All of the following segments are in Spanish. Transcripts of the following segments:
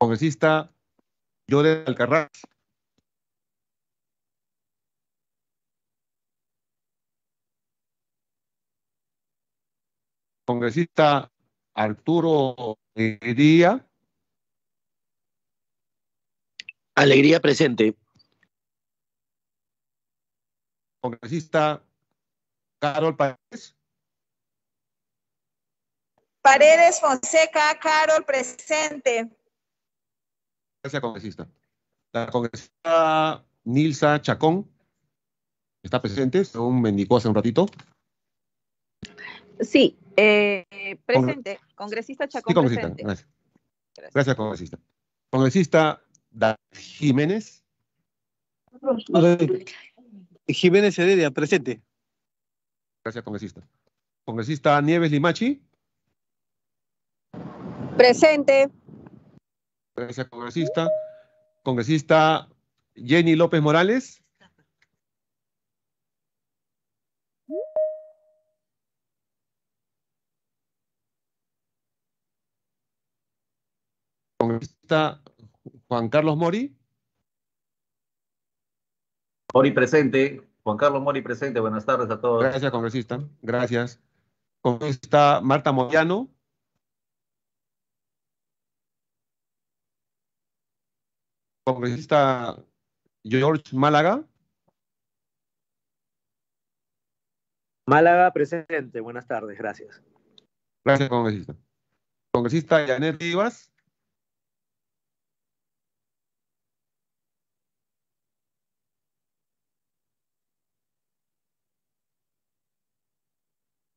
congresista Joder Alcarraz. Congresista Arturo Alegría. Alegría presente. Congresista Carol Paredes. Paredes Fonseca, Carol presente. Gracias, congresista. La congresista Nilsa Chacón está presente, según un hace un ratito. Sí, eh, presente. Congresista, Chacón. Presente. Gracias. congresista. Congresista Jiménez. Jiménez Heredia, presente. Gracias, congresista. Congresista Nieves Limachi. Presente gracias congresista. Congresista Jenny López Morales. Congresista Juan Carlos Mori. Mori presente. Juan Carlos Mori presente. Buenas tardes a todos. Gracias, congresista. Gracias. Congresista Marta Moyano. congresista George Málaga. Málaga presente, buenas tardes, gracias. Gracias, congresista. Congresista Janet Rivas.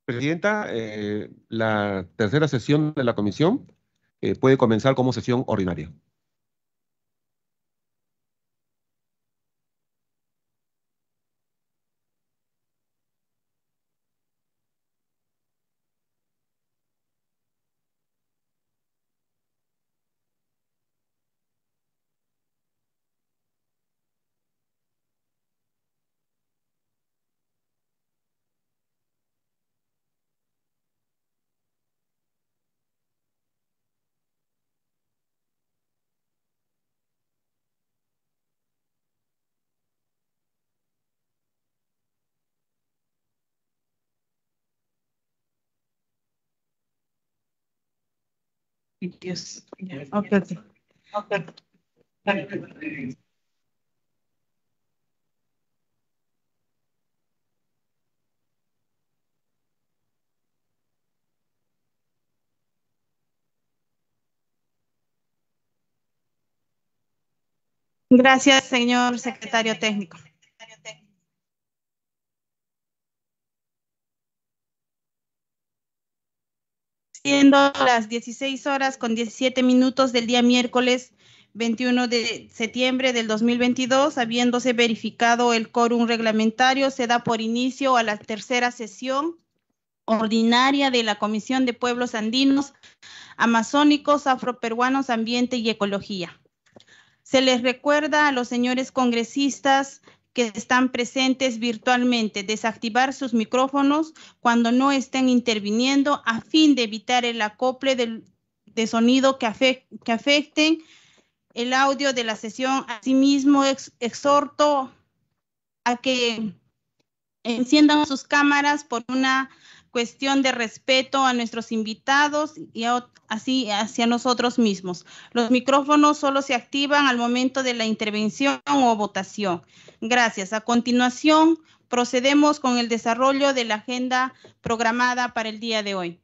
Presidenta, eh, la tercera sesión de la comisión eh, puede comenzar como sesión ordinaria. Gracias, señor secretario técnico. siendo las 16 horas con 17 minutos del día miércoles 21 de septiembre del 2022, habiéndose verificado el quórum reglamentario, se da por inicio a la tercera sesión ordinaria de la Comisión de Pueblos Andinos, Amazónicos, Afroperuanos, Ambiente y Ecología. Se les recuerda a los señores congresistas que están presentes virtualmente, desactivar sus micrófonos cuando no estén interviniendo a fin de evitar el acople de, sonido que, afecte que, el audio de la sesión. Asimismo, exhorto a que enciendan sus cámaras por una cuestión de respeto a nuestros invitados y así hacia nosotros mismos. Los micrófonos solo se activan al momento de la intervención o votación. Gracias. A continuación, procedemos con el desarrollo de la agenda programada para el día de hoy.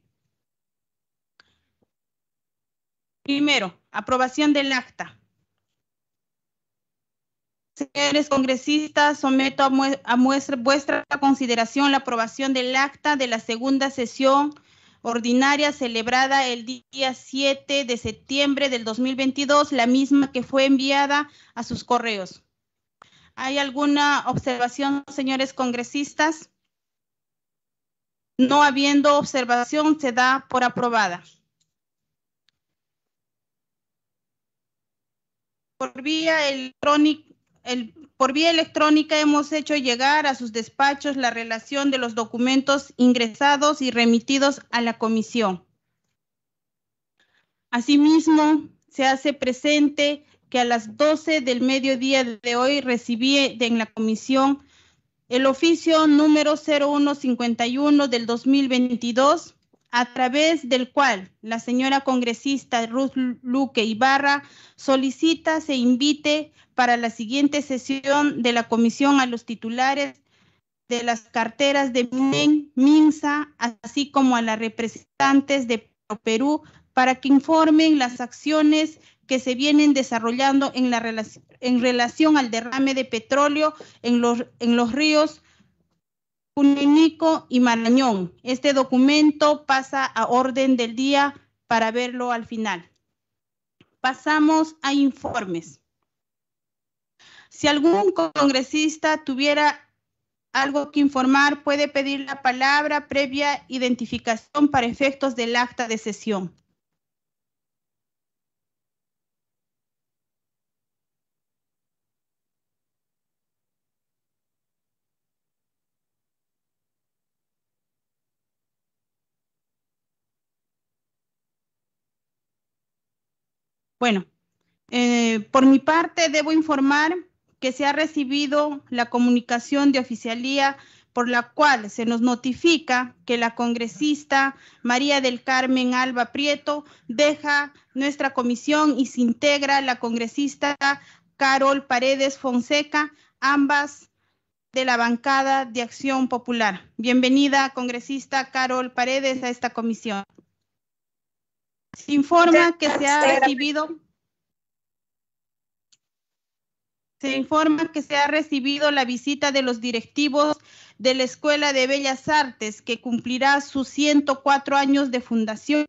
Primero, aprobación del acta. Señores congresistas, someto a, vuestra consideración la aprobación del acta de la segunda sesión ordinaria celebrada el día 7 de septiembre del 2022, la misma que fue enviada a sus correos. ¿Hay alguna observación, señores congresistas? No habiendo observación, se da por aprobada. Por vía electrónica por vía electrónica hemos hecho llegar a sus despachos la relación de los documentos ingresados y remitidos a la comisión. Asimismo, se hace presente que a las 12 del mediodía de hoy recibí en la comisión el oficio número 0151 del 2022 a través del cual la señora congresista Ruth Luque Ibarra solicita se invite para la siguiente sesión de la comisión a los titulares de las carteras de MINSA, así como a las representantes de Perú para que informen las acciones que se vienen desarrollando en, la en relación al derrame de petróleo en en los ríos Cuninico y Marañón. Este documento pasa a orden del día para verlo al final. Pasamos a informes. Si algún congresista tuviera algo que informar, puede pedir la palabra previa identificación para efectos del acta de sesión. Bueno, eh, por mi parte debo informar que se ha recibido la comunicación de oficialía por la cual se nos notifica que la congresista María del Carmen Alba Prieto deja nuestra comisión y se integra la congresista Carol Paredes Fonseca, ambas de la bancada de Acción Popular. Bienvenida, congresista Carol Paredes, a esta comisión. Se informa que se ha recibido. Se informa que se ha recibido la visita de los directivos de la Escuela de Bellas Artes, que cumplirá sus 104 años de fundación.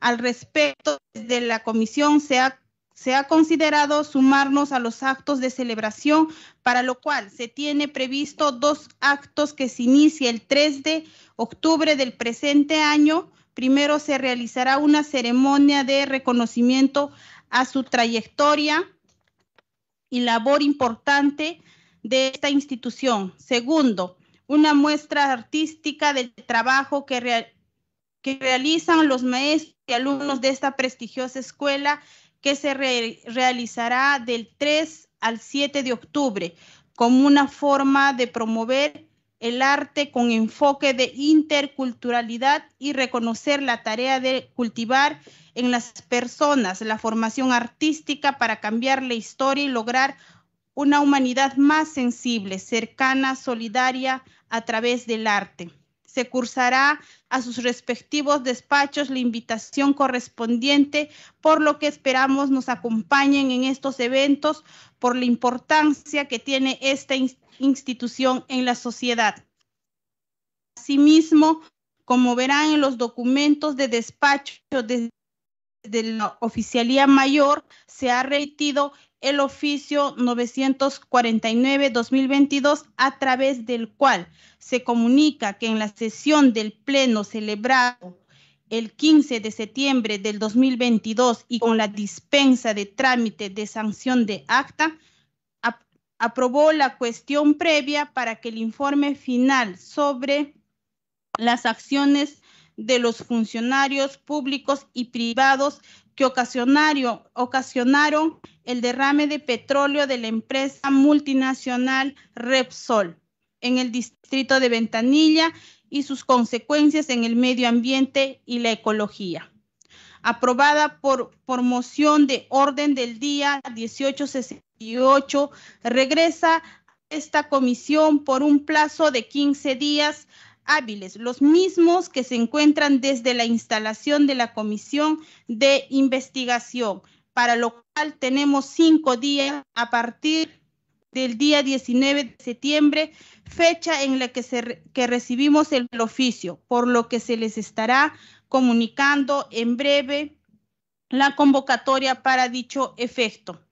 Al respecto, desde la comisión se ha se ha considerado sumarnos a los actos de celebración, para lo cual se tiene previsto dos actos que se inicia el 3 de octubre del presente año Primero se realizará una ceremonia de reconocimiento a su trayectoria y labor importante de esta institución. Segundo, una muestra artística del trabajo que, realizan los maestros y alumnos de esta prestigiosa escuela que se realizará del 3 al 7 de octubre como una forma de promover el arte con enfoque de interculturalidad y reconocer la tarea de cultivar en las personas la formación artística para cambiar la historia y lograr una humanidad más sensible, cercana, solidaria a través del arte se cursará a sus respectivos despachos la invitación correspondiente, por lo que esperamos nos acompañen en estos eventos por la importancia que tiene esta institución en la sociedad. Asimismo, como verán en los documentos de despacho de, la Oficialía Mayor, se ha reitido el oficio 949-2022, a través del cual se comunica que en la sesión del Pleno celebrado el 15 de septiembre del 2022 y con la dispensa de trámite de sanción de acta, aprobó la cuestión previa para que el informe final sobre las acciones de los funcionarios públicos y privados que ocasionaron, el derrame de petróleo de la empresa multinacional Repsol en el distrito de Ventanilla y sus consecuencias en el medio ambiente y la ecología. Aprobada por, por moción de orden del día 1868, regresa esta comisión por un plazo de 15 días hábiles, los mismos que se encuentran desde la instalación de la comisión de investigación, para lo cual tenemos cinco días a partir del día 19 de septiembre, fecha en la que, que recibimos el oficio, por lo que se les estará comunicando en breve la convocatoria para dicho efecto.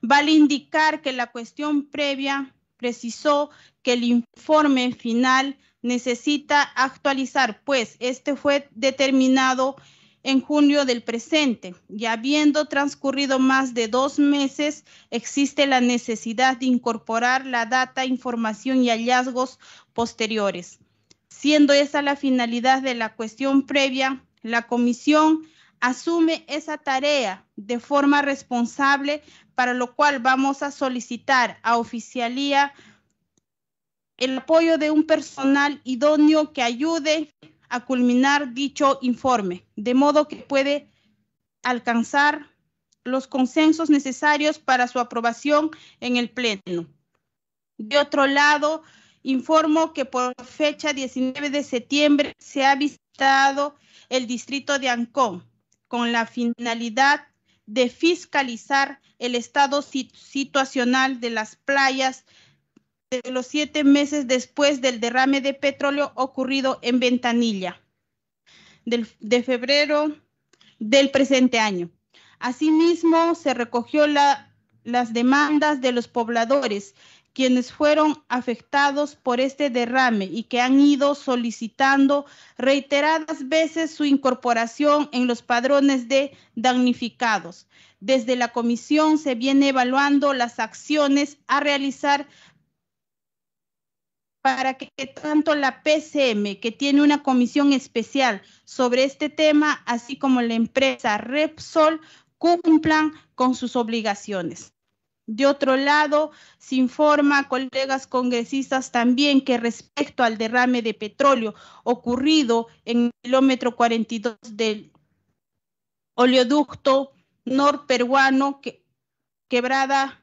Vale indicar que la cuestión previa precisó que el informe final necesita actualizar, pues este fue determinado en junio del presente y habiendo transcurrido más de dos meses, existe la necesidad de incorporar la data, información y hallazgos posteriores. Siendo esa la finalidad de la cuestión previa, la comisión asume esa tarea de forma responsable, para lo cual vamos a solicitar a Oficialía el apoyo de un personal idóneo que ayude a culminar dicho informe, de modo que puede alcanzar los consensos necesarios para su aprobación en el Pleno. De otro lado, informo que por fecha 19 de septiembre se ha visitado el distrito de Ancón con la finalidad de fiscalizar el estado situacional de las playas de los siete meses después del derrame de petróleo ocurrido en Ventanilla de febrero del presente año. Asimismo, se recogió las demandas de los pobladores quienes fueron afectados por este derrame y que han ido solicitando reiteradas veces su incorporación en los padrones de damnificados. Desde la comisión se viene evaluando las acciones a realizar para que tanto la PCM, que tiene una comisión especial sobre este tema, así como la empresa Repsol, cumplan con sus obligaciones. De otro lado, se informa, colegas congresistas, también que respecto al derrame de petróleo ocurrido en el kilómetro 42 del oleoducto norperuano quebrada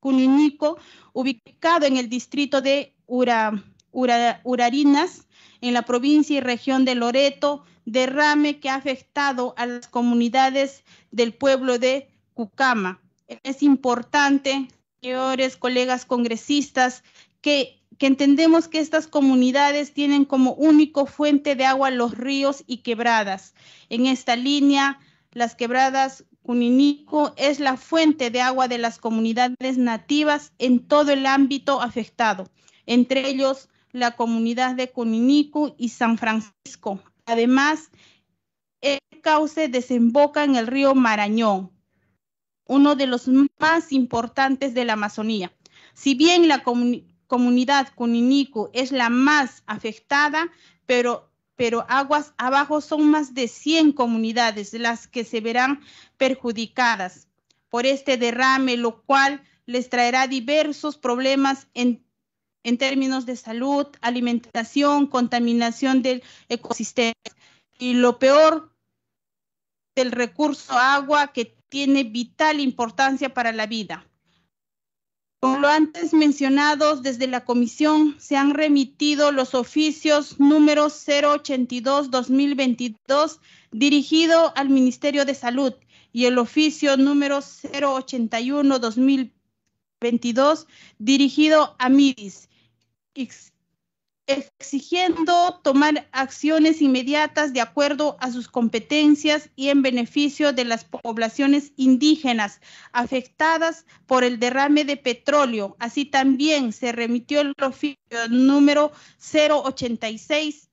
Cuninico, ubicado en el distrito de urarinas en la provincia y región de Loreto, derrame que ha afectado a las comunidades del pueblo de Cucama. Es importante, señores, colegas congresistas, que, que entendemos que estas comunidades tienen como único fuente de agua los ríos y quebradas. En esta línea, las quebradas Cuninico es la fuente de agua de las comunidades nativas en todo el ámbito afectado entre ellos la comunidad de Cuninicu y San Francisco. Además, el cauce desemboca en el río Marañón, uno de los más importantes de la Amazonía. Si bien la comunidad Cuninicu es la más afectada, pero pero aguas abajo son más de 100 comunidades las que se verán perjudicadas por este derrame, lo cual les traerá diversos problemas en en términos de salud, alimentación, contaminación del ecosistema. Y lo peor del recurso agua que tiene vital importancia para la vida. Como lo antes mencionado, desde la comisión se han remitido los oficios número 082-2022 dirigido al Ministerio de Salud y el oficio número 081-2022 dirigido a MIDIS exigiendo tomar acciones inmediatas de acuerdo a sus competencias y en beneficio de las poblaciones indígenas afectadas por el derrame de petróleo. Así también se remitió el oficio número 086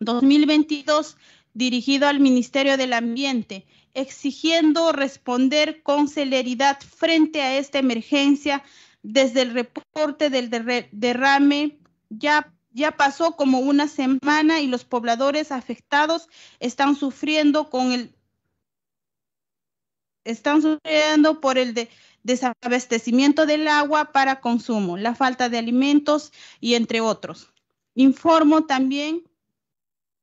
2022 dirigido al Ministerio del Ambiente, exigiendo responder con celeridad frente a esta emergencia desde el reporte del derrame, ya, ya pasó como una semana y los pobladores afectados están sufriendo con el están sufriendo por el desabastecimiento del agua para consumo, la falta de alimentos y entre otros. Informo también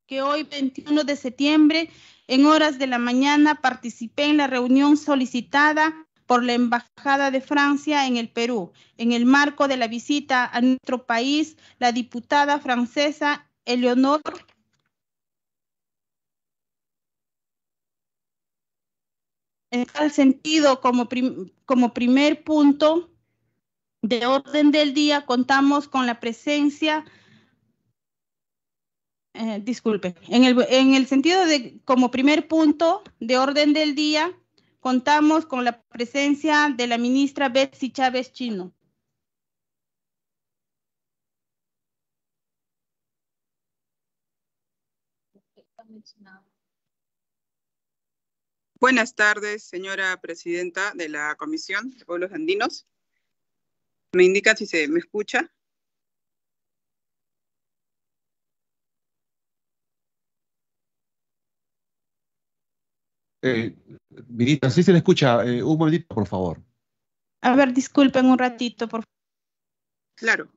que hoy 21 de septiembre, en horas de la mañana, participé en la reunión solicitada por la Embajada de Francia en el Perú. En el marco de la visita a nuestro país, la diputada francesa Eleonor En tal sentido, como, como primer punto de orden del día, contamos con la presencia eh, disculpe, en el, en el, sentido de como primer punto de orden del día, contamos con la presencia de la ministra Betsy Chávez Chino. Buenas tardes, señora presidenta de la Comisión de Pueblos Andinos. ¿Me indica si se me escucha? Eh, Mirita, si se le escucha. Eh, un momentito, por favor. A ver, disculpen un ratito, por Claro.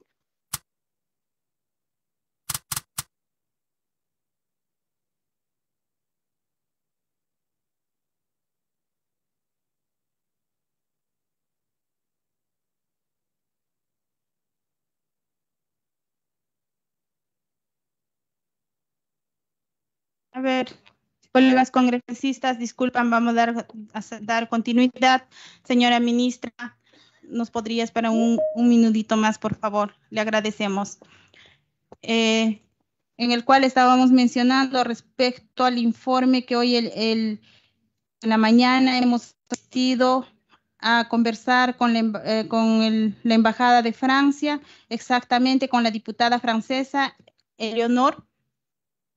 A ver, Colegas congresistas, disculpan, vamos a dar, dar continuidad. Señora ministra, nos podría esperar un, minutito más, por favor. Le agradecemos. Eh, en el cual estábamos mencionando respecto al informe que hoy el, en la mañana hemos ido a conversar con, la, eh, con la Embajada de Francia, exactamente con la diputada francesa Eleonor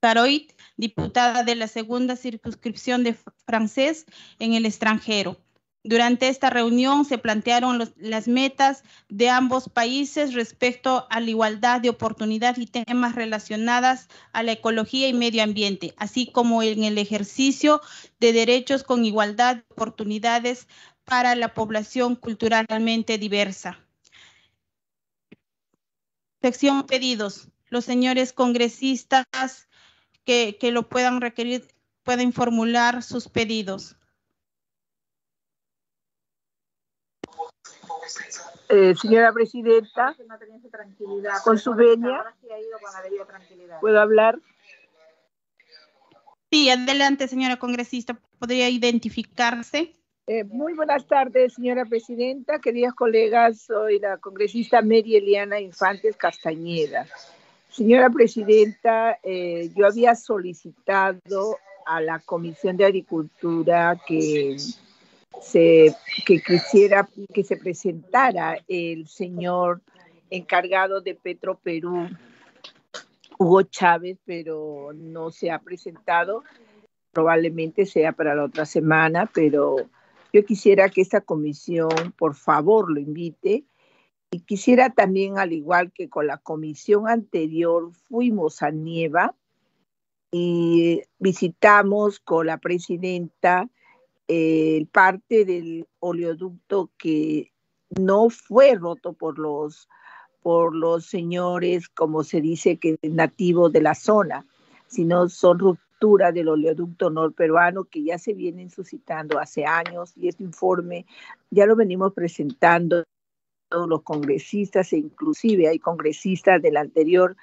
Caroit, diputada de la segunda circunscripción de francés en el extranjero. Durante esta reunión se plantearon las metas de ambos países respecto a la igualdad de oportunidad y temas relacionados a la ecología y medio ambiente, así como en el ejercicio de derechos con igualdad de oportunidades para la población culturalmente diversa. Sección pedidos. Los señores congresistas que, que lo puedan requerir pueden formular sus pedidos. Eh, señora presidenta, con su venia, ¿puedo hablar? Sí, adelante, señora congresista, podría identificarse. Eh, muy buenas tardes, señora presidenta, queridas colegas, soy la congresista Mary Eliana Infantes Castañeda. Señora presidenta, eh, yo había solicitado a la Comisión de Agricultura que se, que quisiera que se presentara el señor encargado de Petro Perú, Hugo Chávez, pero no se ha presentado. Probablemente sea para la otra semana, pero yo quisiera que esta comisión, por favor, lo invite y quisiera también, al igual que con la comisión anterior, fuimos a Nieva y visitamos con la presidenta eh, parte del oleoducto que no fue roto por los, por los señores, como se dice, que nativos de la zona, sino son ruptura del oleoducto norperuano que ya se vienen suscitando hace años y este informe ya lo venimos presentando todos los congresistas e inclusive hay congresistas de la anterior,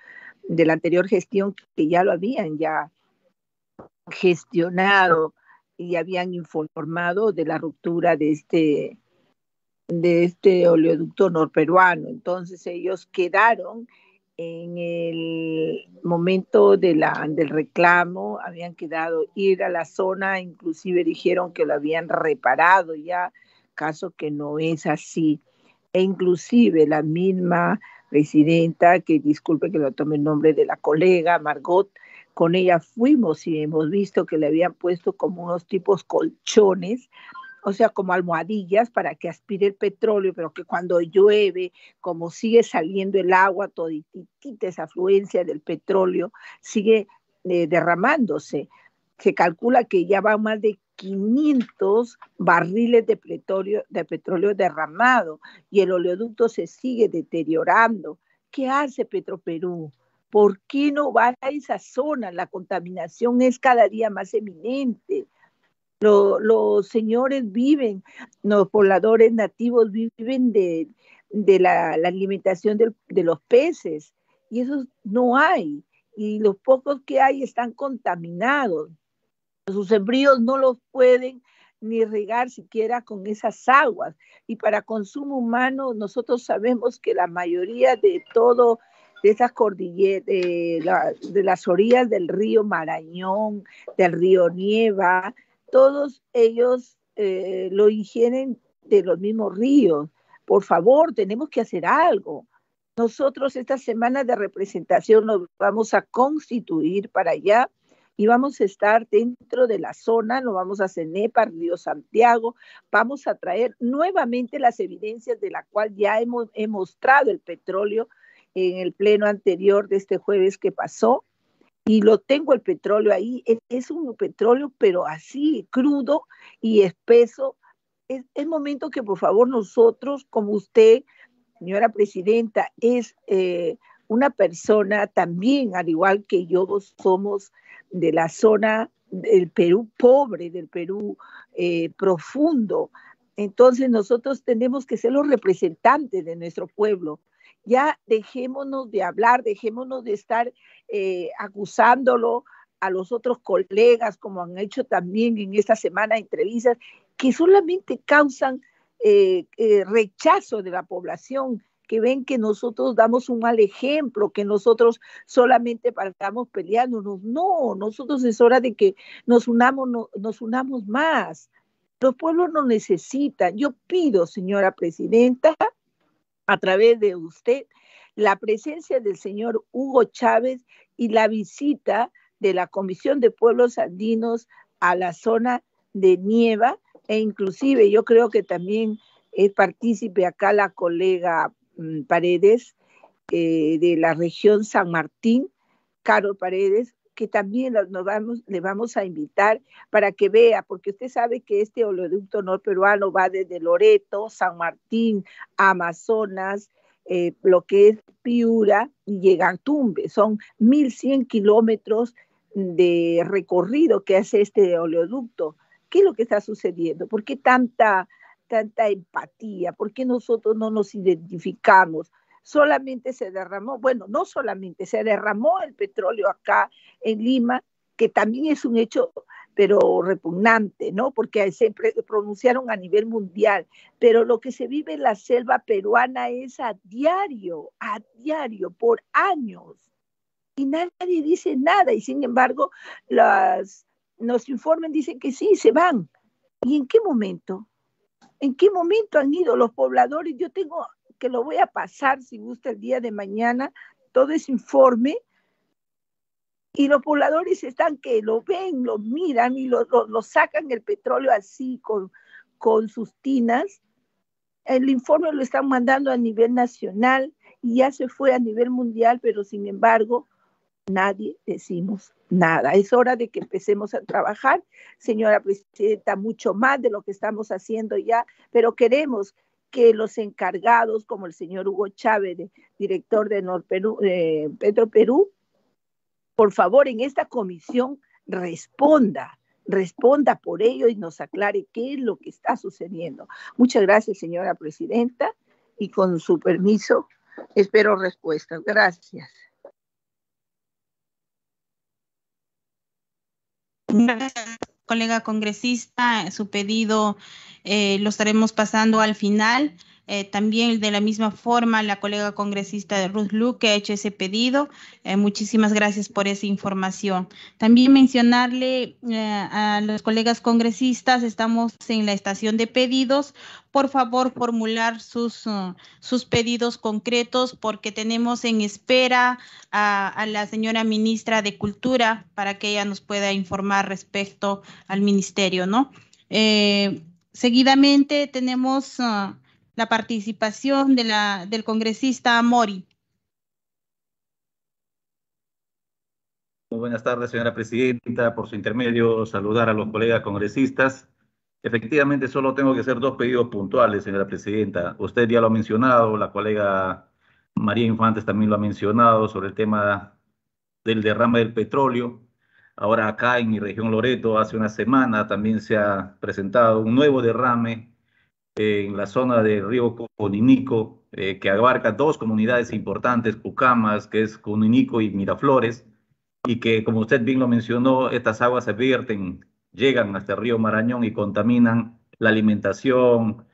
de la anterior gestión que ya lo habían ya gestionado y habían informado de la ruptura de este, de este oleoducto norperuano. Entonces ellos quedaron en el momento de la, del reclamo, habían quedado ir a la zona, inclusive dijeron que lo habían reparado ya, caso que no es así e inclusive la misma presidenta, que disculpe que lo tome el nombre de la colega Margot, con ella fuimos y hemos visto que le habían puesto como unos tipos colchones, o sea, como almohadillas para que aspire el petróleo, pero que cuando llueve, como sigue saliendo el agua, toditita esa afluencia del petróleo, sigue eh, derramándose se calcula que ya van más de 500 barriles de, pretorio, de petróleo derramado y el oleoducto se sigue deteriorando. ¿Qué hace Petroperú? ¿Por qué no va a esa zona? La contaminación es cada día más eminente. Los, señores viven, los pobladores nativos viven de, la, alimentación de los peces y esos no hay. Y los pocos que hay están contaminados. Sus embrios no los pueden ni regar siquiera con esas aguas. Y para consumo humano, nosotros sabemos que la mayoría de todo, de esas cordilleras, de, las orillas del río Marañón, del río Nieva, todos ellos eh, lo ingieren de los mismos ríos. Por favor, tenemos que hacer algo. Nosotros esta semana de representación nos vamos a constituir para allá y vamos a estar dentro de la zona, nos vamos a Cenepa, Río Santiago, vamos a traer nuevamente las evidencias de la cual ya hemos mostrado el petróleo en el pleno anterior de este jueves que pasó, y lo tengo el petróleo ahí, e-, es un petróleo pero así, crudo y espeso. Es, momento que por favor nosotros, como usted, señora presidenta, es eh, una persona también, al igual que yo, somos de la zona del Perú pobre, del Perú eh, profundo. Entonces nosotros tenemos que ser los representantes de nuestro pueblo. Ya dejémonos de hablar, dejémonos de estar eh, acusándolo a los otros colegas, como han hecho también en esta semana entrevistas, que solamente causan eh, rechazo de la población que ven que nosotros damos un mal ejemplo, que nosotros solamente partamos peleándonos. No, nosotros es hora de que nos unamos, nos unamos más. Los pueblos nos necesitan. Yo pido, señora presidenta, a través de usted, la presencia del señor Hugo Chávez y la visita de la Comisión de Pueblos Andinos a la zona de Nieva e inclusive yo creo que también es partícipe acá la colega Mm, Paredes, eh, de la región San Martín, Caro Paredes, que también nos vamos, le vamos a invitar para que vea, porque usted sabe que este oleoducto norperuano va desde Loreto, San Martín, Amazonas, eh, lo que es Piura y llega a Son 1.100 kilómetros de recorrido que hace este oleoducto. ¿Qué es lo que está sucediendo? ¿Por qué tanta tanta empatía? ¿Por qué nosotros no nos identificamos? Solamente se derramó, bueno, no solamente, se derramó el petróleo acá en Lima, que también es un hecho pero repugnante, ¿no? Porque siempre pronunciaron a nivel mundial, pero lo que se vive en la selva peruana es a diario, a diario, por años. Y nadie dice nada, y sin embargo, las, nos informan, dicen que sí, se van. ¿Y en qué momento? ¿En qué momento han ido los pobladores? Yo tengo que lo voy a pasar, si gusta, el día de mañana, todo ese informe. Y los pobladores están que lo ven, lo miran y lo, sacan el petróleo así con, con sus tinas. El informe lo están mandando a nivel nacional y ya se fue a nivel mundial, pero sin embargo, nadie decimos nada. Es hora de que empecemos a trabajar, señora presidenta, mucho más de lo que estamos haciendo ya, pero queremos que los encargados, como el señor Hugo Chávez, director de Norperú, Petro Perú, por favor, en esta comisión responda, responda por ello y nos aclare qué es lo que está sucediendo. Muchas gracias, señora presidenta, y con su permiso, espero respuestas. Gracias. Gracias, colega congresista. Su pedido eh, lo estaremos pasando al final. Eh, también de la misma forma, la colega congresista Ruth Luke ha hecho ese pedido. Eh, muchísimas gracias por esa información. También mencionarle eh, a los colegas congresistas, estamos en la estación de pedidos. Por favor, formular sus, uh, sus pedidos concretos porque tenemos en espera a, la señora ministra de Cultura para que ella nos pueda informar respecto al ministerio, ¿no? seguidamente tenemos... Uh, la participación de la, del congresista Mori. Muy buenas tardes, señora presidenta. Por su intermedio, saludar a los colegas congresistas. Efectivamente, solo tengo que hacer dos pedidos puntuales, señora presidenta. Usted ya lo ha mencionado, la colega María Infantes también lo ha mencionado sobre el tema del derrame del petróleo. Ahora acá en mi región Loreto, hace una semana también se ha presentado un nuevo derrame en la zona del río Coninico, eh, que abarca dos comunidades importantes, Cucamas, que es Coninico y Miraflores, y que, como usted bien lo mencionó, estas aguas se vierten, llegan hasta el río Marañón y contaminan la alimentación,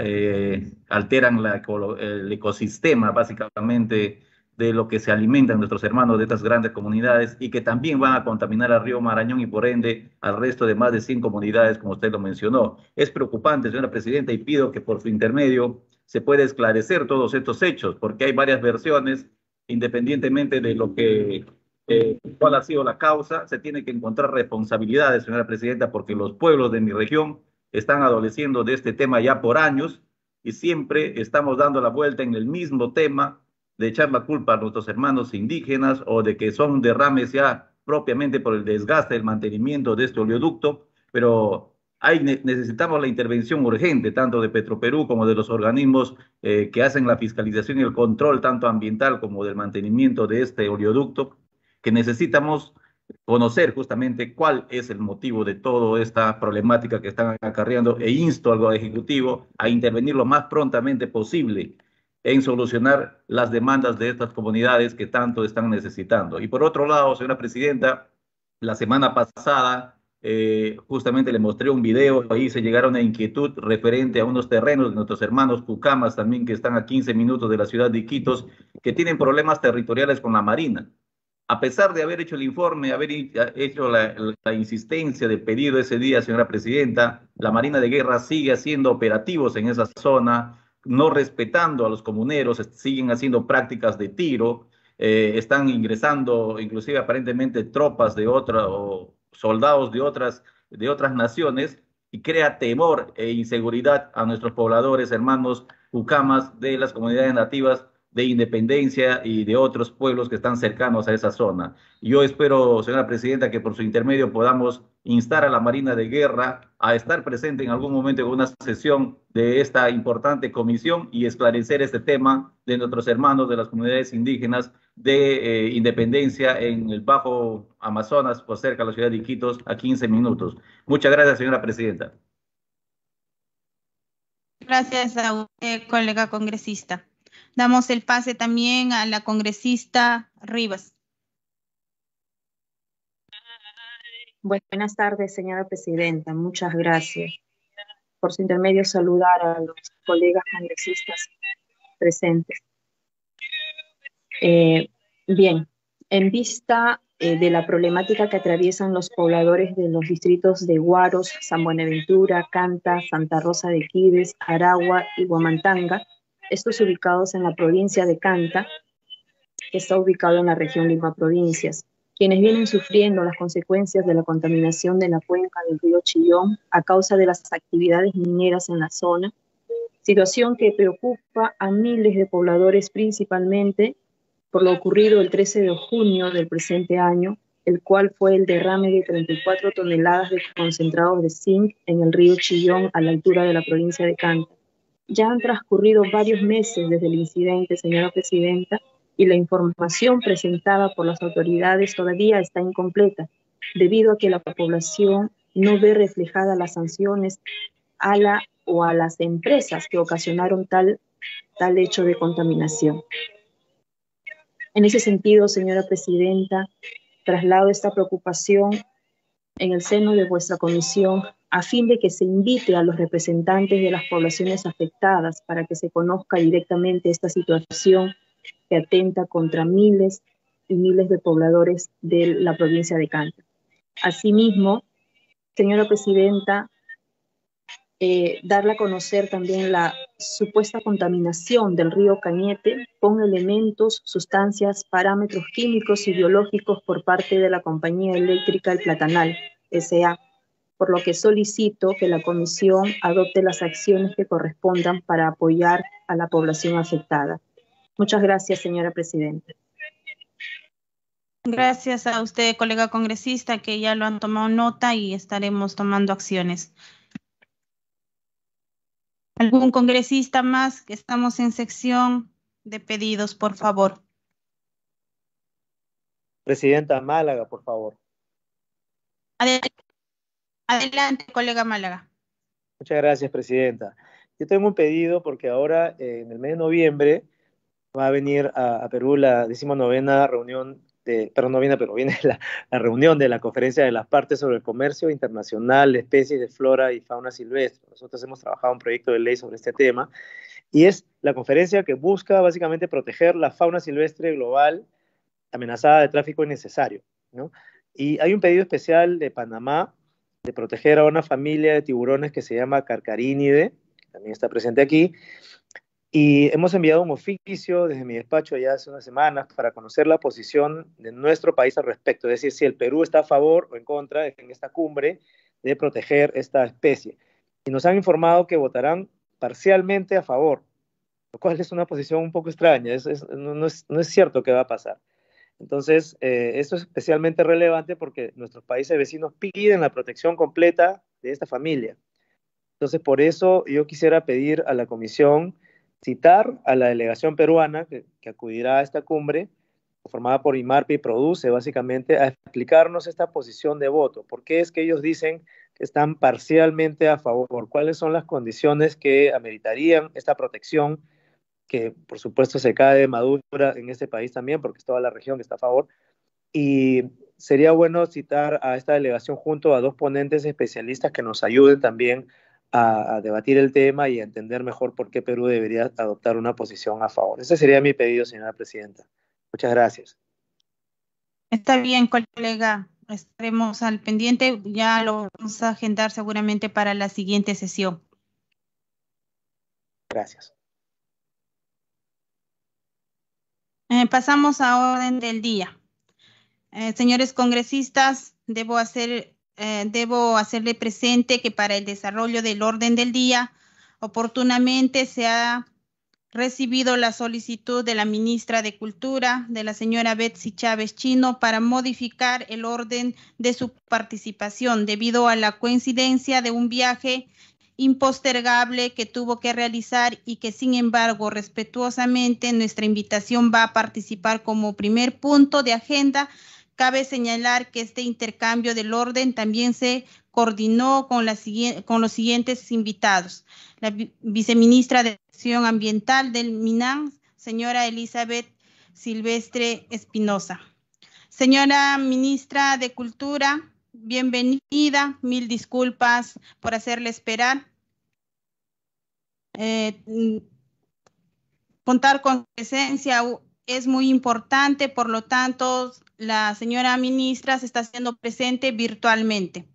eh, alteran el ecosistema básicamente de lo que se alimentan nuestros hermanos de estas grandes comunidades y que también van a contaminar al río Marañón y por ende al resto de más de 100 comunidades, como usted lo mencionó. Es preocupante, señora presidenta, y pido que por su intermedio se pueda esclarecer todos estos hechos, porque hay varias versiones, independientemente de lo que, eh, cuál ha sido la causa, se tiene que encontrar responsabilidades, señora presidenta, porque los pueblos de mi región están adoleciendo de este tema ya por años y siempre estamos dando la vuelta en el mismo tema de echar la culpa a nuestros hermanos indígenas o de que son derrames ya propiamente por el desgaste, del mantenimiento de este oleoducto, pero hay, necesitamos la intervención urgente tanto de Petroperú como de los organismos eh, que hacen la fiscalización y el control tanto ambiental como del mantenimiento de este oleoducto, que necesitamos conocer justamente cuál es el motivo de toda esta problemática que están acarreando e insto al Ejecutivo a intervenir lo más prontamente posible en solucionar las demandas de estas comunidades que tanto están necesitando. Y por otro lado, señora presidenta, la semana pasada eh, justamente le mostré un video, ahí se llegaron a inquietud referente a unos terrenos de nuestros hermanos Cucamas también que están a 15 minutos de la ciudad de Iquitos, que tienen problemas territoriales con la Marina. A pesar de haber hecho el informe, haber hecho la, la insistencia de pedido ese día, señora presidenta, la Marina de Guerra sigue haciendo operativos en esa zona, no respetando a los comuneros, siguen haciendo prácticas de tiro, eh, están ingresando inclusive aparentemente tropas de otras o soldados de otras, de otras naciones y crea temor e inseguridad a nuestros pobladores, hermanos ucamas de las comunidades nativas de Independencia y de otros pueblos que están cercanos a esa zona. Yo espero, señora presidenta, que por su intermedio podamos instar a la Marina de Guerra a estar presente en algún momento en una sesión de esta importante comisión y esclarecer este tema de nuestros hermanos de las comunidades indígenas de eh, Independencia en el Bajo Amazonas, por cerca de la ciudad de Iquitos, a 15 minutos. Muchas gracias, señora presidenta. Gracias a usted, colega congresista. Damos el pase también a la congresista Rivas. Buenas tardes, señora presidenta. Muchas gracias. Por su intermedio, saludar a los colegas congresistas presentes. Eh, bien, en vista eh, de la problemática que atraviesan los pobladores de los distritos de Guaros, San Buenaventura, Canta, Santa Rosa de Quibes, Aragua y Huamantanga, estos ubicados en la provincia de Canta, que está ubicado en la región Lima Provincias quienes vienen sufriendo las consecuencias de la contaminación de la cuenca del río Chillón a causa de las actividades mineras en la zona, situación que preocupa a miles de pobladores principalmente por lo ocurrido el 13 de junio del presente año, el cual fue el derrame de 34 toneladas de concentrados de zinc en el río Chillón a la altura de la provincia de Canta. Ya han transcurrido varios meses desde el incidente, señora presidenta, y la información presentada por las autoridades todavía está incompleta, debido a que la población no ve reflejadas las sanciones a la o a las empresas que ocasionaron tal, tal hecho de contaminación. En ese sentido, señora presidenta, traslado esta preocupación en el seno de vuestra comisión a fin de que se invite a los representantes de las poblaciones afectadas para que se conozca directamente esta situación que atenta contra miles y miles de pobladores de la provincia de Canta. Asimismo, señora presidenta, eh, darle a conocer también la supuesta contaminación del río Cañete con elementos, sustancias, parámetros químicos y biológicos por parte de la compañía eléctrica El Platanal, S.A., por lo que solicito que la comisión adopte las acciones que correspondan para apoyar a la población afectada. Muchas gracias, señora presidenta. Gracias a usted, colega congresista, que ya lo han tomado nota y estaremos tomando acciones. ¿Algún congresista más? Que Estamos en sección de pedidos, por favor. Presidenta Málaga, por favor. Adelante, colega Málaga. Muchas gracias, Presidenta. Yo tengo un pedido porque ahora, eh, en el mes de noviembre, va a venir a, Perú la decimonovena reunión de, no viene viene la, la, reunión de la conferencia de las partes sobre el comercio internacional de especies de flora y fauna silvestre. Nosotros hemos trabajado un proyecto de ley sobre este tema y es la conferencia que busca básicamente proteger la fauna silvestre global amenazada de tráfico innecesario. ¿no? Y hay un pedido especial de Panamá de proteger a una familia de tiburones que se llama Carcarínide, también está presente aquí, y hemos enviado un oficio desde mi despacho ya hace unas semanas para conocer la posición de nuestro país al respecto, es decir, si el Perú está a favor o en contra en esta cumbre de proteger esta especie. Y nos han informado que votarán parcialmente a favor, lo cual es una posición un poco extraña, no, es, cierto que va a pasar. Entonces, eh, esto es especialmente relevante porque nuestros países vecinos piden la protección completa de esta familia. Entonces, por eso yo quisiera pedir a la Comisión citar a la delegación peruana que, acudirá a esta cumbre, formada por IMARPI y Produce, básicamente, a explicarnos esta posición de voto. ¿Por qué es que ellos dicen que están parcialmente a favor? ¿Cuáles son las condiciones que ameritarían esta protección? Que, por supuesto, se cae de madura en este país también, porque es toda la región que está a favor. Y sería bueno citar a esta delegación junto a dos ponentes especialistas que nos ayuden también a, debatir el tema y entender mejor por qué Perú debería adoptar una posición a favor. Ese sería mi pedido, señora presidenta. Muchas gracias. Está bien, colega. Estaremos al pendiente. Ya lo vamos a agendar seguramente para la siguiente sesión. Gracias. Eh, pasamos a orden del día. Eh, señores congresistas, debo hacer eh, debo hacerle presente que para el desarrollo del orden del día, oportunamente se ha recibido la solicitud de la ministra de Cultura, de la señora Betsy Chávez Chino, para modificar el orden de su participación debido a la coincidencia de un viaje impostergable que tuvo que realizar y que sin embargo respetuosamente nuestra invitación va a participar como primer punto de agenda Cabe señalar que este intercambio del orden también se coordinó con, los siguientes invitados. La viceministra de Acción Ambiental del MINAM, señora Elizabeth Silvestre Espinosa. Señora ministra de Cultura, bienvenida. Mil disculpas por hacerle esperar. Eh, mm, contar con presencia es muy importante, por lo tanto, la señora ministra se está haciendo presente virtualmente.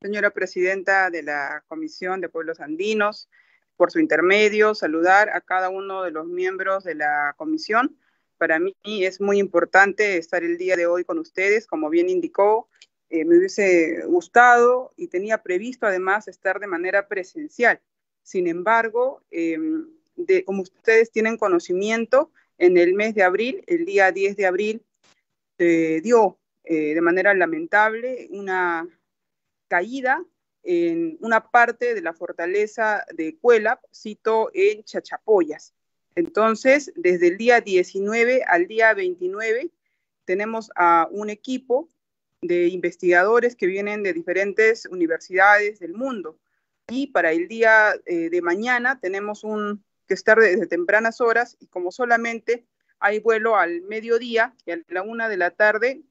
Señora presidenta de la Comisión de Pueblos Andinos, por su intermedio, saludar a cada uno de los miembros de la comisión. Para mí es muy importante estar el día de hoy con ustedes, como bien indicó, eh, me hubiese gustado y tenía previsto además estar de manera presencial. Sin embargo, em, de, como ustedes tienen conocimiento, en el mes de abril, el día 10 de abril, se dio eh, de manera lamentable una caída en una parte de la fortaleza de Cuelap, cito en Chachapoyas. Entonces, desde el día 19 al día 29, tenemos a un equipo de investigadores que vienen de diferentes universidades del mundo. Y para el día eh, de mañana tenemos un que estar desde tempranas horas y como solamente hay vuelo al mediodía y a la una de la tarde,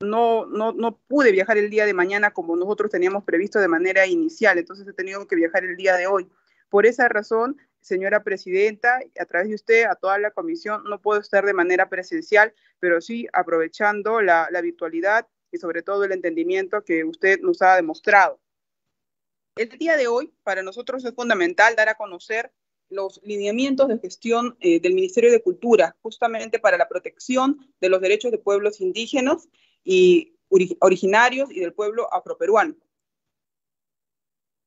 no, no, no pude viajar el día de mañana como nosotros teníamos previsto de manera inicial, entonces he tenido que viajar el día de hoy. Por esa razón, señora presidenta, a través de usted, a toda la comisión, no puedo estar de manera presencial, pero sí aprovechando la, la virtualidad y sobre todo el entendimiento que usted nos ha demostrado. El día de hoy para nosotros es fundamental dar a conocer los lineamientos de gestión eh, del Ministerio de Cultura, justamente para la protección de los derechos de pueblos indígenas y originarios y del pueblo afroperuano.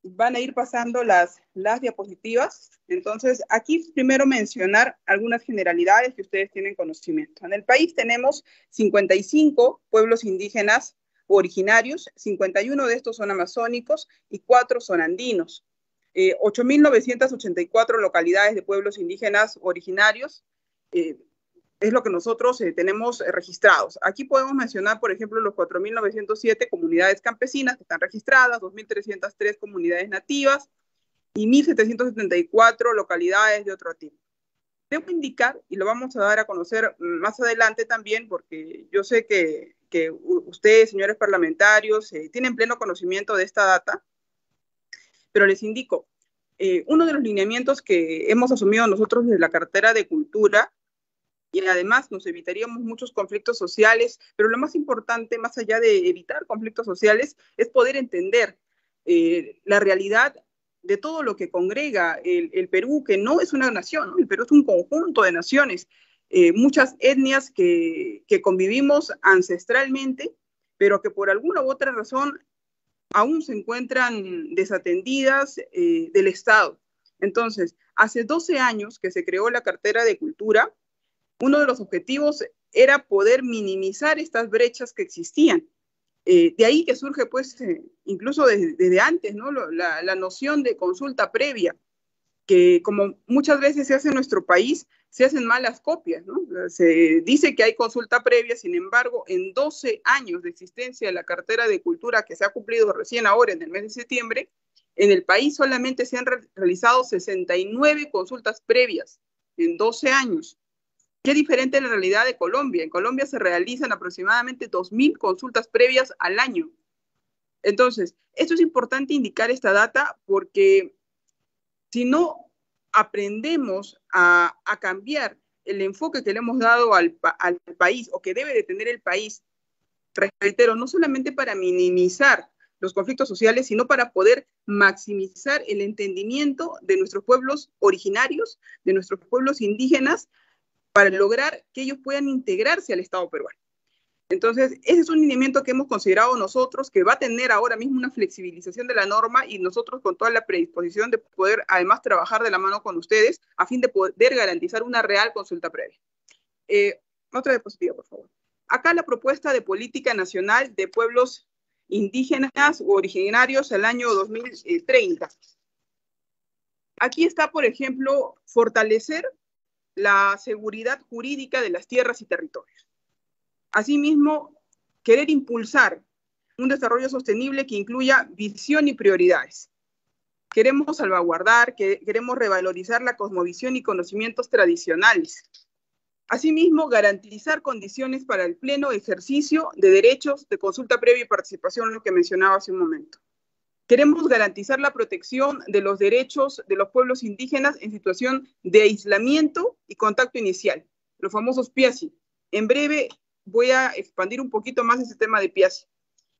Van a ir pasando las, las diapositivas. Entonces, aquí primero mencionar algunas generalidades que ustedes tienen conocimiento. En el país tenemos 55 pueblos indígenas originarios, 51 de estos son amazónicos y 4 son andinos eh, 8.984 localidades de pueblos indígenas originarios. Eh, es lo que nosotros eh, tenemos eh, registrados. Aquí podemos mencionar, por ejemplo, los 4.907 comunidades campesinas que están registradas, 2.303 comunidades nativas y 1.774 localidades de otro tipo. Debo indicar, y lo vamos a dar a conocer más adelante también, porque yo sé que, ustedes, señores parlamentarios, tienen pleno conocimiento de esta data, pero les indico, eh, uno de los lineamientos que hemos asumido nosotros desde la cartera de cultura y además nos evitaríamos muchos conflictos sociales, pero lo más importante, más allá de evitar conflictos sociales, es poder entender eh, la realidad de todo lo que congrega el, Perú, que no es una nación, el Perú es un conjunto de naciones, eh, muchas etnias que, que, convivimos ancestralmente, pero que por alguna u otra razón aún se encuentran desatendidas eh, del Estado. Entonces, hace 12 años que se creó la cartera de cultura, uno de los objetivos era poder minimizar estas brechas que existían. Eh, de ahí que surge, pues, eh, incluso desde, antes, la, noción de consulta previa, que como muchas veces se hace en nuestro país, se hacen malas copias. ¿no? Se dice que hay consulta previa, sin embargo, en 12 años de existencia de la cartera de cultura que se ha cumplido recién ahora en el mes de septiembre, en el país solamente se han realizado 69 consultas previas en 12 años. Qué diferente la realidad de Colombia. En Colombia se realizan aproximadamente 2.000 consultas previas al año. Entonces, esto es importante indicar esta data porque si no aprendemos a, cambiar el enfoque que le hemos dado al, al, país o que debe de tener el país, reitero, no solamente para minimizar los conflictos sociales, sino para poder maximizar el entendimiento de nuestros pueblos originarios, de nuestros pueblos indígenas, para lograr que ellos puedan integrarse al Estado peruano. Entonces, ese es un lineamiento que hemos considerado nosotros, que va a tener ahora mismo una flexibilización de la norma y nosotros con toda la predisposición de poder además trabajar de la mano con ustedes a fin de poder garantizar una real consulta previa. Eh, otra diapositiva, por favor. Acá la propuesta de política nacional de pueblos indígenas u originarios al año 2030. Aquí está, por ejemplo, fortalecer la seguridad jurídica de las tierras y territorios. Asimismo, querer impulsar un desarrollo sostenible que incluya visión y prioridades. Queremos salvaguardar, queremos revalorizar la cosmovisión y conocimientos tradicionales. Asimismo, garantizar condiciones para el pleno ejercicio de derechos de consulta previa y participación, lo que mencionaba hace un momento. Queremos garantizar la protección de los derechos de los pueblos indígenas en situación de aislamiento y contacto inicial, los famosos PIASI. En breve, voy a expandir un poquito más ese tema de Piazzi.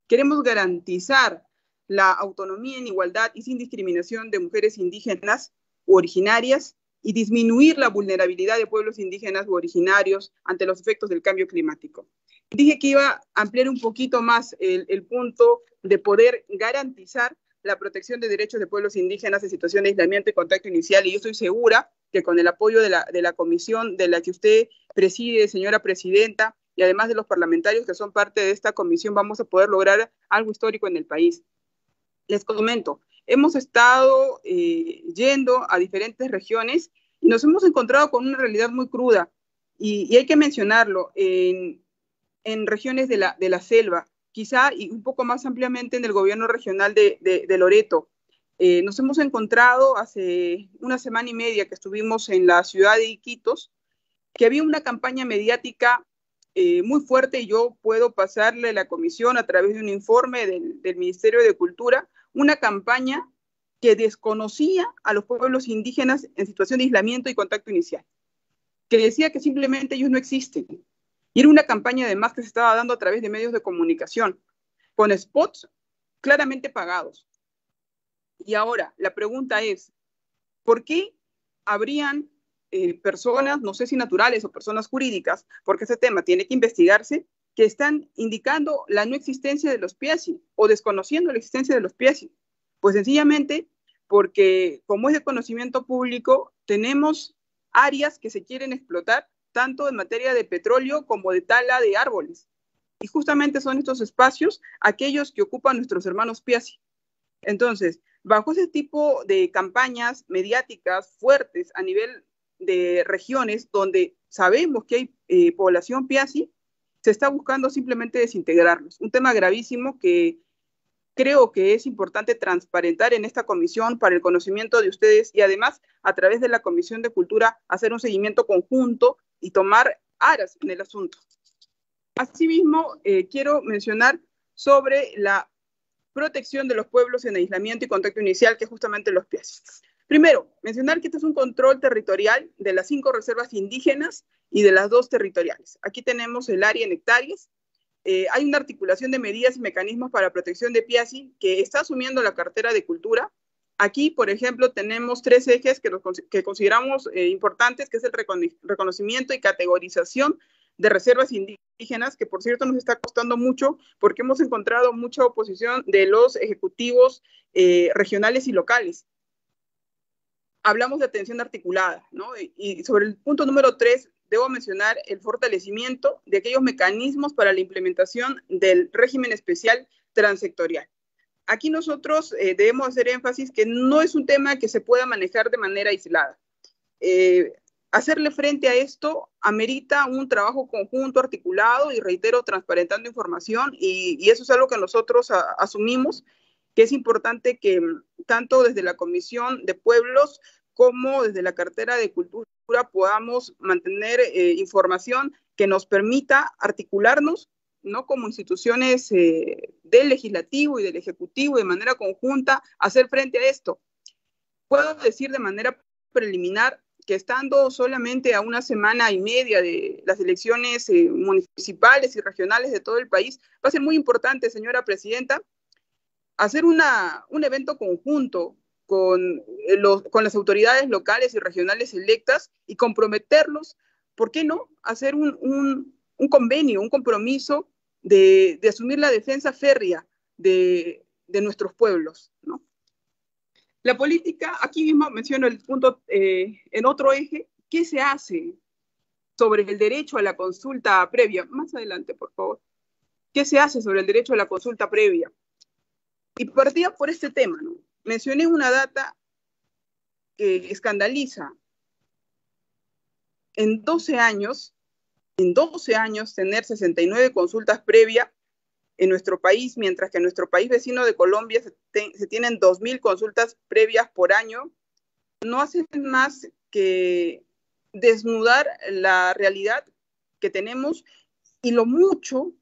Queremos garantizar la autonomía en igualdad y sin discriminación de mujeres indígenas u originarias y disminuir la vulnerabilidad de pueblos indígenas u originarios ante los efectos del cambio climático. Dije que iba a ampliar un poquito más el, punto de poder garantizar la protección de derechos de pueblos indígenas en situación de aislamiento y contacto inicial y yo estoy segura que con el apoyo de la, de la comisión de la que usted preside, señora presidenta, y además de los parlamentarios que son parte de esta comisión, vamos a poder lograr algo histórico en el país. Les comento, hemos estado eh, yendo a diferentes regiones y nos hemos encontrado con una realidad muy cruda y, hay que mencionarlo en, en regiones de la, de la, selva, quizá y un poco más ampliamente en el gobierno regional de, de, Loreto. Eh, nos hemos encontrado hace una semana y media que estuvimos en la ciudad de Iquitos, que había una campaña mediática eh, muy fuerte y yo puedo pasarle a la comisión a través de un informe del, del Ministerio de Cultura una campaña que desconocía a los pueblos indígenas en situación de aislamiento y contacto inicial, que decía que simplemente ellos no existen. Y era una campaña además que se estaba dando a través de medios de comunicación, con spots claramente pagados. Y ahora la pregunta es, ¿por qué habrían eh, personas, no sé si naturales o personas jurídicas, porque ese tema tiene que investigarse, que están indicando la no existencia de los PIASI o desconociendo la existencia de los PIASI. Pues sencillamente porque como es de conocimiento público, tenemos áreas que se quieren explotar, tanto en materia de petróleo como de tala de árboles. Y justamente son estos espacios aquellos que ocupan nuestros hermanos Piaci. Entonces, bajo ese tipo de campañas mediáticas fuertes a nivel de regiones donde sabemos que hay eh, población piasi, se está buscando simplemente desintegrarlos. Un tema gravísimo que creo que es importante transparentar en esta comisión para el conocimiento de ustedes y además a través de la Comisión de Cultura hacer un seguimiento conjunto y tomar aras en el asunto. Asimismo, eh, quiero mencionar sobre la protección de los pueblos en aislamiento y contacto inicial, que justamente los pies. Primero, mencionar que este es un control territorial de las cinco reservas indígenas y de las dos territoriales. Aquí tenemos el área en hectáreas. Eh, hay una articulación de medidas y mecanismos para protección de Piasi que está asumiendo la cartera de cultura. Aquí, por ejemplo, tenemos tres ejes que, consideramos eh, importantes, que es el reconocimiento y categorización de reservas indígenas, que por cierto nos está costando mucho porque hemos encontrado mucha oposición de los ejecutivos eh, regionales y locales hablamos de atención articulada, ¿no? Y, sobre el punto número tres, debo mencionar el fortalecimiento de aquellos mecanismos para la implementación del régimen especial transectorial. Aquí nosotros eh, debemos hacer énfasis que no es un tema que se pueda manejar de manera aislada. Eh, hacerle frente a esto amerita un trabajo conjunto, articulado y, reitero, transparentando información y, eso es algo que nosotros asumimos que es importante que mm, tanto desde la Comisión de Pueblos como desde la cartera de Cultura podamos mantener eh, información que nos permita articularnos ¿no? como instituciones eh, del legislativo y del ejecutivo de manera conjunta hacer frente a esto. Puedo decir de manera preliminar que estando solamente a una semana y media de las elecciones eh, municipales y regionales de todo el país, va a ser muy importante, señora presidenta, hacer un evento conjunto eh, con, las autoridades locales y regionales electas y comprometerlos, ¿por qué no? Hacer un, convenio, un compromiso de, asumir la defensa férrea de, nuestros pueblos. La política, aquí mismo menciono el punto eh, en otro eje, ¿qué se hace sobre el derecho a la consulta previa? Más adelante, por favor. ¿Qué se hace sobre el derecho a la consulta previa? Y partía por este tema, ¿no? Mencioné una data que escandaliza. En 12 años, en 12 años, tener 69 consultas previas en nuestro país, mientras que en nuestro país vecino de Colombia se, tienen 2.000 consultas previas por año, no hacen más que desnudar la realidad que tenemos y lo mucho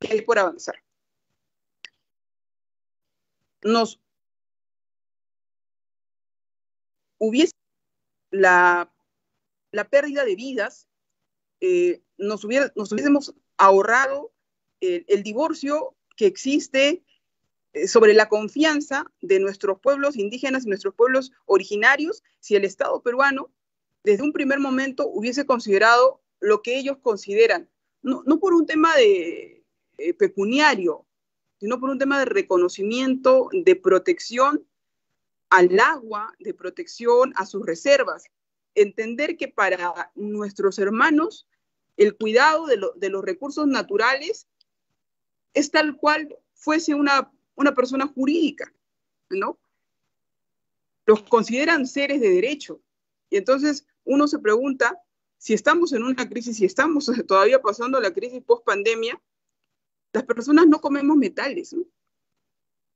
que hay por avanzar nos hubiese la, pérdida de vidas, eh, nos, hubiésemos ahorrado el, divorcio que existe eh, sobre la confianza de nuestros pueblos indígenas y nuestros pueblos originarios si el Estado peruano desde un primer momento hubiese considerado lo que ellos consideran, no, por un tema de eh, pecuniario, sino por un tema de reconocimiento, de protección al agua, de protección a sus reservas. Entender que para nuestros hermanos el cuidado de, los recursos naturales es tal cual fuese una, una persona jurídica, ¿no? Los consideran seres de derecho. Y entonces uno se pregunta, si estamos en una crisis, si estamos todavía pasando la crisis post pandemia, las personas no comemos metales, ¿no?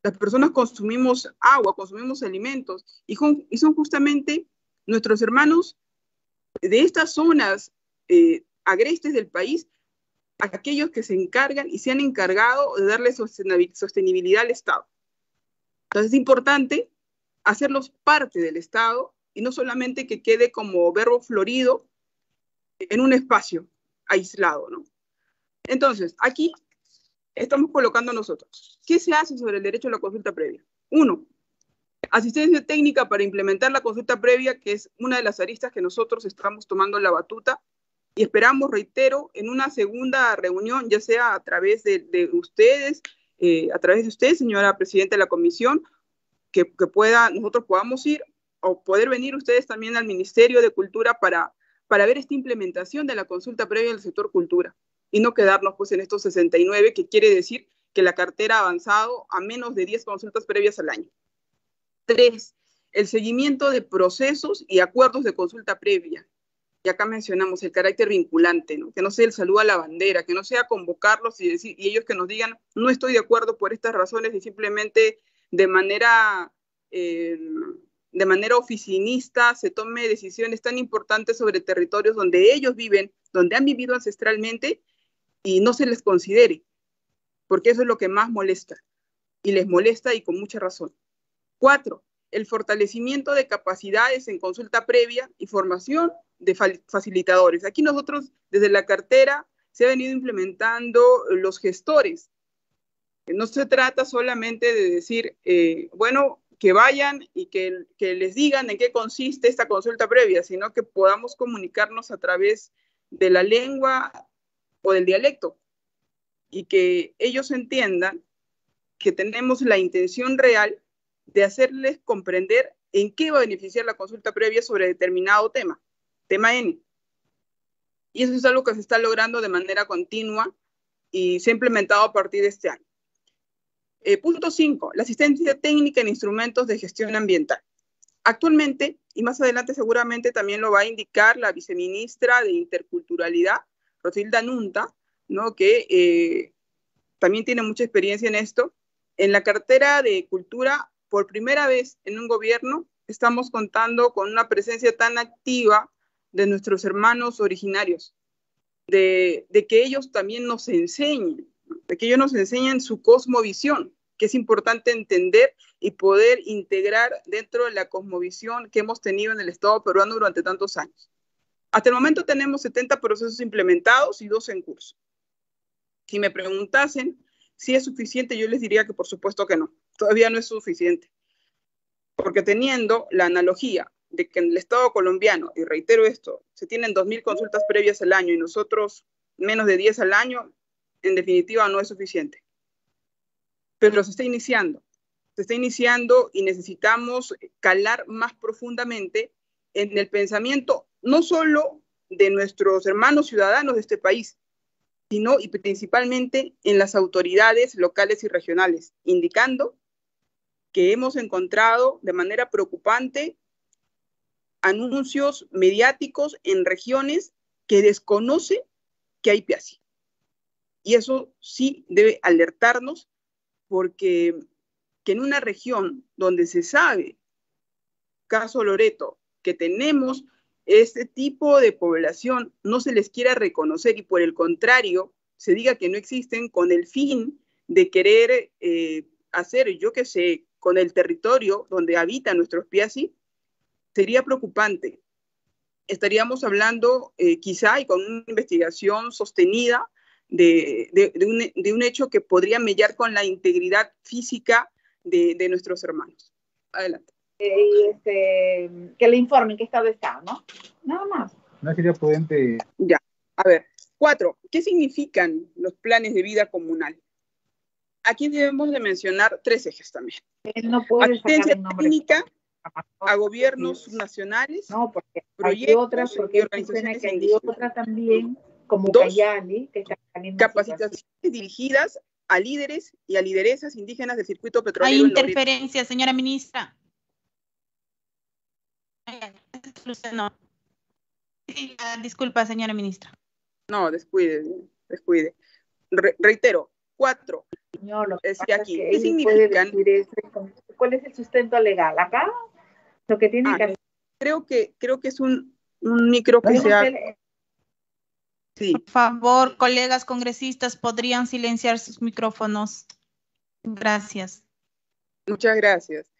Las personas consumimos agua, consumimos alimentos y, son justamente nuestros hermanos de estas zonas eh, agrestes del país aquellos que se encargan y se han encargado de darle sostenibilidad al Estado. Entonces es importante hacerlos parte del Estado y no solamente que quede como verbo florido en un espacio aislado, ¿no? Entonces, aquí estamos colocando nosotros. ¿Qué se hace sobre el derecho a la consulta previa? Uno, asistencia técnica para implementar la consulta previa, que es una de las aristas que nosotros estamos tomando la batuta y esperamos, reitero, en una segunda reunión, ya sea a través de, ustedes, eh, a través de usted, señora presidenta de la comisión, que, pueda, nosotros podamos ir o poder venir ustedes también al Ministerio de Cultura para, para ver esta implementación de la consulta previa del sector cultura y no quedarnos pues en estos 69, que quiere decir que la cartera ha avanzado a menos de 10 consultas previas al año. Tres, el seguimiento de procesos y acuerdos de consulta previa. Y acá mencionamos el carácter vinculante, ¿no? que no sea el saludo a la bandera, que no sea convocarlos y, decir, y ellos que nos digan, no estoy de acuerdo por estas razones y simplemente de manera... Eh, de manera oficinista se tome decisiones tan importantes sobre territorios donde ellos viven, donde han vivido ancestralmente y no se les considere, porque eso es lo que más molesta y les molesta y con mucha razón. Cuatro, el fortalecimiento de capacidades en consulta previa y formación de facilitadores. Aquí nosotros desde la cartera se ha venido implementando los gestores. No se trata solamente de decir, eh, bueno, que vayan y que, que, les digan en qué consiste esta consulta previa, sino que podamos comunicarnos a través de la lengua o del dialecto y que ellos entiendan que tenemos la intención real de hacerles comprender en qué va a beneficiar la consulta previa sobre determinado tema, tema N. Y eso es algo que se está logrando de manera continua y se ha implementado a partir de este año. Eh, punto 5. La asistencia técnica en instrumentos de gestión ambiental. Actualmente, y más adelante seguramente también lo va a indicar la viceministra de Interculturalidad, Rosilda Nunta, que eh, también tiene mucha experiencia en esto. En la cartera de cultura, por primera vez en un gobierno, estamos contando con una presencia tan activa de nuestros hermanos originarios, de, de que ellos también nos enseñen, de que ellos nos enseñen su cosmovisión, que es importante entender y poder integrar dentro de la cosmovisión que hemos tenido en el Estado peruano durante tantos años. Hasta el momento tenemos 70 procesos implementados y dos en curso. Si me preguntasen si es suficiente, yo les diría que por supuesto que no. Todavía no es suficiente. Porque teniendo la analogía de que en el Estado colombiano, y reitero esto, se tienen 2.000 consultas previas al año y nosotros menos de 10 al año, en definitiva no es suficiente. Pero se está iniciando, se está iniciando y necesitamos calar más profundamente en el pensamiento no solo de nuestros hermanos ciudadanos de este país, sino y principalmente en las autoridades locales y regionales, indicando que hemos encontrado de manera preocupante anuncios mediáticos en regiones que desconocen que hay PIASI. Y eso sí debe alertarnos porque que en una región donde se sabe, caso Loreto, que tenemos este tipo de población no se les quiera reconocer y por el contrario se diga que no existen con el fin de querer eh, hacer, yo qué sé, con el territorio donde habitan nuestros Piasi, sería preocupante. Estaríamos hablando eh, quizá y con una investigación sostenida de, un, de, un, hecho que podría mellar con la integridad física de nuestros hermanos. Adelante. Este, que le informen qué estado está, ¿no? Nada más. No sería prudente. Ya, a ver. Cuatro, ¿qué significan los planes de vida comunal? Aquí debemos de mencionar tres ejes también. Asistencia técnica a gobiernos nacionales. porque proyectos, hay otras, organizaciones también, como Dos, Cayali, Capacitaciones dirigidas a líderes y a lideresas indígenas del circuito petrolero. Hay interferencia, señora ministra. No. Disculpa, señora ministra. No, descuide, descuide. reitero, cuatro. Señor, es que aquí, ¿qué ¿Cuál es el sustento legal? Acá, lo que tiene ah, que hacer. Creo que, creo que es un, un micro que se eh. Sí. Por favor, colegas congresistas, podrían silenciar sus micrófonos. Gracias. Muchas gracias.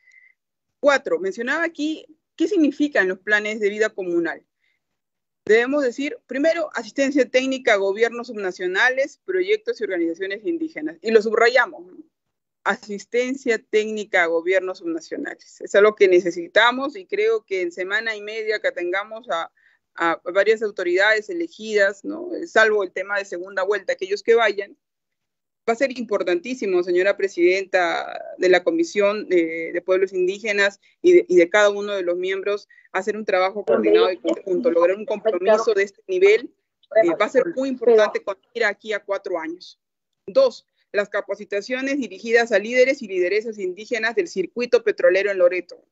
Cuatro, mencionaba aquí ¿Qué significan los planes de vida comunal? Debemos decir, primero, asistencia técnica a gobiernos subnacionales, proyectos y organizaciones indígenas. Y lo subrayamos, asistencia técnica a gobiernos subnacionales. Es algo que necesitamos y creo que en semana y media que tengamos a, varias autoridades elegidas, salvo el tema de segunda vuelta, aquellos que vayan, va a ser importantísimo, señora presidenta de la Comisión de, Pueblos Indígenas y de, cada uno de los miembros, hacer un trabajo coordinado y conjunto, lograr un compromiso de este nivel. Eh, va a ser muy importante ir aquí a cuatro años. Dos, las capacitaciones dirigidas a líderes y lideresas indígenas del circuito petrolero en Loreto.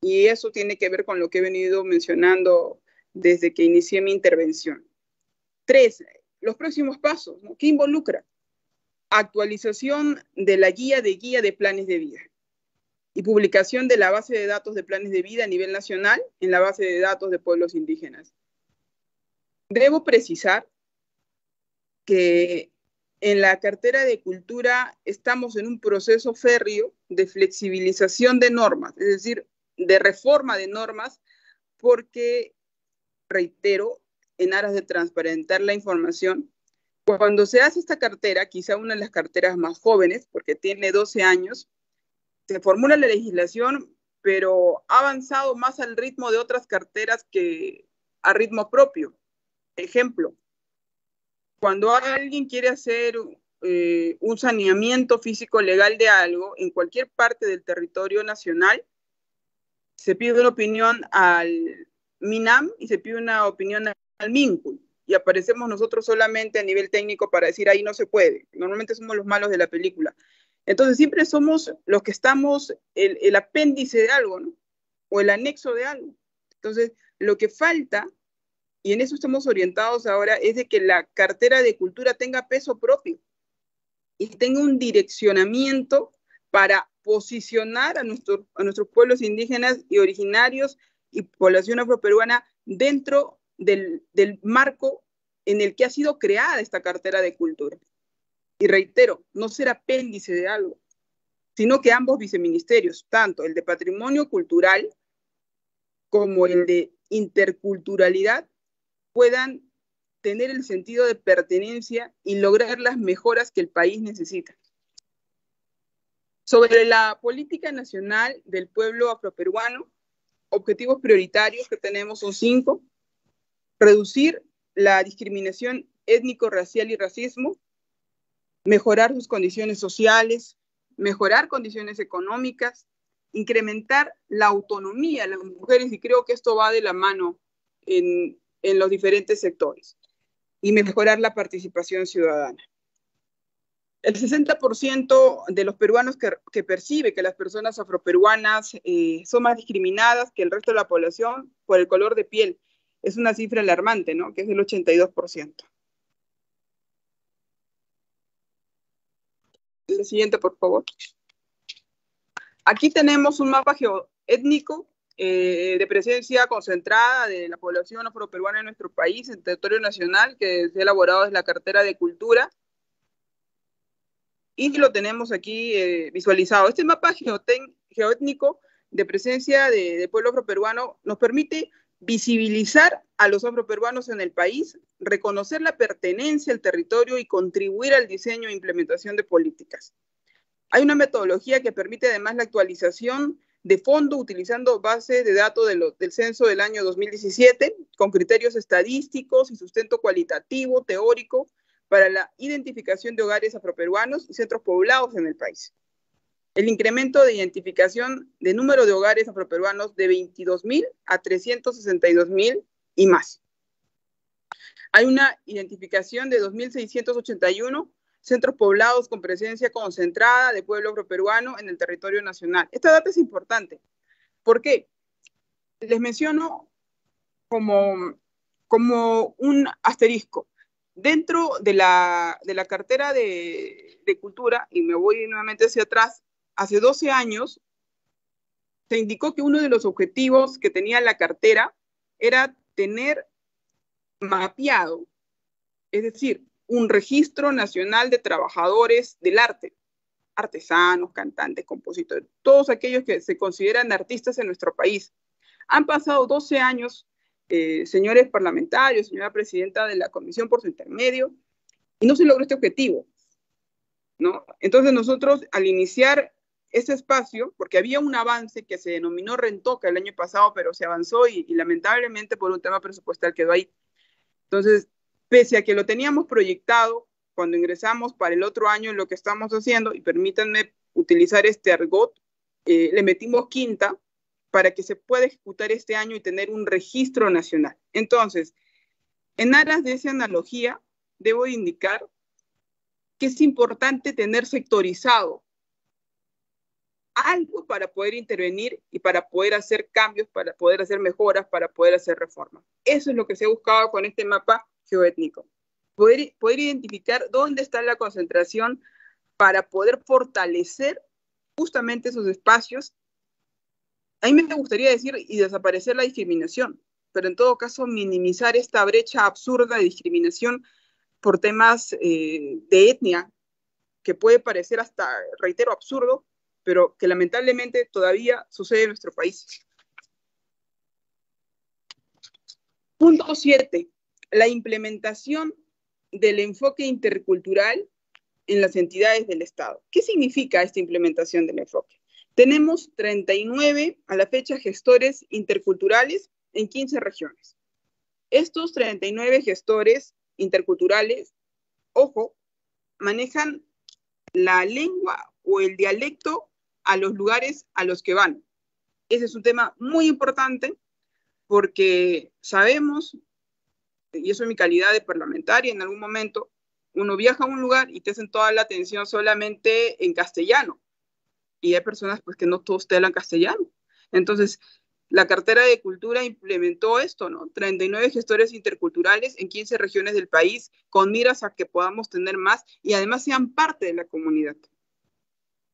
Y eso tiene que ver con lo que he venido mencionando desde que inicié mi intervención. Tres, los próximos pasos, ¿Qué involucra? actualización de la guía de guía de planes de vida y publicación de la base de datos de planes de vida a nivel nacional en la base de datos de pueblos indígenas. Debo precisar que en la cartera de cultura estamos en un proceso férreo de flexibilización de normas, es decir, de reforma de normas, porque, reitero, en aras de transparentar la información, cuando se hace esta cartera, quizá una de las carteras más jóvenes, porque tiene 12 años, se formula la legislación, pero ha avanzado más al ritmo de otras carteras que a ritmo propio. Ejemplo, cuando alguien quiere hacer eh, un saneamiento físico legal de algo en cualquier parte del territorio nacional, se pide una opinión al MINAM y se pide una opinión al MINCUL y aparecemos nosotros solamente a nivel técnico para decir ahí no se puede. Normalmente somos los malos de la película. Entonces siempre somos los que estamos el, apéndice de algo, ¿no? O el anexo de algo. Entonces, lo que falta, y en eso estamos orientados ahora, es de que la cartera de cultura tenga peso propio y tenga un direccionamiento para posicionar a, a nuestros pueblos indígenas y originarios y población afroperuana dentro del, marco en el que ha sido creada esta cartera de cultura. Y reitero, no ser apéndice de algo, sino que ambos viceministerios, tanto el de patrimonio cultural como el de interculturalidad, puedan tener el sentido de pertenencia y lograr las mejoras que el país necesita. Sobre la política nacional del pueblo afroperuano, objetivos prioritarios que tenemos son cinco reducir la discriminación étnico-racial y racismo, mejorar sus condiciones sociales, mejorar condiciones económicas, incrementar la autonomía de las mujeres, y creo que esto va de la mano en, los diferentes sectores, y mejorar la participación ciudadana. El 60% de los peruanos que, percibe que las personas afroperuanas eh, son más discriminadas que el resto de la población por el color de piel es una cifra alarmante, ¿no? Que es el 82%. El siguiente, por favor. Aquí tenemos un mapa geoétnico eh, de presencia concentrada de la población afroperuana en nuestro país, en territorio nacional, que se ha elaborado desde la cartera de Cultura. Y lo tenemos aquí eh, visualizado. Este mapa geoétnico de presencia de, pueblo pueblo afroperuano nos permite visibilizar a los afroperuanos en el país, reconocer la pertenencia al territorio y contribuir al diseño e implementación de políticas. Hay una metodología que permite además la actualización de fondo utilizando base de datos del censo del año 2017 con criterios estadísticos y sustento cualitativo, teórico, para la identificación de hogares afroperuanos y centros poblados en el país el incremento de identificación de número de hogares afroperuanos de 22.000 a 362.000 y más. Hay una identificación de 2.681 centros poblados con presencia concentrada de pueblo afroperuano en el territorio nacional. Esta data es importante. ¿Por qué? Les menciono como, como un asterisco. Dentro de la, de la cartera de, de cultura, y me voy nuevamente hacia atrás, hace 12 años, se indicó que uno de los objetivos que tenía la cartera era tener mapeado, es decir, un registro nacional de trabajadores del arte, artesanos, cantantes, compositores, todos aquellos que se consideran artistas en nuestro país. Han pasado 12 años, eh, señores parlamentarios, señora presidenta de la comisión por su intermedio, y no se logró este objetivo. ¿no? Entonces nosotros al iniciar ese espacio, porque había un avance que se denominó Rentoca el año pasado, pero se avanzó y, lamentablemente por un tema presupuestal quedó ahí. Entonces, pese a que lo teníamos proyectado, cuando ingresamos para el otro año, lo que estamos haciendo, y permítanme utilizar este argot, eh, le metimos quinta para que se pueda ejecutar este año y tener un registro nacional. Entonces, en aras de esa analogía, debo indicar que es importante tener sectorizado algo para poder intervenir y para poder hacer cambios, para poder hacer mejoras, para poder hacer reformas. Eso es lo que se ha buscado con este mapa geoétnico. Poder, poder identificar dónde está la concentración para poder fortalecer justamente esos espacios. A mí me gustaría decir y desaparecer la discriminación, pero en todo caso minimizar esta brecha absurda de discriminación por temas eh, de etnia, que puede parecer hasta, reitero, absurdo, pero que lamentablemente todavía sucede en nuestro país. Punto 7. La implementación del enfoque intercultural en las entidades del Estado. ¿Qué significa esta implementación del enfoque? Tenemos 39 a la fecha gestores interculturales en 15 regiones. Estos 39 gestores interculturales, ojo, manejan la lengua o el dialecto a los lugares a los que van. Ese es un tema muy importante porque sabemos, y eso es mi calidad de parlamentaria en algún momento, uno viaja a un lugar y te hacen toda la atención solamente en castellano. Y hay personas pues que no todos te hablan castellano. Entonces, la cartera de cultura implementó esto, ¿no? 39 gestores interculturales en 15 regiones del país con miras a que podamos tener más y además sean parte de la comunidad.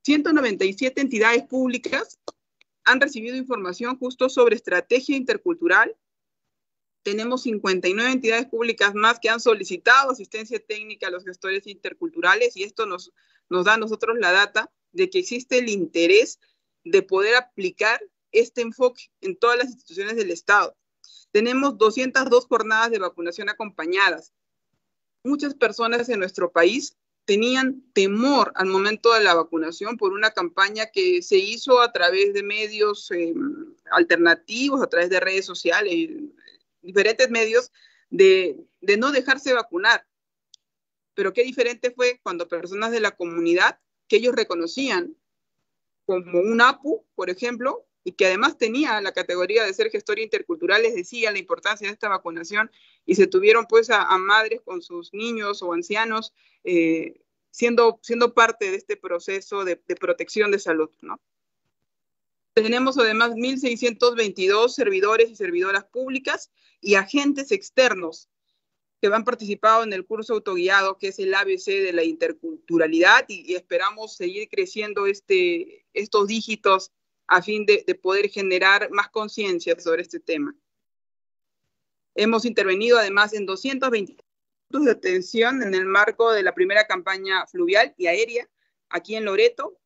197 entidades públicas han recibido información justo sobre estrategia intercultural. Tenemos 59 entidades públicas más que han solicitado asistencia técnica a los gestores interculturales y esto nos, nos da a nosotros la data de que existe el interés de poder aplicar este enfoque en todas las instituciones del Estado. Tenemos 202 jornadas de vacunación acompañadas. Muchas personas en nuestro país tenían temor al momento de la vacunación por una campaña que se hizo a través de medios eh, alternativos, a través de redes sociales, eh, diferentes medios, de, de no dejarse vacunar. Pero qué diferente fue cuando personas de la comunidad que ellos reconocían como un APU, por ejemplo, y que además tenía la categoría de ser gestor intercultural, les decía la importancia de esta vacunación y se tuvieron pues a, madres con sus niños o ancianos eh, siendo, siendo parte de este proceso de, protección de salud. ¿no? Tenemos además 1.622 servidores y servidoras públicas y agentes externos que han participado en el curso autoguiado, que es el ABC de la interculturalidad, y, y esperamos seguir creciendo este, estos dígitos a fin de, poder generar más conciencia sobre este tema. Hemos intervenido además en 220 puntos de atención en el marco de la primera campaña fluvial y aérea aquí en Loreto,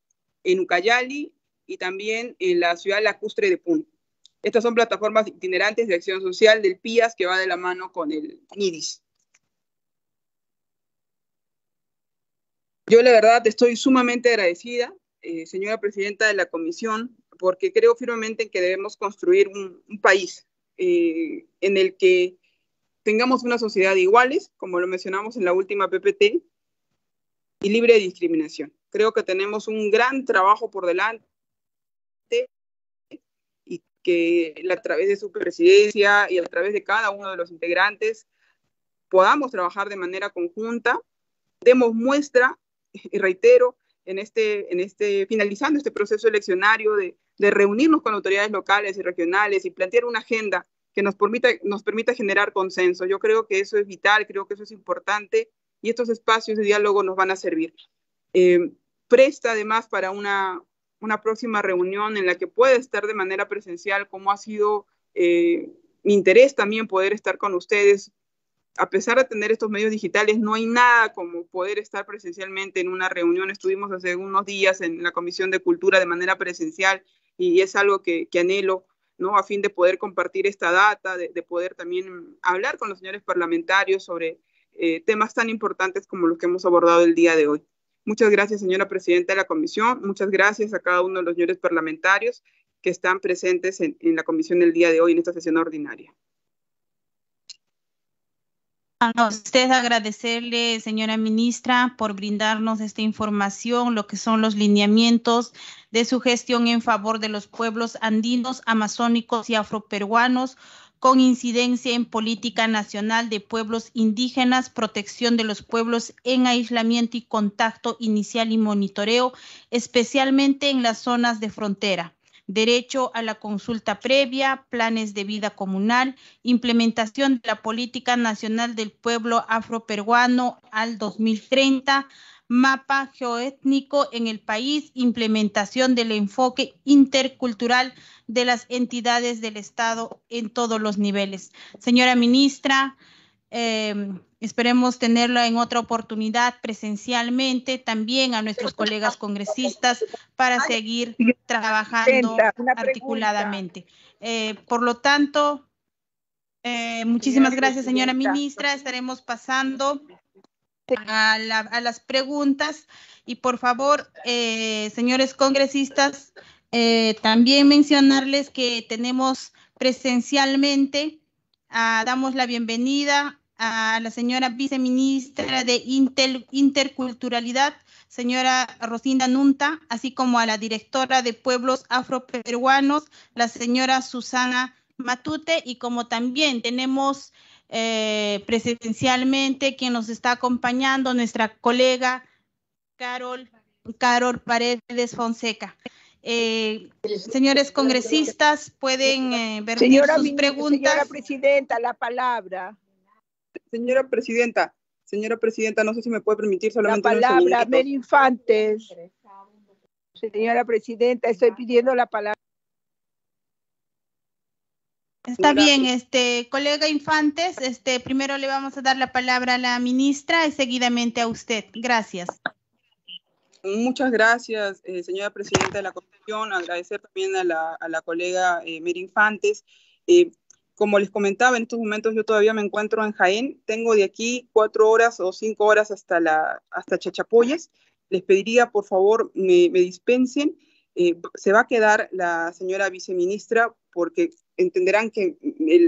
en Ucayali y también en la ciudad lacustre de Puno. Estas son plataformas itinerantes de acción social del PIAS que va de la mano con el NIDIS. Yo la verdad estoy sumamente agradecida, eh, señora presidenta de la comisión, porque creo firmemente en que debemos construir un, país eh, en el que tengamos una sociedad de iguales, como lo mencionamos en la última PPT, y libre de discriminación. Creo que tenemos un gran trabajo por delante y que a través de su presidencia y a través de cada uno de los integrantes podamos trabajar de manera conjunta, demos muestra, y reitero, en este, en este, finalizando este proceso eleccionario de, de reunirnos con autoridades locales y regionales y plantear una agenda que nos permita, nos permita generar consenso. Yo creo que eso es vital, creo que eso es importante y estos espacios de diálogo nos van a servir. Eh, presta además para una, una próxima reunión en la que pueda estar de manera presencial, como ha sido eh, mi interés también poder estar con ustedes. A pesar de tener estos medios digitales, no hay nada como poder estar presencialmente en una reunión. Estuvimos hace unos días en la Comisión de Cultura de manera presencial y es algo que, anhelo, ¿no? A fin de poder compartir esta data, de, poder también hablar con los señores parlamentarios sobre eh, temas tan importantes como los que hemos abordado el día de hoy. Muchas gracias, señora presidenta de la comisión. Muchas gracias a cada uno de los señores parlamentarios que están presentes en la comisión el día de hoy en esta sesión ordinaria. A usted agradecerle, señora ministra, por brindarnos esta información, lo que son los lineamientos de su gestión en favor de los pueblos andinos, amazónicos y afroperuanos con incidencia en política nacional de pueblos indígenas, protección de los pueblos en aislamiento y contacto inicial y monitoreo, especialmente en las zonas de frontera derecho a la consulta previa, planes de vida comunal, implementación de la política nacional del pueblo afroperuano al 2030, mapa geoétnico en el país, implementación del enfoque intercultural de las entidades del Estado en todos los niveles. Señora ministra, Em, esperemos tenerla en otra oportunidad presencialmente, también a nuestros colegas congresistas para seguir trabajando articuladamente. Eh, por lo tanto, eh, muchísimas gracias, señora ministra. Estaremos pasando a, a las preguntas y por favor, eh, señores congresistas, también mencionarles que tenemos presencialmente Ah, damos la bienvenida a la señora viceministra de Interculturalidad, señora Rosinda Nunta, así como a la directora de Pueblos Afroperuanos, la señora Susana Matute, y como también tenemos eh, presencialmente quien nos está acompañando, nuestra colega Carol, Carol Paredes Fonseca. Eh, señores congresistas, pueden eh, ver sus preguntas. Señora presidenta, la palabra. Señora presidenta, señora presidenta, no sé si me puede permitir solamente. La palabra, Infantes. Señora presidenta, estoy pidiendo la palabra. Está bien, este colega Infantes, este primero le vamos a dar la palabra a la ministra y seguidamente a usted. Gracias. Muchas gracias, eh, señora presidenta de la Comisión. Agradecer también a la, colega eh, Miri Infantes. Eh, como les comentaba, en estos momentos yo todavía me encuentro en Jaén. Tengo de aquí cuatro horas o cinco horas hasta, la, hasta Chachapoyes. Les pediría, por favor, me, dispensen. Eh, se va a quedar la señora viceministra porque entenderán que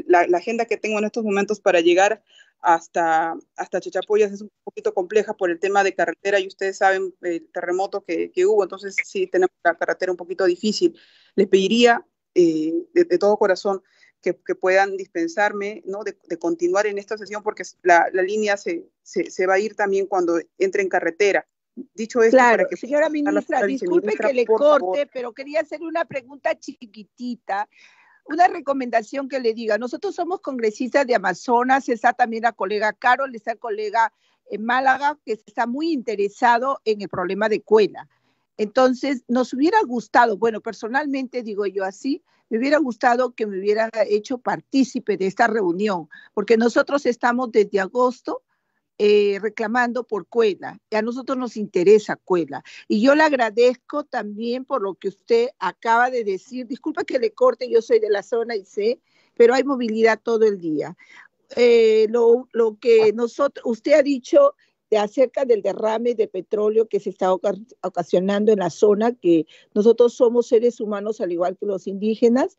la, la, agenda que tengo en estos momentos para llegar hasta, hasta Chachapoyas es un poquito compleja por el tema de carretera y ustedes saben el terremoto que, que hubo, entonces sí tenemos la carretera un poquito difícil. Les pediría eh, de, todo corazón que, que, puedan dispensarme ¿no? de, continuar en esta sesión porque la, la línea se, se, se, va a ir también cuando entre en carretera. Dicho esto, claro, para que señora ministra, disculpe que le corte, pero quería hacerle una pregunta chiquitita una recomendación que le diga. Nosotros somos congresistas de Amazonas, está también la colega Carol, está el colega en eh, Málaga, que está muy interesado en el problema de Cuena. Entonces, nos hubiera gustado, bueno, personalmente digo yo así, me hubiera gustado que me hubiera hecho partícipe de esta reunión, porque nosotros estamos desde agosto eh, reclamando por Cuela. A nosotros nos interesa Cuela. Y yo le agradezco también por lo que usted acaba de decir. Disculpa que le corte, yo soy de la zona y sé, pero hay movilidad todo el día. Eh, lo, lo, que ah. nosotros, usted ha dicho de acerca del derrame de petróleo que se está ocasionando en la zona, que nosotros somos seres humanos al igual que los indígenas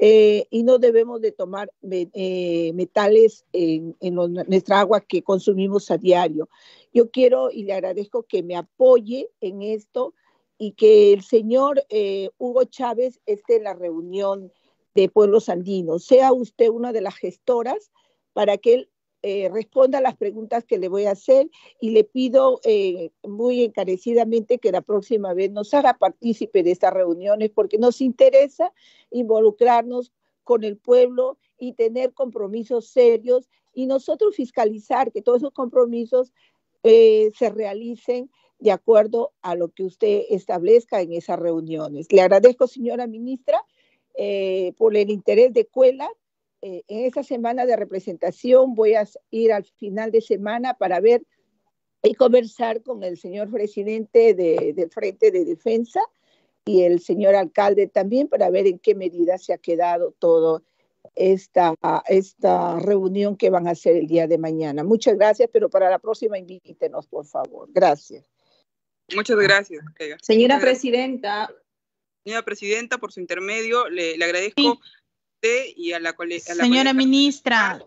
eh, y no debemos de tomar eh, metales en, nuestra agua que consumimos a diario. Yo quiero y le agradezco que me apoye en esto y que el señor eh, Hugo Chávez esté en la reunión de pueblos andinos. Sea usted una de las gestoras para que él eh, responda las preguntas que le voy a hacer y le pido eh, muy encarecidamente que la próxima vez nos haga partícipe de estas reuniones porque nos interesa involucrarnos con el pueblo y tener compromisos serios y nosotros fiscalizar que todos esos compromisos eh, se realicen de acuerdo a lo que usted establezca en esas reuniones. Le agradezco, señora ministra, por el interés de Cuela eh, en esta semana de representación voy a ir al final de semana para ver y conversar con el señor presidente de, del Frente de Defensa y el señor alcalde también para ver en qué medida se ha quedado todo esta, esta reunión que van a hacer el día de mañana. Muchas gracias, pero para la próxima invítenos, por favor. Gracias. Muchas gracias. Señora Presidenta. Señora Presidenta, por su intermedio, le, agradezco y a la, colega. Señora ministra,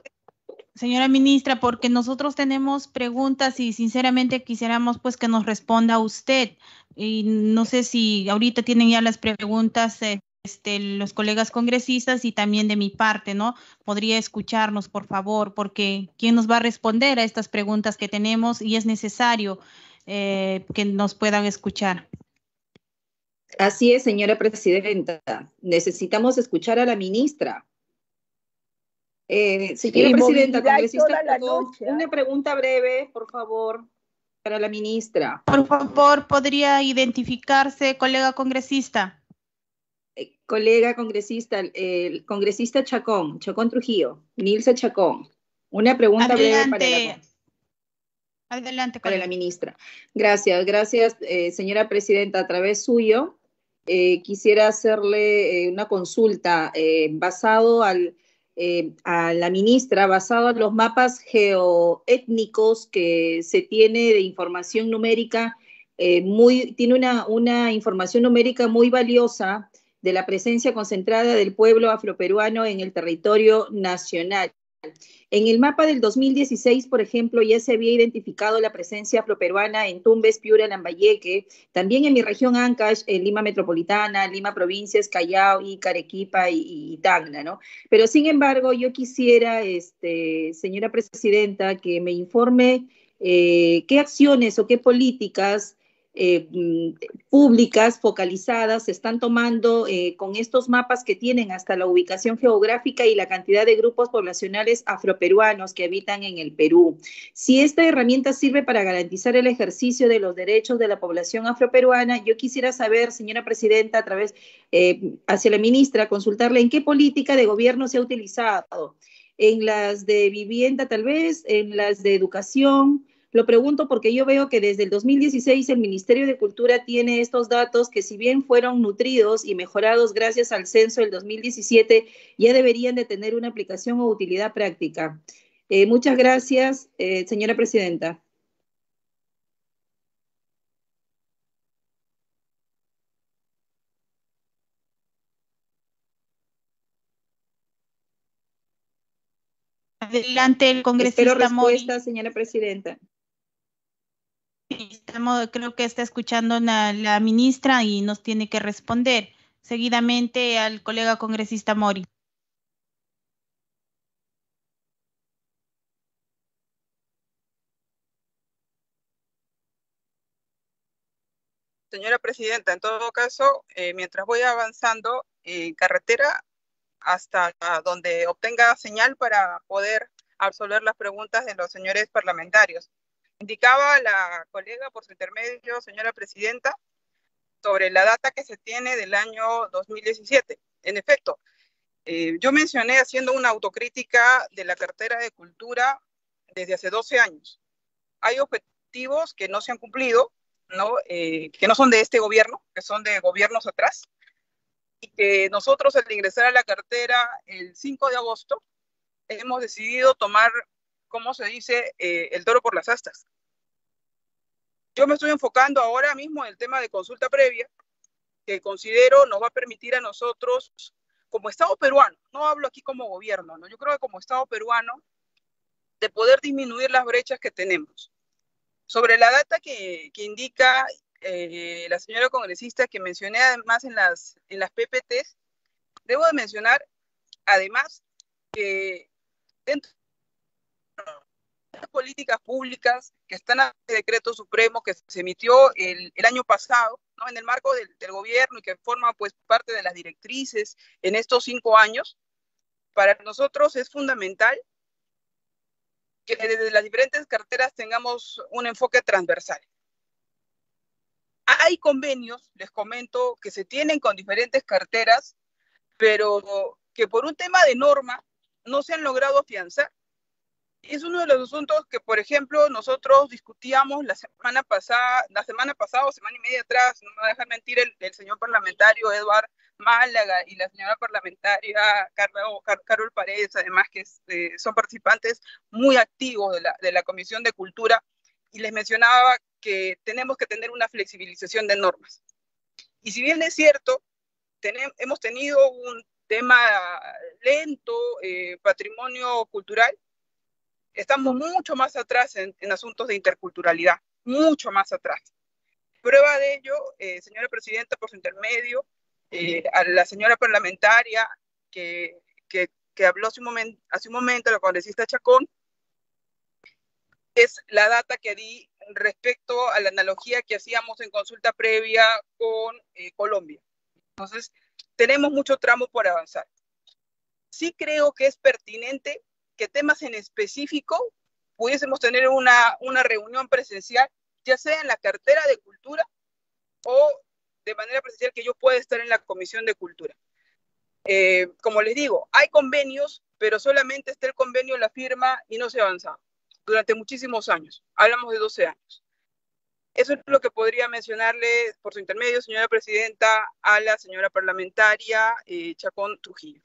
señora ministra, porque nosotros tenemos preguntas y sinceramente quisiéramos pues que nos responda usted. Y no sé si ahorita tienen ya las preguntas. Este, los colegas congresistas y también de mi parte, ¿no? Podría escucharnos, por favor, porque ¿quién nos va a responder a estas preguntas que tenemos y es necesario eh, que nos puedan escuchar? Así es, señora presidenta. Necesitamos escuchar a la ministra. Eh, señora presidenta, congresista, ¿ah? una pregunta breve, por favor, para la ministra. Por favor, ¿podría identificarse, colega congresista? Eh, colega congresista, el congresista Chacón, Chacón Trujillo, Nilsa Chacón. Una pregunta breve para la Adelante, Para la ministra. Gracias, gracias, eh, señora presidenta. A través suyo, eh, quisiera hacerle eh, una consulta eh, basado al, a la ministra, basado en los mapas geoétnicos que se tiene de información numérica, muy, tiene una, una, información numérica muy valiosa de la presencia concentrada del pueblo afroperuano en el territorio nacional. En el mapa del 2016, por ejemplo, ya se había identificado la presencia afroperuana en Tumbes, Piura, Lambayeque, también en mi región Ancash, en Lima Metropolitana, Lima Provincias, Callao y Carequipa y, y ¿no? Pero sin embargo, yo quisiera, este, señora presidenta, que me informe eh, qué acciones o qué políticas eh, mm, públicas focalizadas se están tomando eh, con estos mapas que tienen hasta la ubicación geográfica y la cantidad de grupos poblacionales afroperuanos que habitan en el Perú. Si esta herramienta sirve para garantizar el ejercicio de los derechos de la población afroperuana, yo quisiera saber, señora presidenta, a través eh, hacia la ministra, consultarle en qué política de gobierno se ha utilizado, en las de vivienda tal vez, en las de educación lo pregunto porque yo veo que desde el 2016 el Ministerio de Cultura tiene estos datos que si bien fueron nutridos y mejorados gracias al censo del 2017, ya deberían de tener una aplicación o utilidad práctica. Eh, muchas gracias, eh, señora presidenta. Adelante el congresista Espero respuesta, señora presidenta creo que está escuchando la, ministra y nos tiene que responder. Seguidamente al colega congresista Mori. Señora Presidenta, en todo caso, eh, mientras voy avanzando en carretera hasta donde obtenga señal para poder absolver las preguntas de los señores parlamentarios indicaba la colega por su intermedio, señora presidenta, sobre la data que se tiene del año 2017. En efecto, eh, yo mencioné haciendo una autocrítica de la cartera de cultura desde hace 12 años. Hay objetivos que no se han cumplido, ¿no? Eh, que no son de este gobierno, que son de gobiernos atrás, y que nosotros al ingresar a la cartera el 5 de agosto hemos decidido tomar ¿cómo se dice? Eh, el toro por las astas. Yo me estoy enfocando ahora mismo en el tema de consulta previa, que considero nos va a permitir a nosotros, como Estado peruano, no hablo aquí como gobierno, ¿no? yo creo que como Estado peruano, de poder disminuir las brechas que tenemos. Sobre la data que, que indica eh, la señora congresista que mencioné además en las, en las PPTs, debo de mencionar además que dentro de políticas públicas que están en el este decreto supremo que se emitió el, año pasado, ¿no? en el marco del, del, gobierno y que forma pues parte de las directrices en estos cinco años, para nosotros es fundamental que desde las diferentes carteras tengamos un enfoque transversal. Hay convenios, les comento, que se tienen con diferentes carteras, pero que por un tema de norma no se han logrado afianzar es uno de los asuntos que, por ejemplo, nosotros discutíamos la semana pasada, la semana pasada o semana y media atrás, no me dejan mentir el, señor parlamentario Eduard Málaga y la señora parlamentaria Carla, Carol Paredes, además que eh, son participantes muy activos de la, de la Comisión de Cultura, y les mencionaba que tenemos que tener una flexibilización de normas. Y si bien es cierto, hemos tenido un tema lento, eh, patrimonio cultural, Estamos mucho más atrás en, asuntos de interculturalidad, mucho más atrás. Prueba de ello, eh, señora presidenta, por su intermedio, eh, a la señora parlamentaria que, que, habló hace un, momento, hace un momento, la congresista Chacón, es la data que di respecto a la analogía que hacíamos en consulta previa con eh, Colombia. Entonces, tenemos mucho tramo por avanzar. Sí creo que es pertinente que temas en específico pudiésemos tener una, una reunión presencial, ya sea en la cartera de cultura o de manera presencial que yo pueda estar en la comisión de cultura. Eh, como les digo, hay convenios, pero solamente está el convenio, la firma y no se ha avanzado durante muchísimos años. Hablamos de 12 años. Eso es lo que podría mencionarle por su intermedio, señora presidenta, a la señora parlamentaria eh, Chacón Trujillo.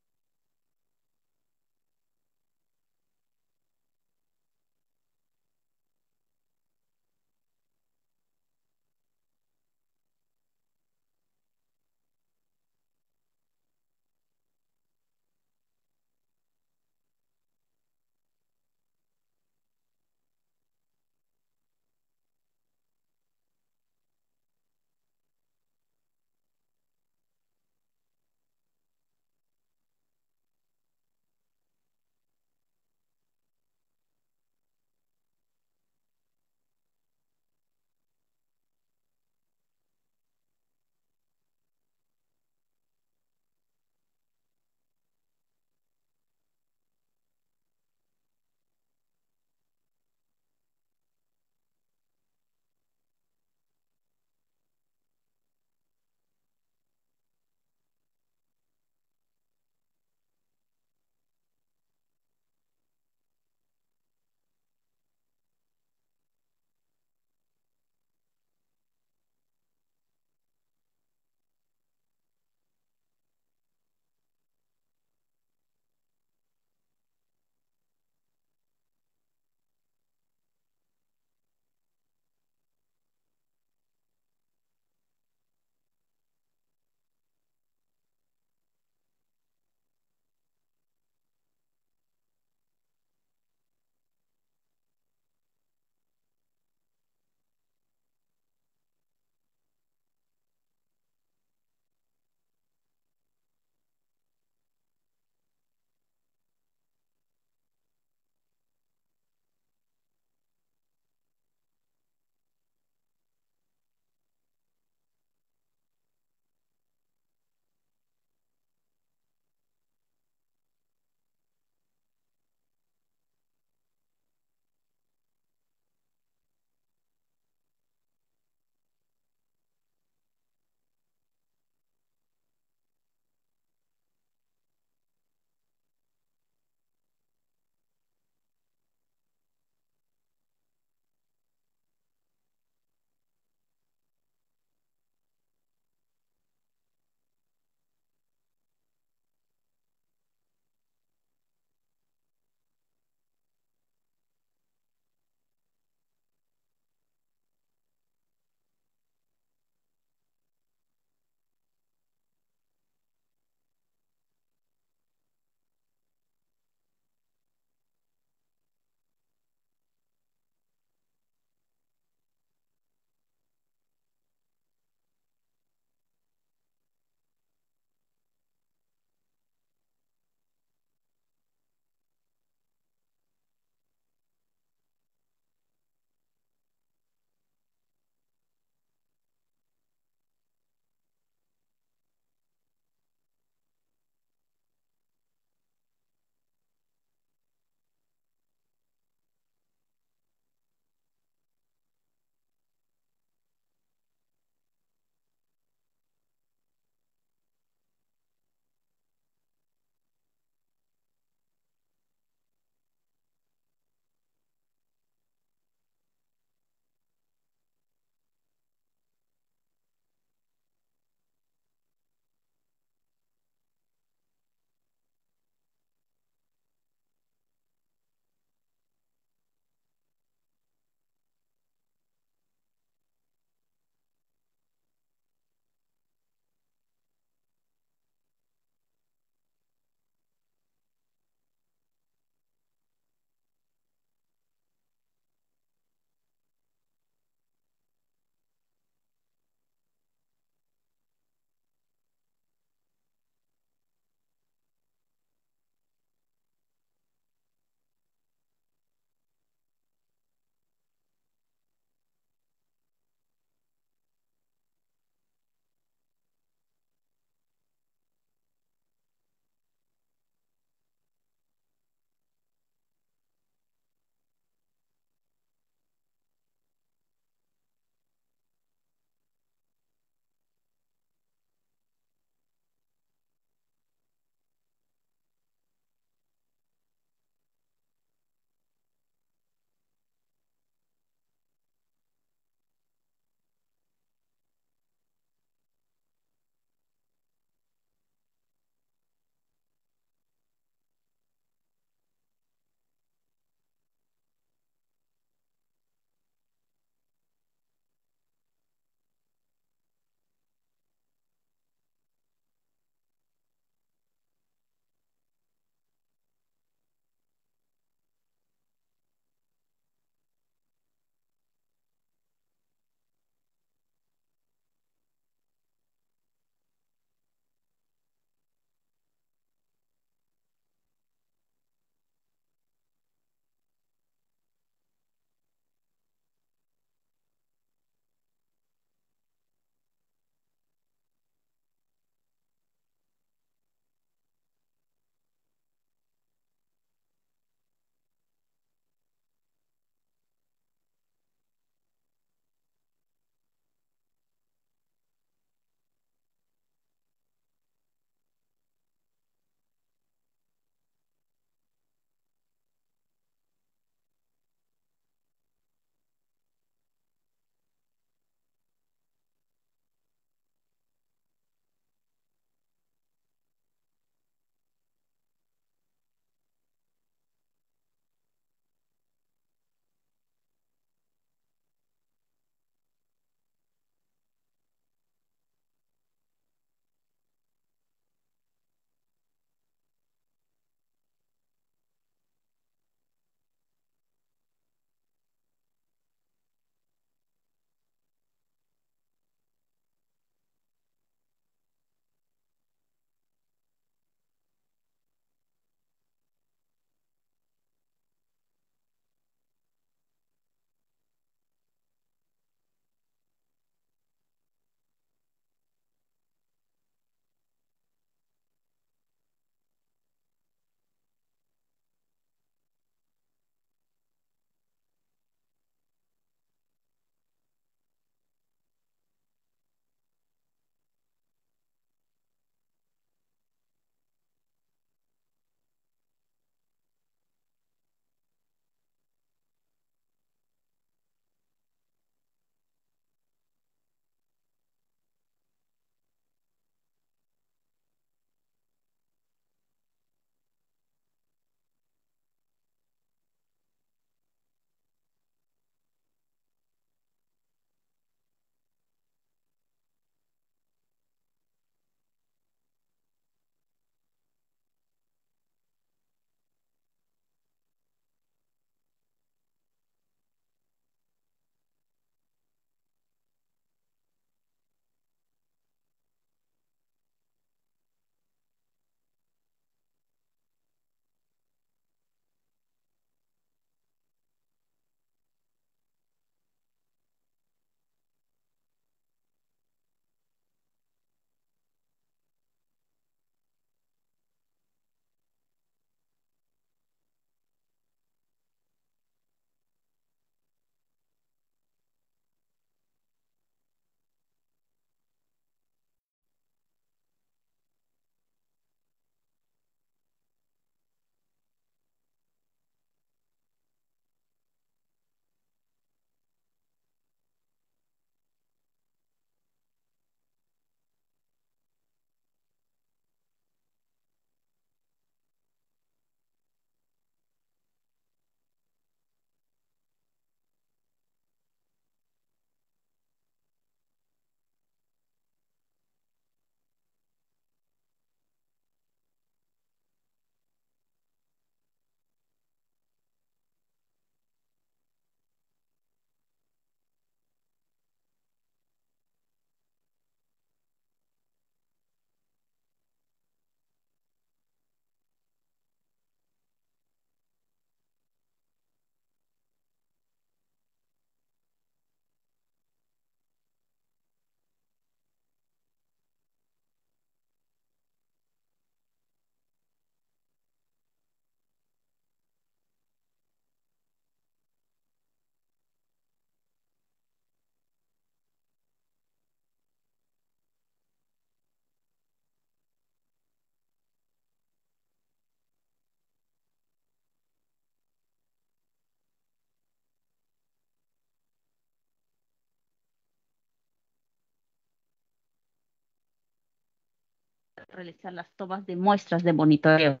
realizar las tomas de muestras de monitoreo.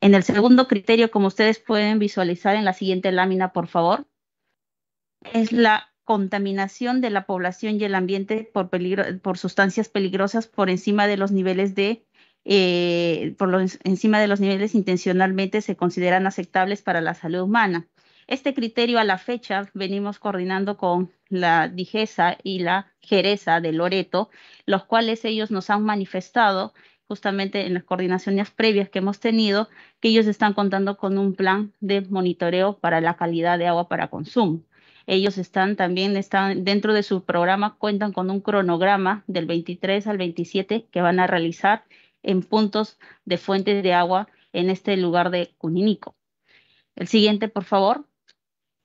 En el segundo criterio, como ustedes pueden visualizar en la siguiente lámina, por favor, es la contaminación de la población y el ambiente por, por sustancias peligrosas por encima de los niveles de eh, por encima de los niveles intencionalmente se consideran aceptables para la salud humana. Este criterio a la fecha venimos coordinando con la Digesa y la Jereza de Loreto, los cuales ellos nos han manifestado justamente en las coordinaciones previas que hemos tenido, que ellos están contando con un plan de monitoreo para la calidad de agua para consumo. Ellos están también, están dentro de su programa, cuentan con un cronograma del 23 al 27 que van a realizar en puntos de fuentes de agua en este lugar de Cuninico. El siguiente, por favor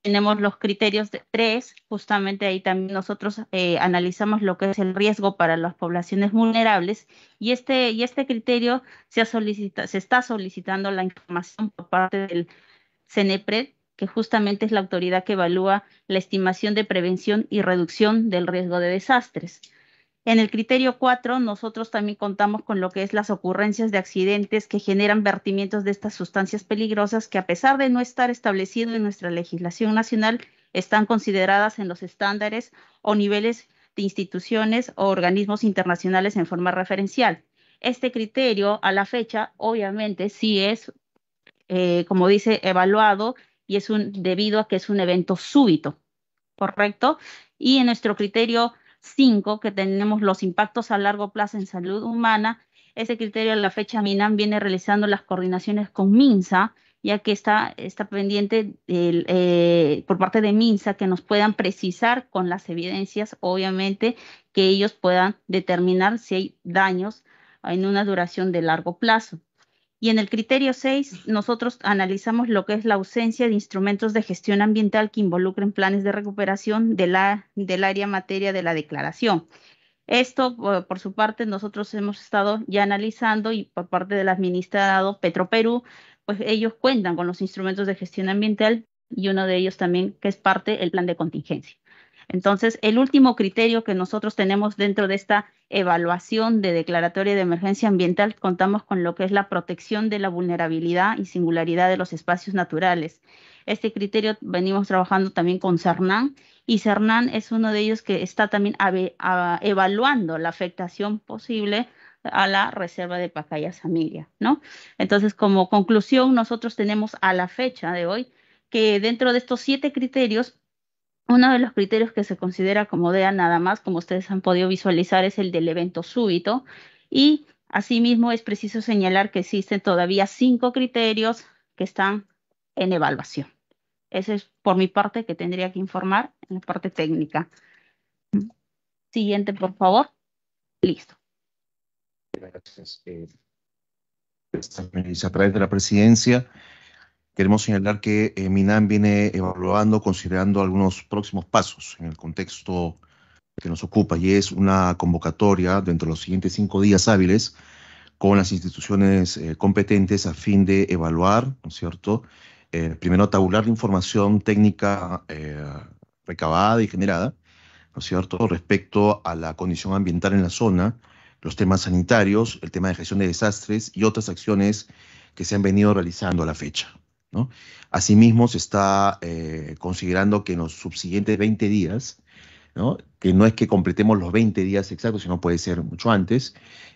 tenemos los criterios de tres, justamente ahí también nosotros eh, analizamos lo que es el riesgo para las poblaciones vulnerables y este, y este criterio se, ha se está solicitando la información por parte del CENEPRED, que justamente es la autoridad que evalúa la estimación de prevención y reducción del riesgo de desastres. En el criterio 4, nosotros también contamos con lo que es las ocurrencias de accidentes que generan vertimientos de estas sustancias peligrosas que a pesar de no estar establecido en nuestra legislación nacional, están consideradas en los estándares o niveles de instituciones o organismos internacionales en forma referencial. Este criterio a la fecha, obviamente, sí es, eh, como dice, evaluado y es un debido a que es un evento súbito, ¿correcto? Y en nuestro criterio 5, que tenemos los impactos a largo plazo en salud humana, ese criterio a la fecha MINAM viene realizando las coordinaciones con MINSA, ya que está, está pendiente eh, por parte de MINSA que nos puedan precisar con las evidencias, obviamente, que ellos puedan determinar si hay daños en una duración de largo plazo. Y en el criterio 6, nosotros analizamos lo que es la ausencia de instrumentos de gestión ambiental que involucren planes de recuperación del área materia de la declaración. Esto, eh, por su parte, nosotros hemos estado ya analizando y por parte del administrado Petroperú, pues ellos cuentan con los instrumentos de gestión ambiental y uno de ellos también que es parte del plan de contingencia. Entonces, el último criterio que nosotros tenemos dentro de esta evaluación de declaratoria de emergencia ambiental, contamos con lo que es la protección de la vulnerabilidad y singularidad de los espacios naturales. Este criterio venimos trabajando también con Cernán y CERNAN es uno de ellos que está también evaluando la afectación posible a la reserva de Pacaya Samiria, ¿no? Entonces, como conclusión, nosotros tenemos a la fecha de hoy que dentro de estos siete criterios uno de los criterios que se considera como DEA nada más, como ustedes han podido visualizar, es el del evento súbito. Y asimismo es preciso señalar que existen todavía cinco criterios que están en evaluación. Ese es por mi parte que tendría que informar en la parte técnica. Siguiente, por favor. Listo. Gracias. Eh, pues, a través de la presidencia. Queremos señalar que eh, Minam viene evaluando, considerando algunos próximos pasos en el contexto que nos ocupa y es una convocatoria dentro de los siguientes cinco días hábiles con las instituciones eh, competentes a fin de evaluar, ¿no es cierto? Eh, primero, tabular la información técnica recabada y generada, ¿no es cierto?, respecto a la condición ambiental en la zona, los temas sanitarios, el tema de gestión de desastres y otras acciones que se han venido realizando a la fecha. Asimismo, se está eh, considerando que en los subsiguientes 20 días, que no es que completemos los 20 días exactos, sino puede ser mucho antes,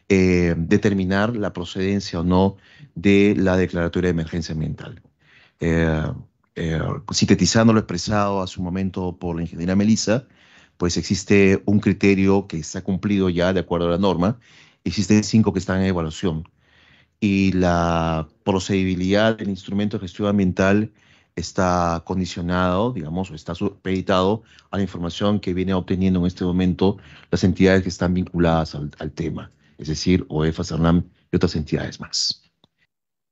eh, determinar la procedencia o no de la declaratoria de emergencia ambiental. Eh, sintetizando lo expresado a su momento por la ingeniera Melissa, pues existe un criterio que se ha cumplido ya de acuerdo a la norma, existen cinco que están en evaluación y la procedibilidad del instrumento de gestión ambiental está condicionado, digamos, o está supeditado a la información que viene obteniendo en este momento las entidades que están vinculadas al, tema, es decir, OEFA, CERNAM y otras entidades más.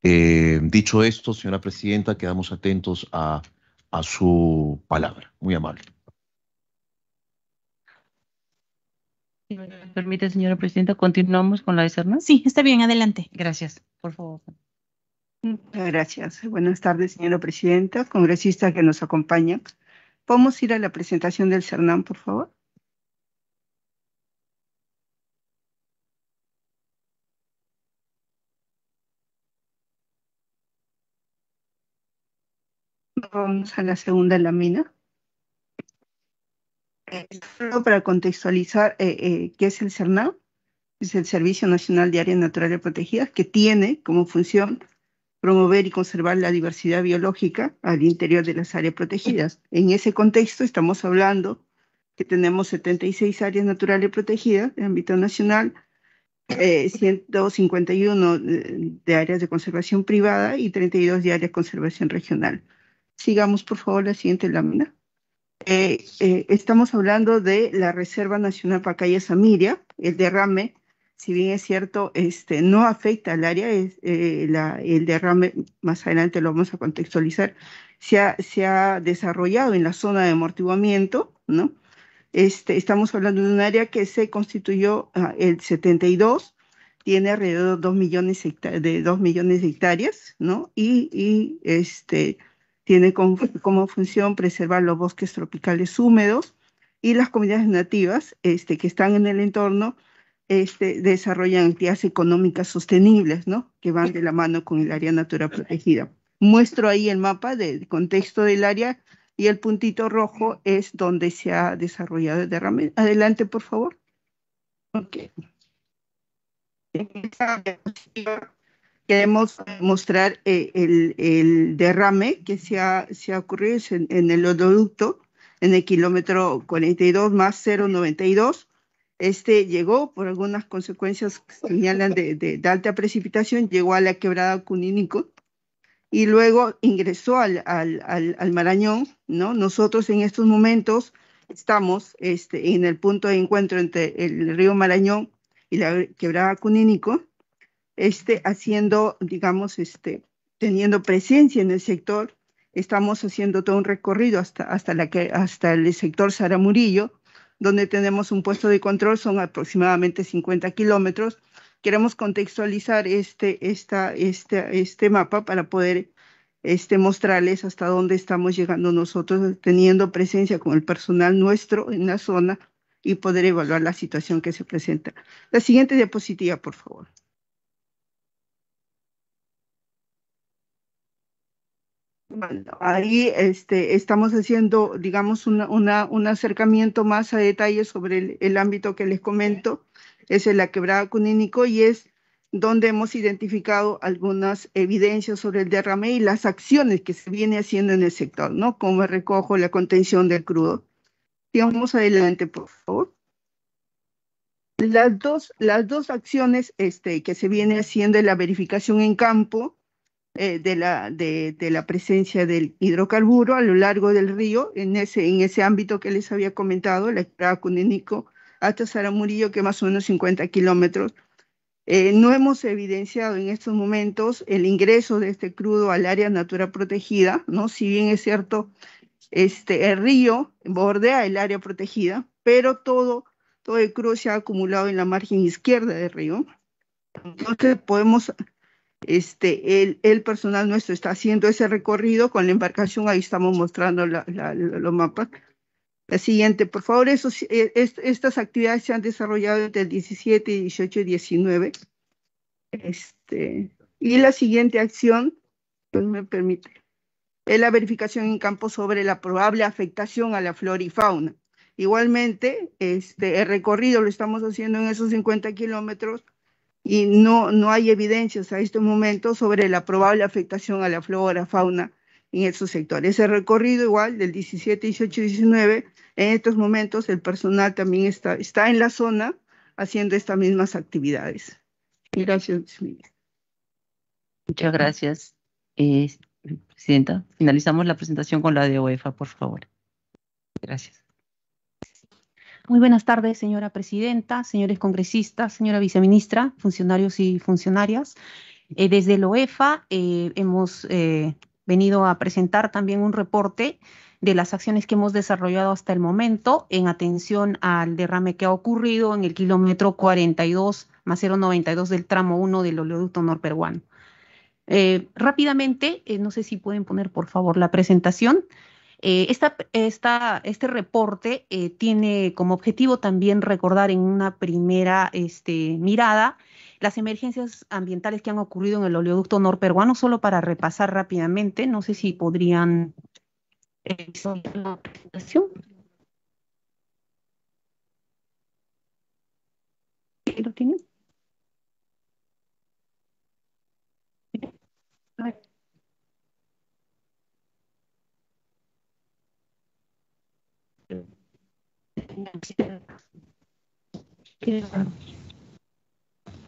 Eh, dicho esto, señora presidenta, quedamos atentos a, a su palabra. Muy amable. me permite, señora presidenta, continuamos con la de Sí, está bien, adelante. Gracias, por favor. gracias. Buenas tardes, señora presidenta, congresistas que nos acompañan. ¿Podemos ir a la presentación del CERNAM, por favor? Vamos a la segunda lámina solo para contextualizar eh, eh, qué es el CERNAP, es el Servicio Nacional de Áreas Naturales Protegidas, que tiene como función promover y conservar la diversidad biológica al interior de las áreas protegidas. En ese contexto estamos hablando que tenemos 76 áreas naturales protegidas en ámbito nacional, 151 eh, de áreas de conservación privada y 32 de áreas de conservación regional. Sigamos, por favor, la siguiente lámina. Eh, eh, estamos hablando de la Reserva Nacional Pacaya Samiria, el derrame, si bien es cierto, este, no afecta al área, eh, la, el derrame, más adelante lo vamos a contextualizar, se ha, se ha desarrollado en la zona de amortiguamiento, ¿no? Este, estamos hablando de un área que se constituyó ah, el 72, tiene alrededor de 2 millones, de hectáreas, ¿no? Y, y este, tiene como, función preservar los bosques tropicales húmedos y las comunidades nativas este, que están en el entorno este, desarrollan actividades económicas sostenibles, ¿no? Que van de la mano con el área natural protegida. Muestro ahí el mapa del contexto del área y el puntito rojo es donde se ha desarrollado el derrame. Adelante, por favor queremos mostrar eh, el, derrame que se ha, ocurrido en, el oleoducto, en el kilómetro 42 más 092. Este llegó, por algunas consecuencias que señalan de, alta precipitación, llegó a la quebrada Cunínico y luego ingresó al, Marañón. ¿no? Nosotros en estos momentos estamos este, en el punto de encuentro entre el río Marañón y la quebrada Cunínico este, haciendo, digamos, este, teniendo presencia en el sector. Estamos haciendo todo un recorrido hasta, hasta, la que, hasta el sector Sara Murillo, donde tenemos un puesto de control, son aproximadamente 50 kilómetros. Queremos contextualizar este, este, este mapa para poder este, mostrarles hasta dónde estamos llegando nosotros, teniendo presencia con el personal nuestro en la zona y poder evaluar la situación que se presenta. La siguiente diapositiva, por favor. ahí este, estamos haciendo, digamos, un acercamiento más a detalle sobre el, ámbito que les comento, es en la quebrada Cunínico y es donde hemos identificado algunas evidencias sobre el derrame y las acciones que se viene haciendo en el sector, ¿no? Como recojo, la contención del crudo. Sigamos adelante, por favor. Las dos, las dos acciones este, que se viene haciendo en la verificación en campo, eh, de, la, de, la presencia del hidrocarburo a lo largo del río, en ese, en ese ámbito que les había comentado, la estrada Cunenico hasta Saramurillo, que más o menos 50 kilómetros. Eh, no hemos evidenciado en estos momentos el ingreso de este crudo al área natural protegida, ¿no? Si bien es cierto, este, el río bordea el área protegida, pero todo, todo el crudo se ha acumulado en la margen izquierda del río. Entonces podemos este, el, el, personal nuestro está haciendo ese recorrido con la embarcación, ahí estamos mostrando los mapas. La siguiente, por favor, eso eh, estas actividades se han desarrollado entre el 17, 18 y 19. Este, y la siguiente acción, pues me permite, es la verificación en campo sobre la probable afectación a la flora y fauna. Igualmente, este, el recorrido lo estamos haciendo en esos 50 kilómetros y no, no hay evidencias a este momento sobre la probable afectación a la flora, fauna en esos sectores. Ese recorrido igual del 17, 18 y 19, en estos momentos el personal también está, está en la zona haciendo estas mismas actividades. Gracias, Muchas gracias, eh, Presidenta. Finalizamos la presentación con la de UEFA, por favor. Gracias. Muy buenas tardes, señora presidenta, señores congresistas, señora viceministra, funcionarios y funcionarias. Eh, desde la OEFA eh, hemos eh, venido a presentar también un reporte de las acciones que hemos desarrollado hasta el momento en atención al derrame que ha ocurrido en el kilómetro 42 más 092 del tramo 1 del oleoducto norperuano. rápidamente, no sé si pueden poner por favor la presentación. Eh, este reporte eh, tiene como objetivo también recordar en una primera este, mirada las emergencias ambientales que han ocurrido en el oleoducto norperuano, solo para repasar rápidamente, no sé si podrían... Eh, ¿Lo tienen?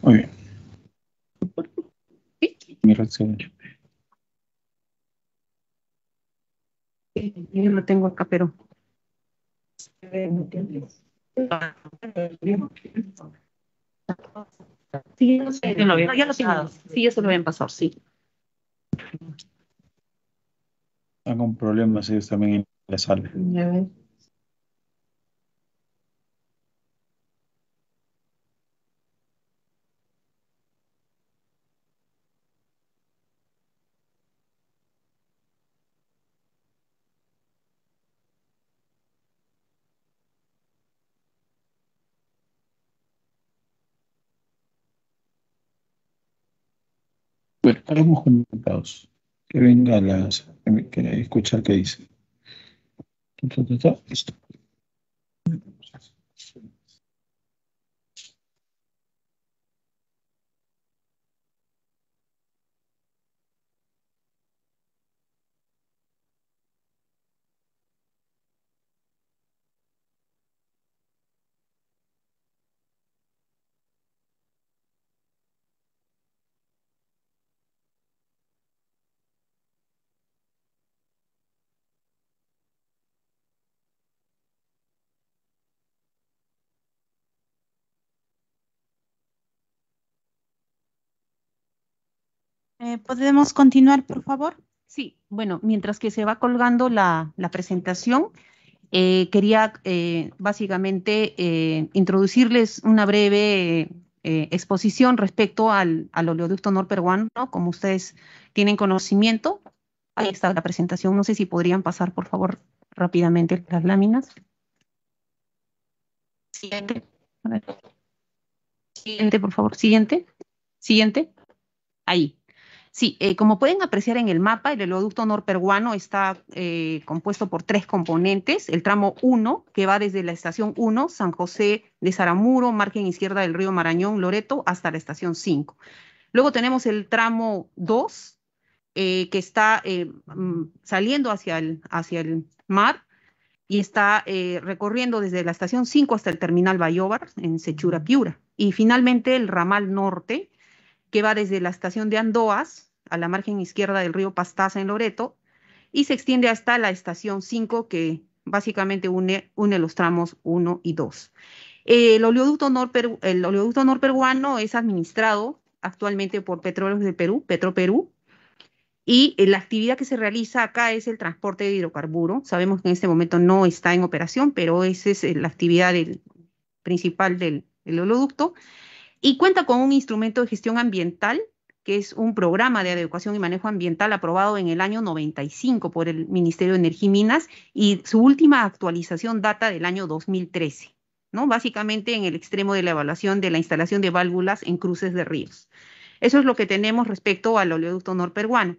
Muy bien. Mira Yo lo tengo acá, pero. Sí, no sé. no, ya lo tengo. Sí, eso lo habían pasado, sí. Hago un problema, si ellos también en la sala. Ya ves. estamos conectados. Que venga la... que escuchar qué dice. Eh, ¿Podemos continuar, por favor? Sí, bueno, mientras que se va colgando la, presentación, eh, quería eh, básicamente introducirles una breve exposición respecto al, oleoducto norperuano. ¿no? Como ustedes tienen conocimiento, ahí está la presentación. No sé si podrían pasar, por favor, rápidamente las láminas. Siguiente, por favor. Siguiente. Siguiente. Ahí. Sí, eh, como pueden apreciar en el mapa, el oleoducto norperuano está eh, compuesto por tres componentes. El tramo 1, que va desde la estación 1, San José de Saramuro, margen izquierda del río Marañón, Loreto, hasta la estación 5. Luego tenemos el tramo 2, eh, que está mm, saliendo hacia el, hacia el mar y está recorriendo desde la estación 5 hasta el terminal Bayobar, en Sechura Piura. Y finalmente el ramal norte, que va desde la estación de Andoas a la margen izquierda del río Pastaza en Loreto y se extiende hasta la estación 5 que básicamente une, une los tramos 1 y 2. El oleoducto, el oleoducto norperuano es administrado actualmente por Petróleos de Perú, Petroperú, y eh, la actividad que se realiza acá es el transporte de hidrocarburo. Sabemos que en este momento no está en operación, pero esa es eh, la actividad principal del, del, oleoducto y cuenta con un instrumento de gestión ambiental, que es un programa de adecuación y manejo ambiental aprobado en el año 95 por el Ministerio de Energía y Minas y su última actualización data del año 2013. ¿no? Básicamente en el extremo de la evaluación de la instalación de válvulas en cruces de ríos. Eso es lo que tenemos respecto al oleoducto norperuano.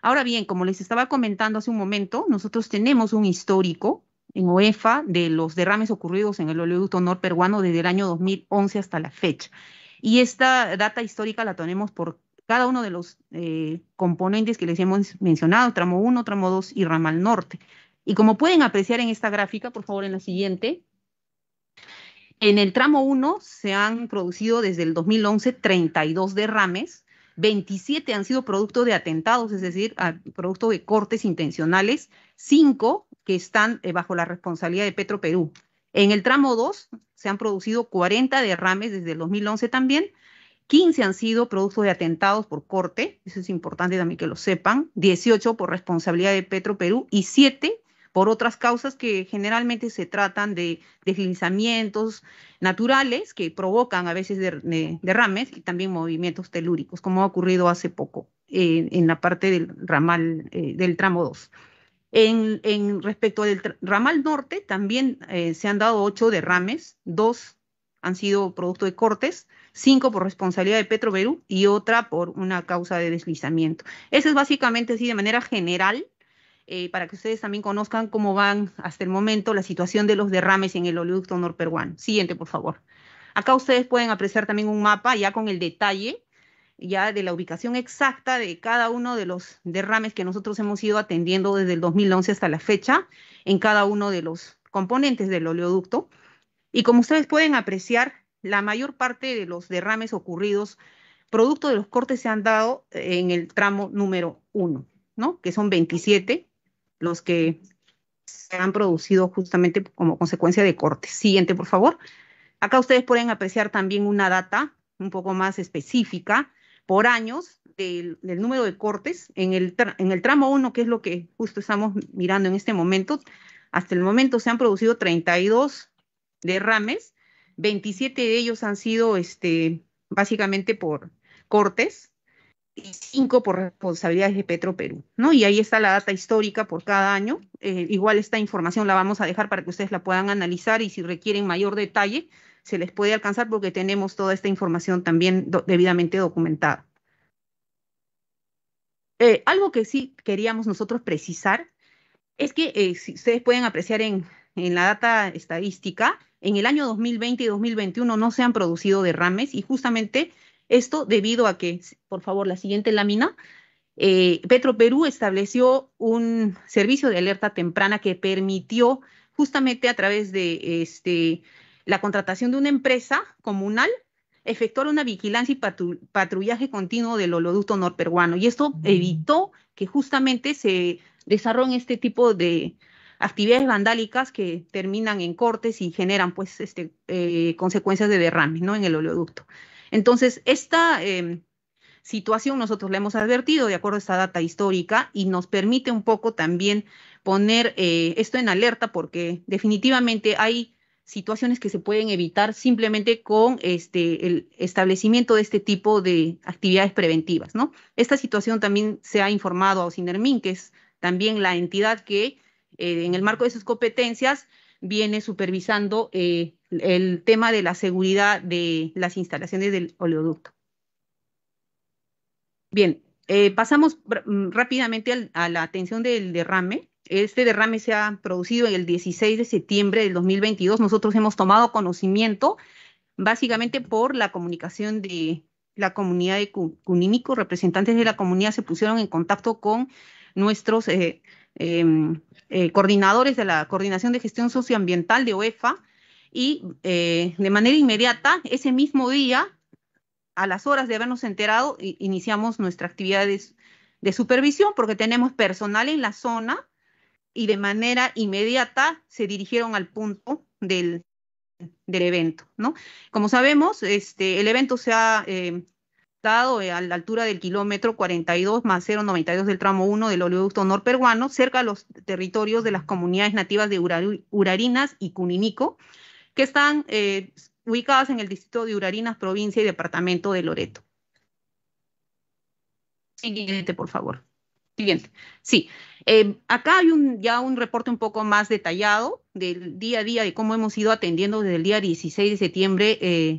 Ahora bien, como les estaba comentando hace un momento, nosotros tenemos un histórico en OEFa de los derrames ocurridos en el oleoducto peruano desde el año 2011 hasta la fecha. Y esta data histórica la tenemos por cada uno de los eh, componentes que les hemos mencionado, tramo 1, tramo 2 y al norte. Y como pueden apreciar en esta gráfica, por favor en la siguiente, en el tramo 1 se han producido desde el 2011 32 derrames 27 han sido producto de atentados, es decir, producto de cortes intencionales, 5 que están eh, bajo la responsabilidad de Petro Perú. En el tramo 2 se han producido 40 derrames desde el 2011 también, 15 han sido producto de atentados por corte, eso es importante también que lo sepan, 18 por responsabilidad de Petro Perú y 7 por otras causas que generalmente se tratan de deslizamientos naturales que provocan a veces eh, derrames y también movimientos telúricos, como ha ocurrido hace poco eh, en la parte del ramal eh, del tramo 2. En, respecto del ramal norte, también se han dado ocho derrames, dos han sido producto de cortes, cinco por responsabilidad de Petroperú y otra por una causa de deslizamiento. Eso es básicamente así de manera general eh, para que ustedes también conozcan cómo van hasta el momento la situación de los derrames en el oleoducto norperuano. Siguiente, por favor. Acá ustedes pueden apreciar también un mapa ya con el detalle ya de la ubicación exacta de cada uno de los derrames que nosotros hemos ido atendiendo desde el 2011 hasta la fecha en cada uno de los componentes del oleoducto. Y como ustedes pueden apreciar, la mayor parte de los derrames ocurridos producto de los cortes se han dado en el tramo número 1, ¿no? que son 27 los que se han producido justamente como consecuencia de cortes. Siguiente, por favor. Acá ustedes pueden apreciar también una data un poco más específica por años del, número de cortes en el, en el tramo 1, que es lo que justo estamos mirando en este momento. Hasta el momento se han producido 32 derrames, 27 de ellos han sido este, básicamente por cortes, cinco por responsabilidades de Petro Perú, ¿no? Y ahí está la data histórica por cada año. Eh, igual esta información la vamos a dejar para que ustedes la puedan analizar y si requieren mayor detalle, se les puede alcanzar porque tenemos toda esta información también debidamente documentada. Eh, algo que sí queríamos nosotros precisar es que eh, si ustedes pueden apreciar en, en la data estadística, en el año 2020 y 2021 no se han producido derrames y justamente esto debido a que, por favor, la siguiente lámina, eh, Petro Perú estableció un servicio de alerta temprana que permitió justamente a través de este, la contratación de una empresa comunal efectuar una vigilancia y patrullaje continuo del oleoducto norperuano. Y esto mm. evitó que justamente se desarrollen este tipo de actividades vandálicas que terminan en cortes y generan pues este, eh, consecuencias de derrame ¿no? en el oleoducto. Entonces, esta em, situación nosotros la hemos advertido de acuerdo a esta data histórica y nos permite un poco también poner eh, esto en alerta porque definitivamente hay situaciones que se pueden evitar simplemente con este, el establecimiento de este tipo de actividades preventivas, ¿no? Esta situación también se ha informado a Osinermin, que es también la entidad que eh, en el marco de sus competencias viene supervisando eh, el tema de la seguridad de las instalaciones del oleoducto. Bien, eh, pasamos mm, rápidamente a la atención del derrame. Este derrame se ha producido el 16 de septiembre del 2022. Nosotros hemos tomado conocimiento básicamente por la comunicación de la comunidad de Cunínico. Representantes de la comunidad se pusieron en contacto con nuestros eh, Em, eh, coordinadores de la Coordinación de Gestión Socioambiental de OEFa y eh, de manera inmediata, ese mismo día, a las horas de habernos enterado, iniciamos nuestras actividades de supervisión porque tenemos personal en la zona y de manera inmediata se dirigieron al punto del, evento, ¿no? Como sabemos, este, el evento se ha em, dado eh, a la altura del kilómetro 42 más 092 del tramo 1 del oleoducto norperuano, cerca de los territorios de las comunidades nativas de Urarinas y Cuninico, que están eh, ubicadas en el distrito de Urarinas, provincia y departamento de Loreto. Siguiente, por favor. Siguiente. Sí, eh, acá hay un, ya un reporte un poco más detallado del día a día de cómo hemos ido atendiendo desde el día 16 de septiembre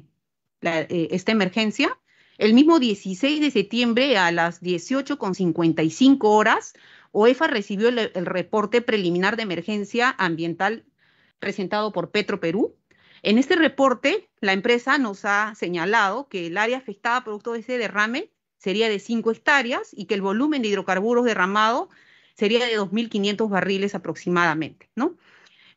esta emergencia. El mismo 16 de septiembre a las 18.55 horas, OEFA recibió el, reporte preliminar de emergencia ambiental presentado por Petro Perú. En este reporte, la empresa nos ha señalado que el área afectada producto de ese derrame sería de 5 hectáreas y que el volumen de hidrocarburos derramado sería de 2.500 barriles aproximadamente, ¿no?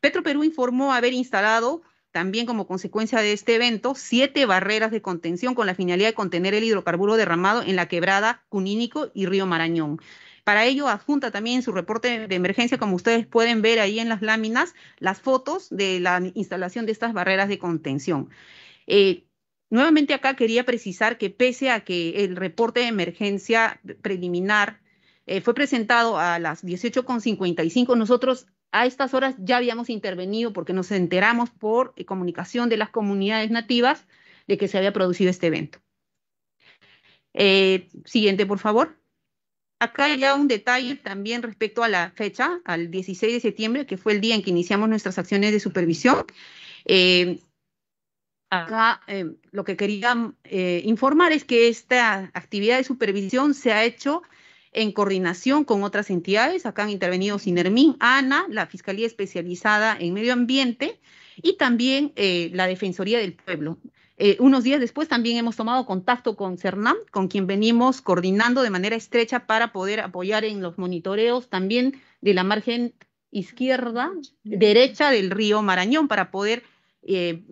Perú informó haber instalado también como consecuencia de este evento, siete barreras de contención con la finalidad de contener el hidrocarburo derramado en la quebrada Cunínico y Río Marañón. Para ello, adjunta también su reporte de emergencia, como ustedes pueden ver ahí en las láminas, las fotos de la instalación de estas barreras de contención. Eh, nuevamente acá quería precisar que pese a que el reporte de emergencia preliminar eh, fue presentado a las 18.55, nosotros a estas horas ya habíamos intervenido porque nos enteramos por eh, comunicación de las comunidades nativas de que se había producido este evento. Eh, siguiente, por favor. Acá hay ya un detalle también respecto a la fecha, al 16 de septiembre, que fue el día en que iniciamos nuestras acciones de supervisión. Eh, acá lo que quería informar es que esta actividad de supervisión se ha hecho en coordinación con otras entidades. Acá han intervenido Sinermín, ANA, la Fiscalía Especializada en Medio Ambiente y también eh, la Defensoría del Pueblo. Eh, unos días después también hemos tomado contacto con CERNAM, con quien venimos coordinando de manera estrecha para poder apoyar en los monitoreos también de la margen izquierda, derecha del río Marañón, para poder eh,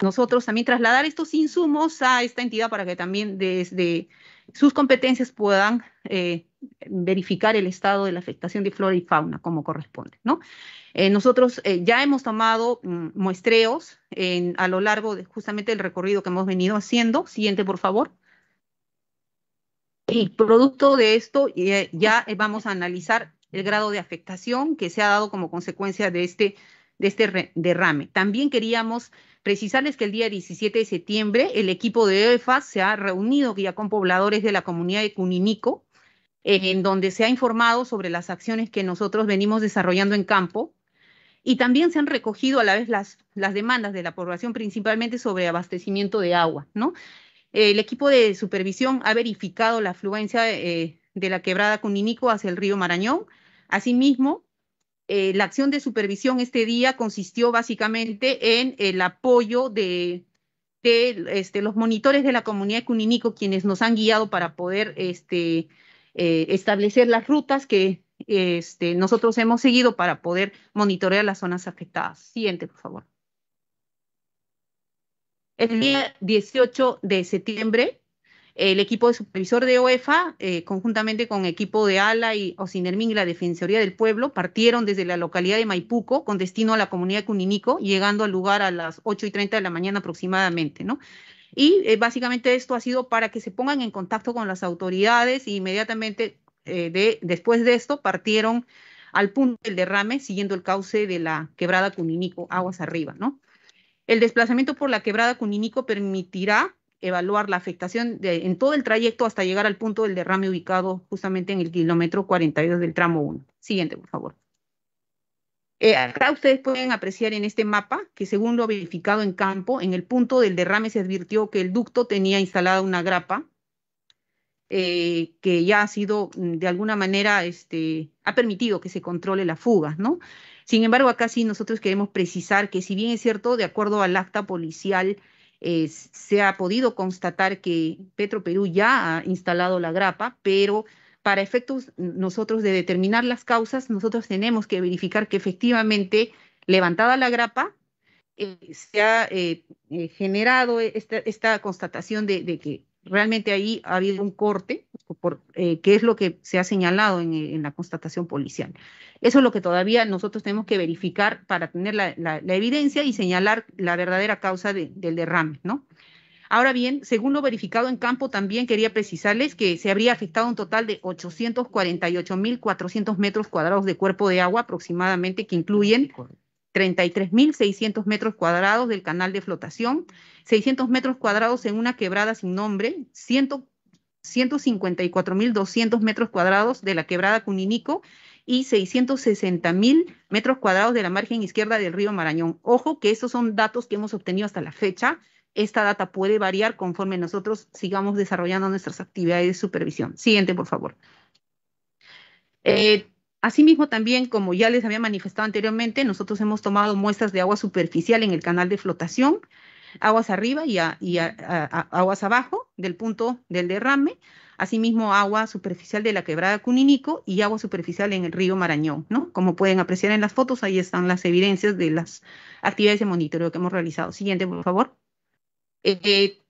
nosotros también trasladar estos insumos a esta entidad para que también desde sus competencias puedan verificar el estado de la afectación de flora y fauna como corresponde. ¿no? Eh, nosotros eh, ya hemos tomado mm, muestreos a lo largo de justamente el recorrido que hemos venido haciendo. Siguiente, por favor. Y producto de esto, eh, ya vamos a analizar el grado de afectación que se ha dado como consecuencia de este, de este derrame. También queríamos precisarles que el día 17 de septiembre el equipo de EFAS se ha reunido ya con pobladores de la comunidad de Cuninico en donde se ha informado sobre las acciones que nosotros venimos desarrollando en campo y también se han recogido a la vez las, las demandas de la población, principalmente sobre abastecimiento de agua. ¿no? El equipo de supervisión ha verificado la afluencia eh, de la quebrada Cuninico hacia el río Marañón. Asimismo, eh, la acción de supervisión este día consistió básicamente en el apoyo de, este, los monitores de la comunidad de Cuninico, quienes nos han guiado para poder este, eh, establecer las rutas que este, nosotros hemos seguido para poder monitorear las zonas afectadas. Siguiente, por favor. El día 18 de septiembre, el equipo de supervisor de OEFA, eh, conjuntamente con equipo de ALA y OSINERMIN y la Defensoría del Pueblo, partieron desde la localidad de Maipuco con destino a la comunidad de Cuninico, llegando al lugar a las 8 y 30 de la mañana aproximadamente, ¿no? Y eh, básicamente esto ha sido para que se pongan en contacto con las autoridades e inmediatamente eh, de, después de esto partieron al punto del derrame siguiendo el cauce de la quebrada Cuninico, aguas arriba, ¿no? El desplazamiento por la quebrada Cuninico permitirá evaluar la afectación en todo el trayecto hasta llegar al punto del derrame ubicado justamente en el kilómetro 42 del tramo 1. Siguiente, por favor. Eh, acá ustedes pueden apreciar en este mapa que según lo verificado en campo, en el punto del derrame se advirtió que el ducto tenía instalada una grapa eh, que ya ha sido mm, de alguna manera, este, ha permitido que se controle la fuga, ¿no? Sin embargo, acá sí nosotros queremos precisar que si bien es cierto, de acuerdo al acta policial, eh, se ha podido constatar que Petro Perú ya ha instalado la grapa, pero para efectos nosotros de determinar las causas, nosotros tenemos que verificar que efectivamente, levantada la grapa, eh, se ha eh, eh, generado esta, constatación de, que realmente ahí ha habido un corte, que es lo que se ha señalado en, la constatación policial. Eso es lo que todavía nosotros tenemos que verificar para tener la, evidencia y señalar la verdadera causa del derrame, ¿no? Ahora bien, según lo verificado en campo, también quería precisarles que se habría afectado un total de 848.400 metros cuadrados de cuerpo de agua aproximadamente, que incluyen 33.600 metros cuadrados del canal de flotación, 600 metros cuadrados en una quebrada sin nombre, 154.200 metros cuadrados de la quebrada Cuninico y 660.000 metros cuadrados de la margen izquierda del río Marañón. Ojo que estos son datos que hemos obtenido hasta la fecha esta data puede variar conforme nosotros sigamos desarrollando nuestras actividades de supervisión. Siguiente, por favor. Eh, asimismo, también, como ya les había manifestado anteriormente, nosotros hemos tomado muestras de agua superficial en el canal de flotación, aguas arriba y, aguas abajo del punto del derrame, asimismo agua superficial de la quebrada Cuninico y agua superficial en el río Marañón, ¿no? Como pueden apreciar en las fotos, ahí están las evidencias de las actividades de monitoreo que hemos realizado. Siguiente, por favor. Eh,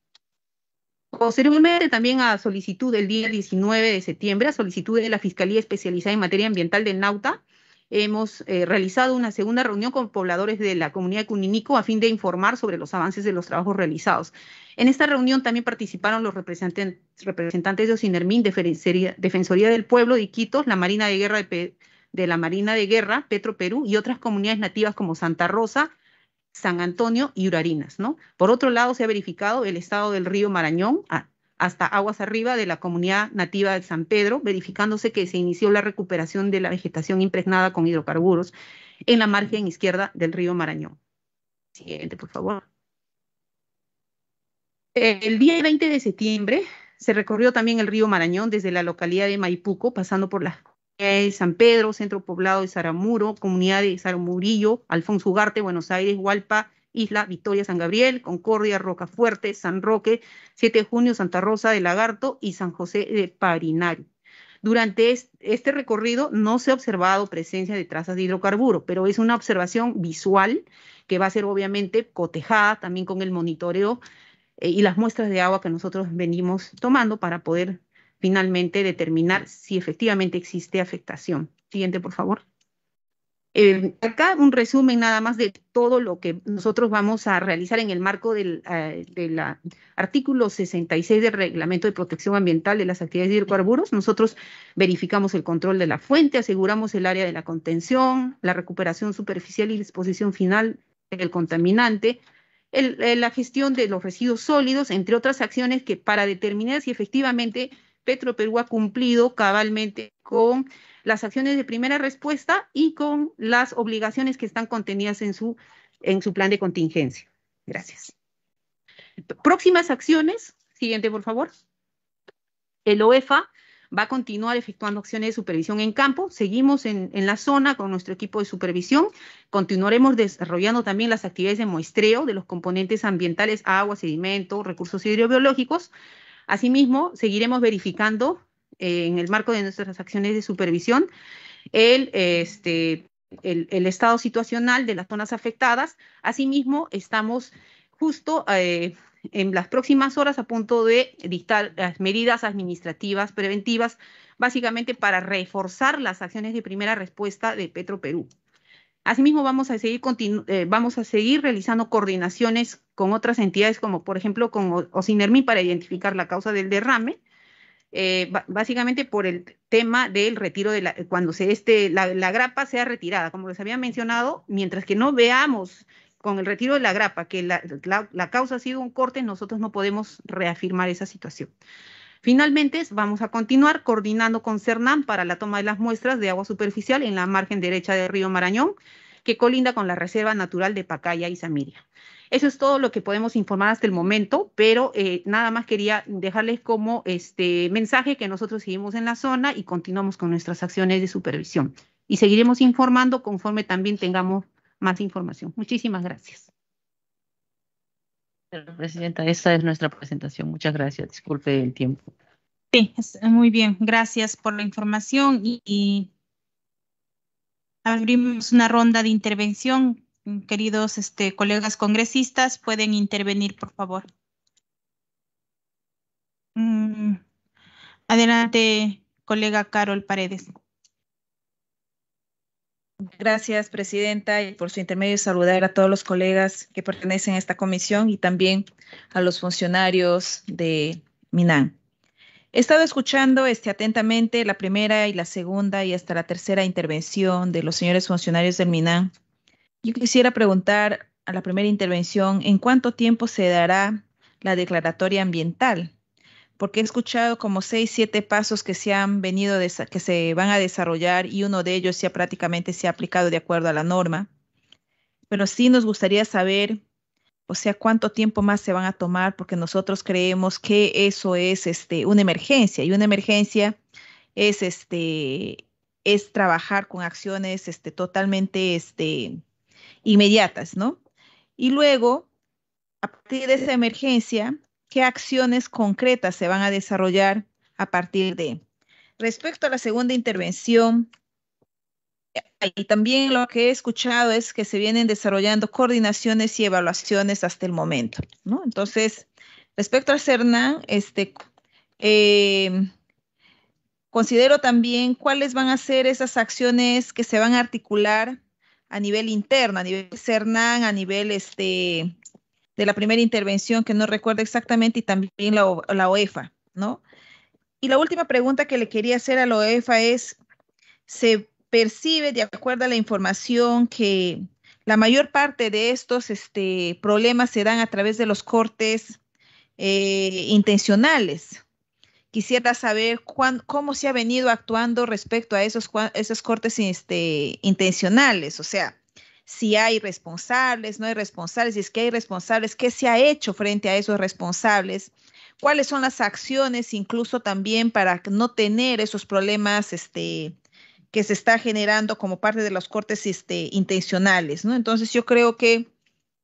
posteriormente también a solicitud del día 19 de septiembre, a solicitud de la Fiscalía Especializada en Materia Ambiental del Nauta, hemos eh, realizado una segunda reunión con pobladores de la comunidad de Cuninico a fin de informar sobre los avances de los trabajos realizados. En esta reunión también participaron los representantes, de Ocinermín, Defensoría, del Pueblo de Iquitos, la Marina de Guerra de, la Marina de Guerra, Petro Perú y otras comunidades nativas como Santa Rosa, San Antonio y Urarinas, ¿no? Por otro lado, se ha verificado el estado del río Marañón hasta aguas arriba de la comunidad nativa de San Pedro, verificándose que se inició la recuperación de la vegetación impregnada con hidrocarburos en la margen izquierda del río Marañón. Siguiente, por favor. El día 20 de septiembre se recorrió también el río Marañón desde la localidad de Maipuco, pasando por las San Pedro, Centro Poblado de Saramuro, Comunidad de Saramurillo, Alfonso Ugarte, Buenos Aires, Hualpa, Isla Victoria San Gabriel, Concordia, Rocafuerte, San Roque, 7 de junio, Santa Rosa de Lagarto y San José de Parinari. Durante este recorrido no se ha observado presencia de trazas de hidrocarburo, pero es una observación visual que va a ser obviamente cotejada también con el monitoreo eh, y las muestras de agua que nosotros venimos tomando para poder finalmente determinar si efectivamente existe afectación. Siguiente, por favor. Eh, acá un resumen nada más de todo lo que nosotros vamos a realizar en el marco del, eh, artículo 66 del Reglamento de Protección Ambiental de las Actividades de Hidrocarburos. Nosotros verificamos el control de la fuente, aseguramos el área de la contención, la recuperación superficial y disposición final del contaminante, eh, la gestión de los residuos sólidos, entre otras acciones que para determinar si efectivamente Petroperú ha cumplido cabalmente con las acciones de primera respuesta y con las obligaciones que están contenidas en su, en su plan de contingencia. Gracias. Próximas acciones. Siguiente, por favor. El OEFA va a continuar efectuando acciones de supervisión en campo. Seguimos en, en, la zona con nuestro equipo de supervisión. Continuaremos desarrollando también las actividades de muestreo de los componentes ambientales, agua, sedimento, recursos hidrobiológicos, Asimismo, seguiremos verificando eh, en el marco de nuestras acciones de supervisión este, el, estado situacional de las zonas afectadas. Asimismo, estamos justo eh, en las próximas horas a punto de dictar las medidas administrativas preventivas, básicamente para reforzar las acciones de primera respuesta de Petro Perú. Asimismo, vamos a seguir, eh, vamos a seguir realizando coordinaciones con otras entidades, como por ejemplo con Osinermi, para identificar la causa del derrame, eh, básicamente por el tema del retiro de la, cuando se este, la, grapa sea retirada, como les había mencionado, mientras que no veamos con el retiro de la grapa que la causa ha sido un corte, nosotros no podemos reafirmar esa situación. Finalmente, vamos a continuar coordinando con CERNAM para la toma de las muestras de agua superficial en la margen derecha del río Marañón que colinda con la Reserva Natural de Pacaya y Samiria. Eso es todo lo que podemos informar hasta el momento, pero eh, nada más quería dejarles como este mensaje que nosotros seguimos en la zona y continuamos con nuestras acciones de supervisión. Y seguiremos informando conforme también tengamos más información. Muchísimas gracias. Presidenta, esa es nuestra presentación. Muchas gracias. Disculpe el tiempo. Sí, muy bien. Gracias por la información y abrimos una ronda de intervención. Queridos este, colegas congresistas, pueden intervenir, por favor. Mm, adelante, colega Carol Paredes. Gracias, Presidenta, y por su intermedio saludar a todos los colegas que pertenecen a esta comisión y también a los funcionarios de MINAN. He estado escuchando este, atentamente la primera y la segunda y hasta la tercera intervención de los señores funcionarios del Minam. Yo quisiera preguntar a la primera intervención, ¿en cuánto tiempo se dará la declaratoria ambiental? Porque he escuchado como seis, siete pasos que se han venido, que se van a desarrollar y uno de ellos ya prácticamente se ha aplicado de acuerdo a la norma. Pero sí nos gustaría saber o sea, ¿cuánto tiempo más se van a tomar? Porque nosotros creemos que eso es este, una emergencia y una emergencia es, este, es trabajar con acciones este, totalmente este, inmediatas, ¿no? Y luego, a partir de esa emergencia, ¿qué acciones concretas se van a desarrollar a partir de? Respecto a la segunda intervención, eh, y también lo que he escuchado es que se vienen desarrollando coordinaciones y evaluaciones hasta el momento, ¿no? Entonces, respecto a CERNAN, este, eh, considero también cuáles van a ser esas acciones que se van a articular a nivel interno, a nivel CERNAN, a nivel este, de la primera intervención, que no recuerdo exactamente, y también la, la OEFA, ¿no? Y la última pregunta que le quería hacer a la OEFA es, ¿se percibe de acuerdo a la información que la mayor parte de estos este, problemas se dan a través de los cortes eh, intencionales. Quisiera saber cómo se ha venido actuando respecto a esos, esos cortes este, intencionales, o sea, si hay responsables, no hay responsables, si es que hay responsables, qué se ha hecho frente a esos responsables, cuáles son las acciones incluso también para no tener esos problemas este, que se está generando como parte de los cortes este, intencionales, ¿no? Entonces yo creo que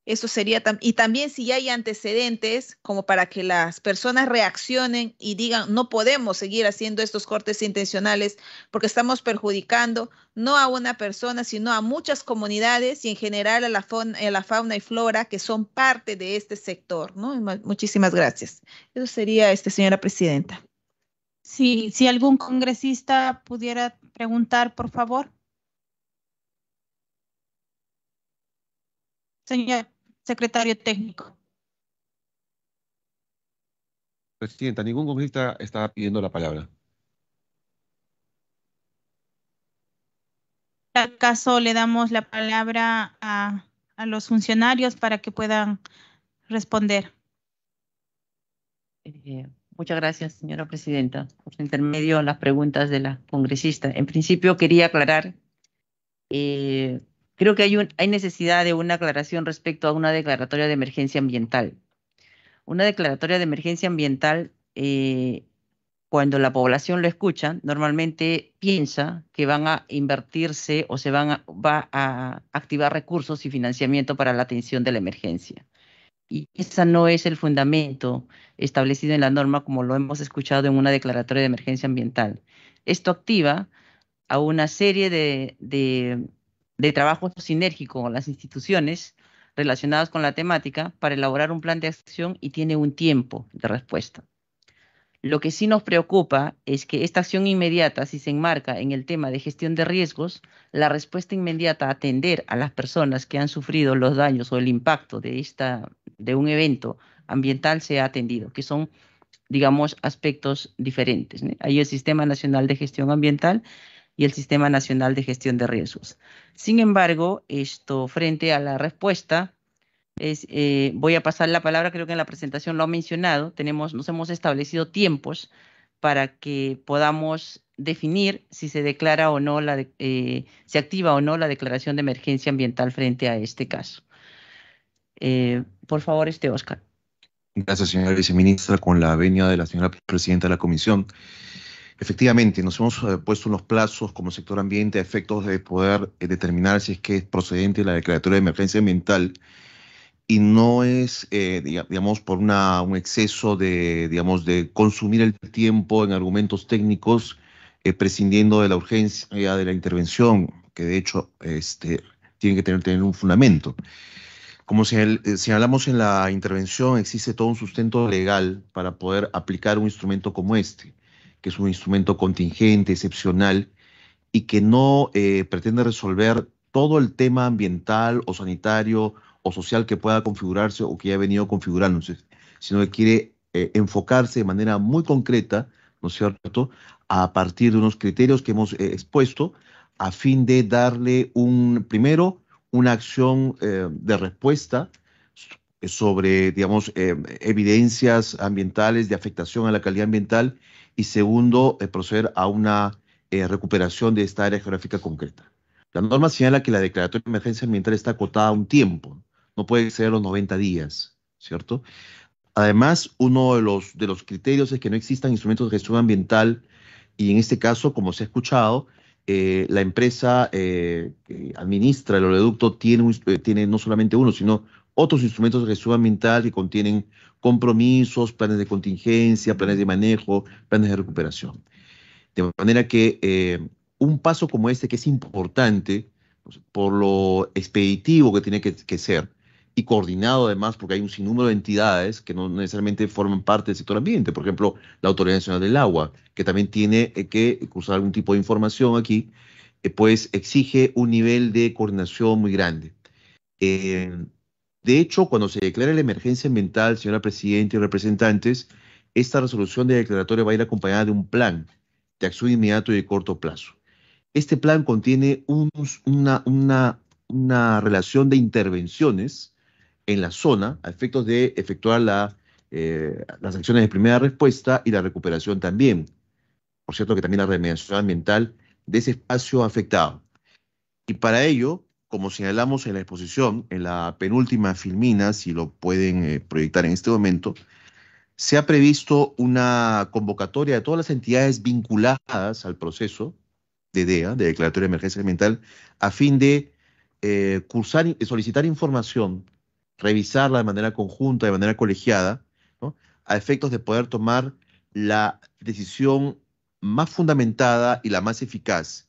eso sería, y también si hay antecedentes como para que las personas reaccionen y digan, no podemos seguir haciendo estos cortes intencionales porque estamos perjudicando no a una persona, sino a muchas comunidades y en general a la, la fauna y flora que son parte de este sector, ¿no? Muchísimas gracias. Eso sería, este, señora presidenta. Sí, si algún congresista pudiera preguntar, por favor? Señor secretario técnico. Presidenta, ningún congresista está pidiendo la palabra. ¿Acaso le damos la palabra a, los funcionarios para que puedan responder? Eh, Muchas gracias, señora presidenta, por su intermedio a las preguntas de la congresista. En principio, quería aclarar, eh, creo que hay, un, hay necesidad de una aclaración respecto a una declaratoria de emergencia ambiental. Una declaratoria de emergencia ambiental, eh, cuando la población lo escucha, normalmente piensa que van a invertirse o se van va a activar recursos y financiamiento para la atención de la emergencia y ese no es el fundamento establecido en la norma como lo hemos escuchado en una declaratoria de emergencia ambiental. Esto activa a una serie de, trabajos sinérgicos con las instituciones relacionadas con la temática para elaborar un plan de acción y tiene un tiempo de respuesta. Lo que sí nos preocupa es que esta acción inmediata, si se enmarca en el tema de gestión de riesgos, la respuesta inmediata a atender a las personas que han sufrido los daños o el impacto de esta de un evento ambiental sea atendido, que son, digamos, aspectos diferentes. Hay el Sistema Nacional de Gestión Ambiental y el Sistema Nacional de Gestión de Riesgos. Sin embargo, esto frente a la respuesta, es, eh, voy a pasar la palabra, creo que en la presentación lo ha mencionado, tenemos, nos hemos establecido tiempos para que podamos definir si se declara o no la eh, se activa o no la declaración de emergencia ambiental frente a este caso. Eh, por favor, este Oscar. Gracias, señora viceministra, con la venia de la señora presidenta de la comisión. Efectivamente, nos hemos eh, puesto unos plazos como sector ambiente a efectos de poder eh, determinar si es que es procedente la declaratoria de emergencia ambiental y no es, digamos, por una, un exceso de, digamos, de consumir el tiempo en argumentos técnicos, prescindiendo de la urgencia de la intervención, que de hecho este, tiene que tener, tener un fundamento. Como señalamos eh, en la intervención, existe todo un sustento legal para poder aplicar un instrumento como este, que es un instrumento contingente, excepcional, y que no eh, pretende resolver todo el tema ambiental o sanitario o social que pueda configurarse o que ya ha venido configurándose, sino que quiere eh, enfocarse de manera muy concreta, ¿no es cierto?, a partir de unos criterios que hemos expuesto a fin de darle un, primero, una acción eh, de respuesta sobre, digamos, eh, evidencias ambientales de afectación a la calidad ambiental y segundo, eh, proceder a una recuperación de esta área geográfica concreta. La norma señala que la declaratoria de emergencia ambiental está acotada a un tiempo, no puede exceder los 90 días, ¿cierto? Además, uno de los, de los criterios es que no existan instrumentos de gestión ambiental y en este caso, como se ha escuchado, eh, la empresa eh, que administra el oleoducto tiene, eh, tiene no solamente uno, sino otros instrumentos de gestión ambiental que contienen compromisos, planes de contingencia, planes de manejo, planes de recuperación. De manera que un paso como este, que es importante, pues, por lo expeditivo que tiene que ser, y coordinado además porque hay un sinnúmero de entidades que no necesariamente forman parte del sector ambiente, por ejemplo, la Autoridad Nacional del Agua, que también tiene eh, que cruzar algún tipo de información aquí, eh, pues exige un nivel de coordinación muy grande. Eh, de hecho, cuando se declara la emergencia ambiental, señora Presidenta y representantes, esta resolución de declaratoria va a ir acompañada de un plan de acción inmediato y de corto plazo. Este plan contiene una, una, una relación de intervenciones en la zona a efectos de efectuar la, eh, las acciones de primera respuesta y la recuperación también. Por cierto, que también la remediación ambiental de ese espacio afectado. Y para ello, como señalamos en la exposición, en la penúltima filmina, si lo pueden eh, proyectar en este momento, se ha previsto una convocatoria de todas las entidades vinculadas al proceso de DEA, de Declaratoria de Emergencia Ambiental, a fin de eh, cursar, solicitar información revisarla de manera conjunta, de manera colegiada, a efectos de poder tomar la decisión más fundamentada y la más eficaz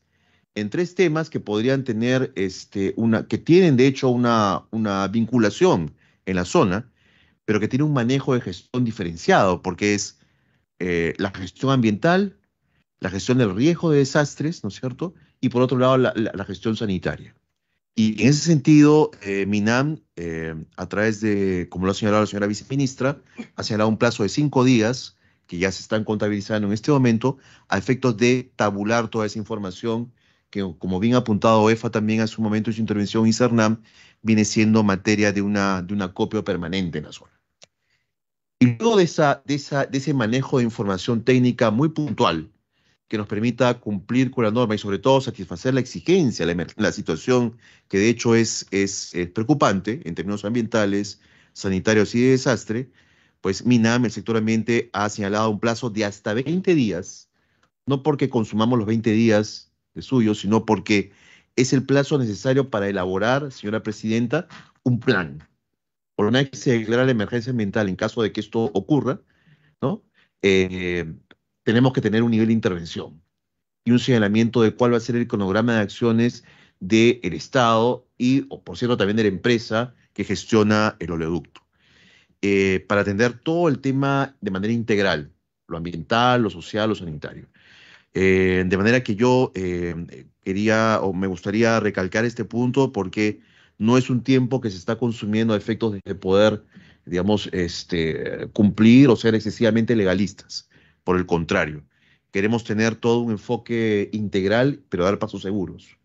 en tres temas que podrían tener este, una, que tienen de hecho una, vinculación en la zona, pero que tiene un manejo de gestión diferenciado, porque es eh, la gestión ambiental, la gestión del riesgo de desastres, ¿no es cierto? Y por otro lado, la gestión sanitaria. Y en ese sentido, eh, Minam, eh, a través de, como lo ha señalado la señora viceministra, ha señalado un plazo de cinco días que ya se están contabilizando en este momento a efectos de tabular toda esa información que, como bien ha apuntado EFA también a su momento en su intervención y CERNAM, viene siendo materia de una, de un acopio permanente en la zona. Y luego de, esa, de, esa, de ese manejo de información técnica muy puntual, que nos permita cumplir con la norma y sobre todo satisfacer la exigencia, la, situación que de hecho es, es, preocupante en términos ambientales, sanitarios y de desastre, pues Minam, el sector ambiente, ha señalado un plazo de hasta 20 días, no porque consumamos los 20 días de suyo, sino porque es el plazo necesario para elaborar, señora presidenta, un plan. Por una que se declara la emergencia ambiental en caso de que esto ocurra, ¿no? Eh, tenemos que tener un nivel de intervención y un señalamiento de cuál va a ser el cronograma de acciones del Estado y, por cierto, también de la empresa que gestiona el oleoducto, eh, para atender todo el tema de manera integral, lo ambiental, lo social, lo sanitario. Eh, de manera que yo eh, quería o me gustaría recalcar este punto porque no es un tiempo que se está consumiendo a efectos de poder, digamos, este, cumplir o ser excesivamente legalistas. Por el contrario, queremos tener todo un enfoque integral, pero dar pasos seguros.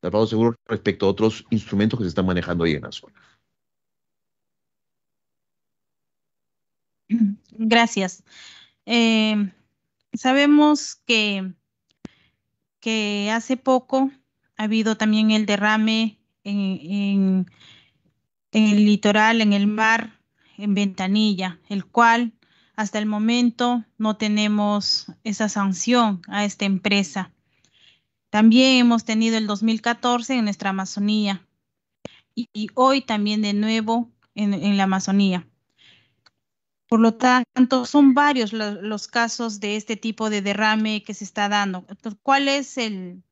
Dar pasos seguros respecto a otros instrumentos que se están manejando ahí en la zona. Gracias. Eh, sabemos que, hace poco ha habido también el derrame en el litoral, en el mar, en Ventanilla, el cual hasta el momento no tenemos esa sanción a esta empresa. También hemos tenido el 2014 en nuestra Amazonía y, hoy también de nuevo en, la Amazonía. Por lo tanto, son varios los casos de este tipo de derrame que se está dando. ¿Cuáles son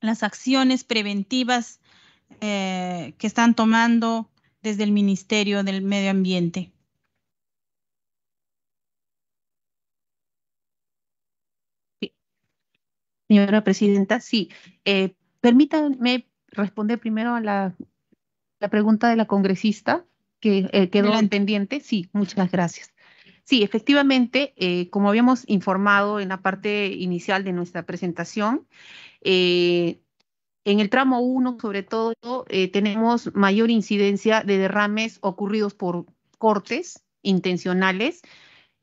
las acciones preventivas eh, que están tomando desde el Ministerio del Medio Ambiente? Señora presidenta, sí. Eh, permítanme responder primero a la, pregunta de la congresista que eh, quedó en pendiente. Sí, muchas gracias. Sí, efectivamente, eh, como habíamos informado en la parte inicial de nuestra presentación, en el tramo 1, sobre todo, tenemos mayor incidencia de derrames ocurridos por cortes intencionales,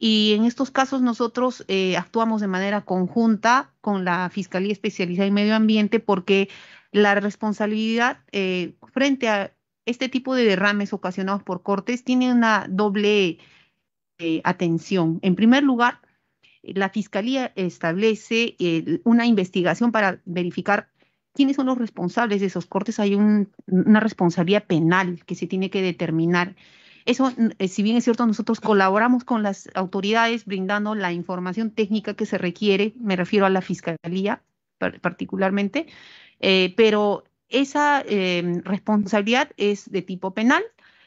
y en estos casos nosotros eh, actuamos de manera conjunta con la Fiscalía Especializada en Medio Ambiente porque la responsabilidad eh, frente a este tipo de derrames ocasionados por cortes tiene una doble eh, atención. En primer lugar, la Fiscalía establece una investigación para verificar quiénes son los responsables de esos cortes. Hay una responsabilidad penal que se tiene que determinar eso, mm, eh, si bien es cierto, nosotros colaboramos con las autoridades brindando la información técnica que se requiere, me refiero a la fiscalía particularmente, eh, pero esa em, responsabilidad es de tipo penal.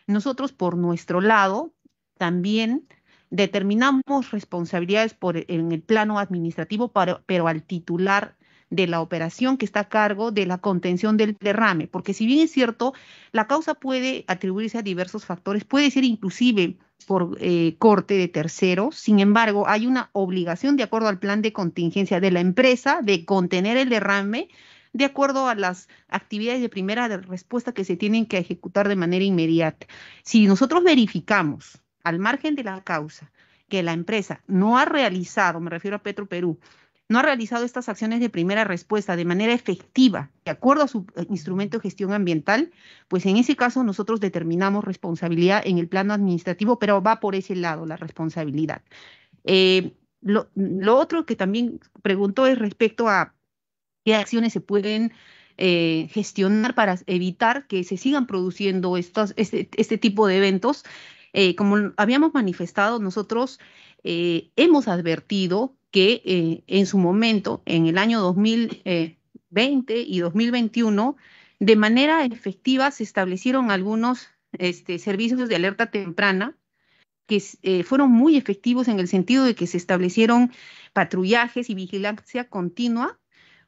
Nosotros, por nuestro lado, también determinamos responsabilidades por, en el plano administrativo, pero al titular de la operación que está a cargo de la contención del derrame, porque si bien es cierto, la causa puede atribuirse a diversos factores, puede ser inclusive por eh, corte de terceros, sin embargo, hay una obligación de acuerdo al plan de contingencia de la empresa de contener el derrame de acuerdo a las actividades de primera respuesta que se tienen que ejecutar de manera inmediata. Si nosotros verificamos, al margen de la causa, que la empresa no ha realizado, me refiero a Petro Perú, no ha realizado estas acciones de primera respuesta de manera efectiva, de acuerdo a su eh, instrumento de gestión ambiental, pues en ese caso nosotros determinamos responsabilidad en el plano administrativo, pero va por ese lado la responsabilidad. Eh, lo, otro que también preguntó es respecto a qué acciones se pueden eh, gestionar para evitar que se sigan produciendo estos, este, este tipo de eventos. como habíamos manifestado, nosotros eh, hemos advertido que eh, en su momento, en el año 2020 eh, y 2021, de manera efectiva se establecieron algunos este, servicios de alerta temprana que fueron muy efectivos en el sentido de que se establecieron patrullajes y vigilancia continua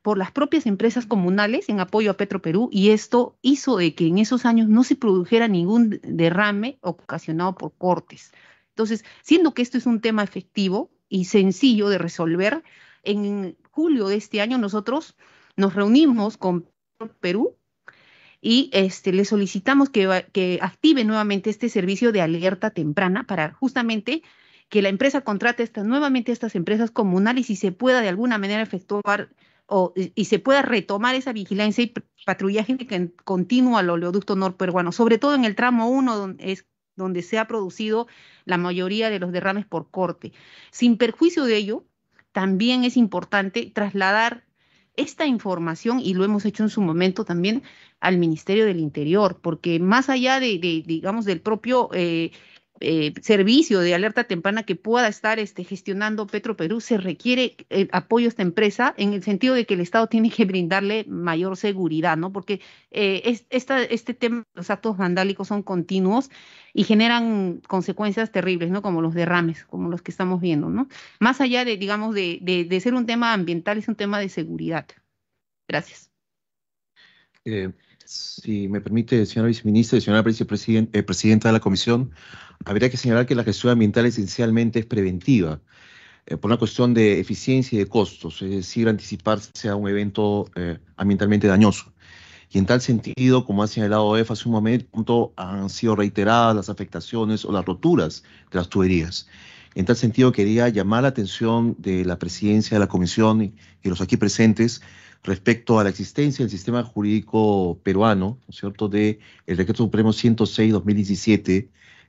por las propias empresas comunales en apoyo a Petro Perú. y esto hizo de que en esos años no se produjera ningún derrame ocasionado por cortes. Entonces, siendo que esto es un tema efectivo y sencillo de resolver, en julio de este año nosotros nos reunimos con Perú y este, le solicitamos que, active nuevamente este servicio de alerta temprana para justamente que la empresa contrate estas, nuevamente estas empresas comunales y se pueda de alguna manera efectuar y se pueda retomar esa vigilancia y patrullaje que continúa al oleoducto norperuano, sobre todo en el tramo 1, donde es donde se ha producido la mayoría de los derrames por corte. Sin perjuicio de ello, también es importante trasladar esta información, y lo hemos hecho en su momento también, al Ministerio del Interior, porque más allá de, digamos, del propio... Eh, eh, servicio de alerta temprana que pueda estar este, gestionando Perú, se requiere eh, apoyo a esta empresa en el sentido de que el Estado tiene que brindarle mayor seguridad, ¿no? Porque eh, este tema, los actos vandálicos son continuos y generan consecuencias terribles, ¿no? Como los derrames, como los que estamos viendo, ¿no? Más allá de, digamos, de, ser un tema ambiental, es un tema de seguridad. Gracias. Si me permite, señora viceministra y señora vicepresidenta eh, presidenta de la comisión, habría que señalar que la gestión ambiental esencialmente es preventiva, eh, por una cuestión de eficiencia y de costos, es decir, anticiparse a un evento eh, ambientalmente dañoso. Y en tal sentido, como ha señalado EFA hace un momento, han sido reiteradas las afectaciones o las roturas de las tuberías. En tal sentido, quería llamar la atención de la presidencia de la comisión y, de los aquí presentes respecto a la existencia del sistema jurídico peruano, ¿no es cierto?, de el Decreto Supremo 106-2017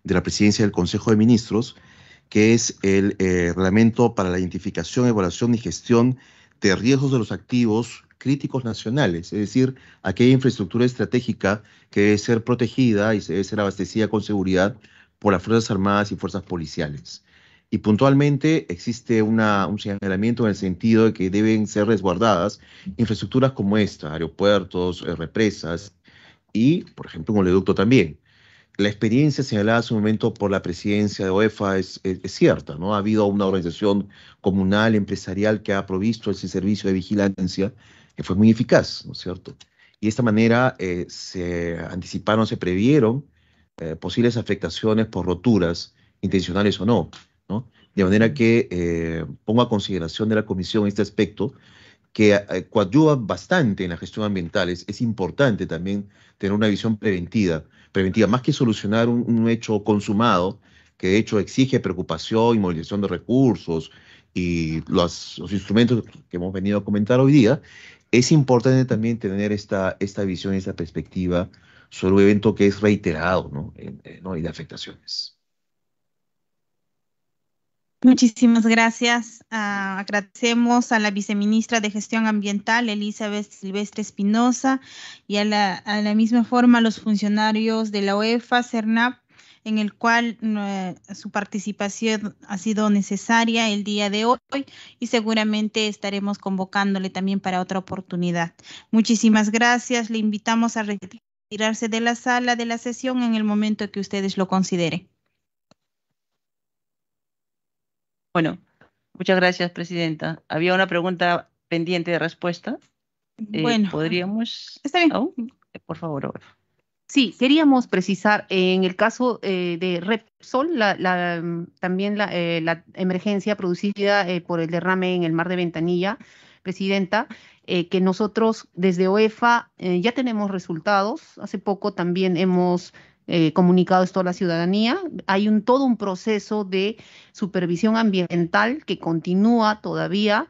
de la Presidencia del Consejo de Ministros, que es el eh, reglamento para la identificación, evaluación y gestión de riesgos de los activos críticos nacionales, es decir, aquella infraestructura estratégica que debe ser protegida y se debe ser abastecida con seguridad por las Fuerzas Armadas y Fuerzas Policiales y puntualmente existe un señalamiento en el sentido de que deben ser resguardadas infraestructuras como esta, aeropuertos, eh, represas y, por ejemplo, un oleoducto también. La experiencia señalada hace un momento por la presidencia de OEFA es, cierta, ¿no? Ha habido una organización comunal, empresarial que ha provisto ese servicio de vigilancia que fue muy eficaz, ¿no es cierto? Y de esta manera eh, se anticiparon, se previeron eh, posibles afectaciones por roturas, intencionales o no. De manera que eh, pongo a consideración de la Comisión este aspecto que eh, coadyuva bastante en la gestión ambiental. Es, importante también tener una visión preventiva, más que solucionar un, hecho consumado, que de hecho exige preocupación y movilización de recursos y los, instrumentos que hemos venido a comentar hoy día, es importante también tener esta, visión, esta perspectiva sobre un evento que es reiterado eh, y de afectaciones. Muchísimas gracias. Ah, agradecemos a la viceministra de Gestión Ambiental, Elizabeth Silvestre Espinosa, y a la, misma forma a los funcionarios de la UEFA, CERNAP, en el cual eh, su participación ha sido necesaria el día de hoy y seguramente estaremos convocándole también para otra oportunidad. Muchísimas gracias. Le invitamos a retirarse de la sala de la sesión en el momento que ustedes lo consideren. Bueno, muchas gracias, Presidenta. Había una pregunta pendiente de respuesta. Eh, bueno, podríamos. Está bien. Eh, por favor, Sí, queríamos precisar en el caso eh, de Repsol, la, también la, emergencia producida por el derrame en el mar de Ventanilla, Presidenta, que nosotros desde OEFA ya tenemos resultados. Hace poco también hemos eh, comunicado esto a la ciudadanía. Hay un, todo un proceso de supervisión ambiental que continúa todavía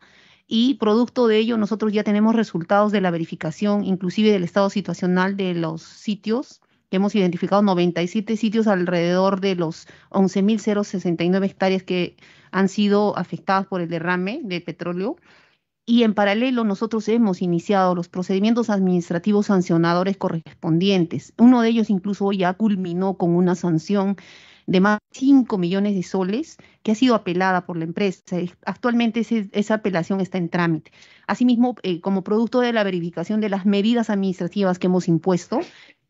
y producto de ello nosotros ya tenemos resultados de la verificación, inclusive del estado situacional de los sitios. que Hemos identificado 97 sitios alrededor de los 11.069 hectáreas que han sido afectadas por el derrame de petróleo y en paralelo nosotros hemos iniciado los procedimientos administrativos sancionadores correspondientes. Uno de ellos incluso ya culminó con una sanción de más de 5 millones de soles que ha sido apelada por la empresa. Actualmente esa apelación está en trámite. Asimismo, eh, como producto de la verificación de las medidas administrativas que hemos impuesto,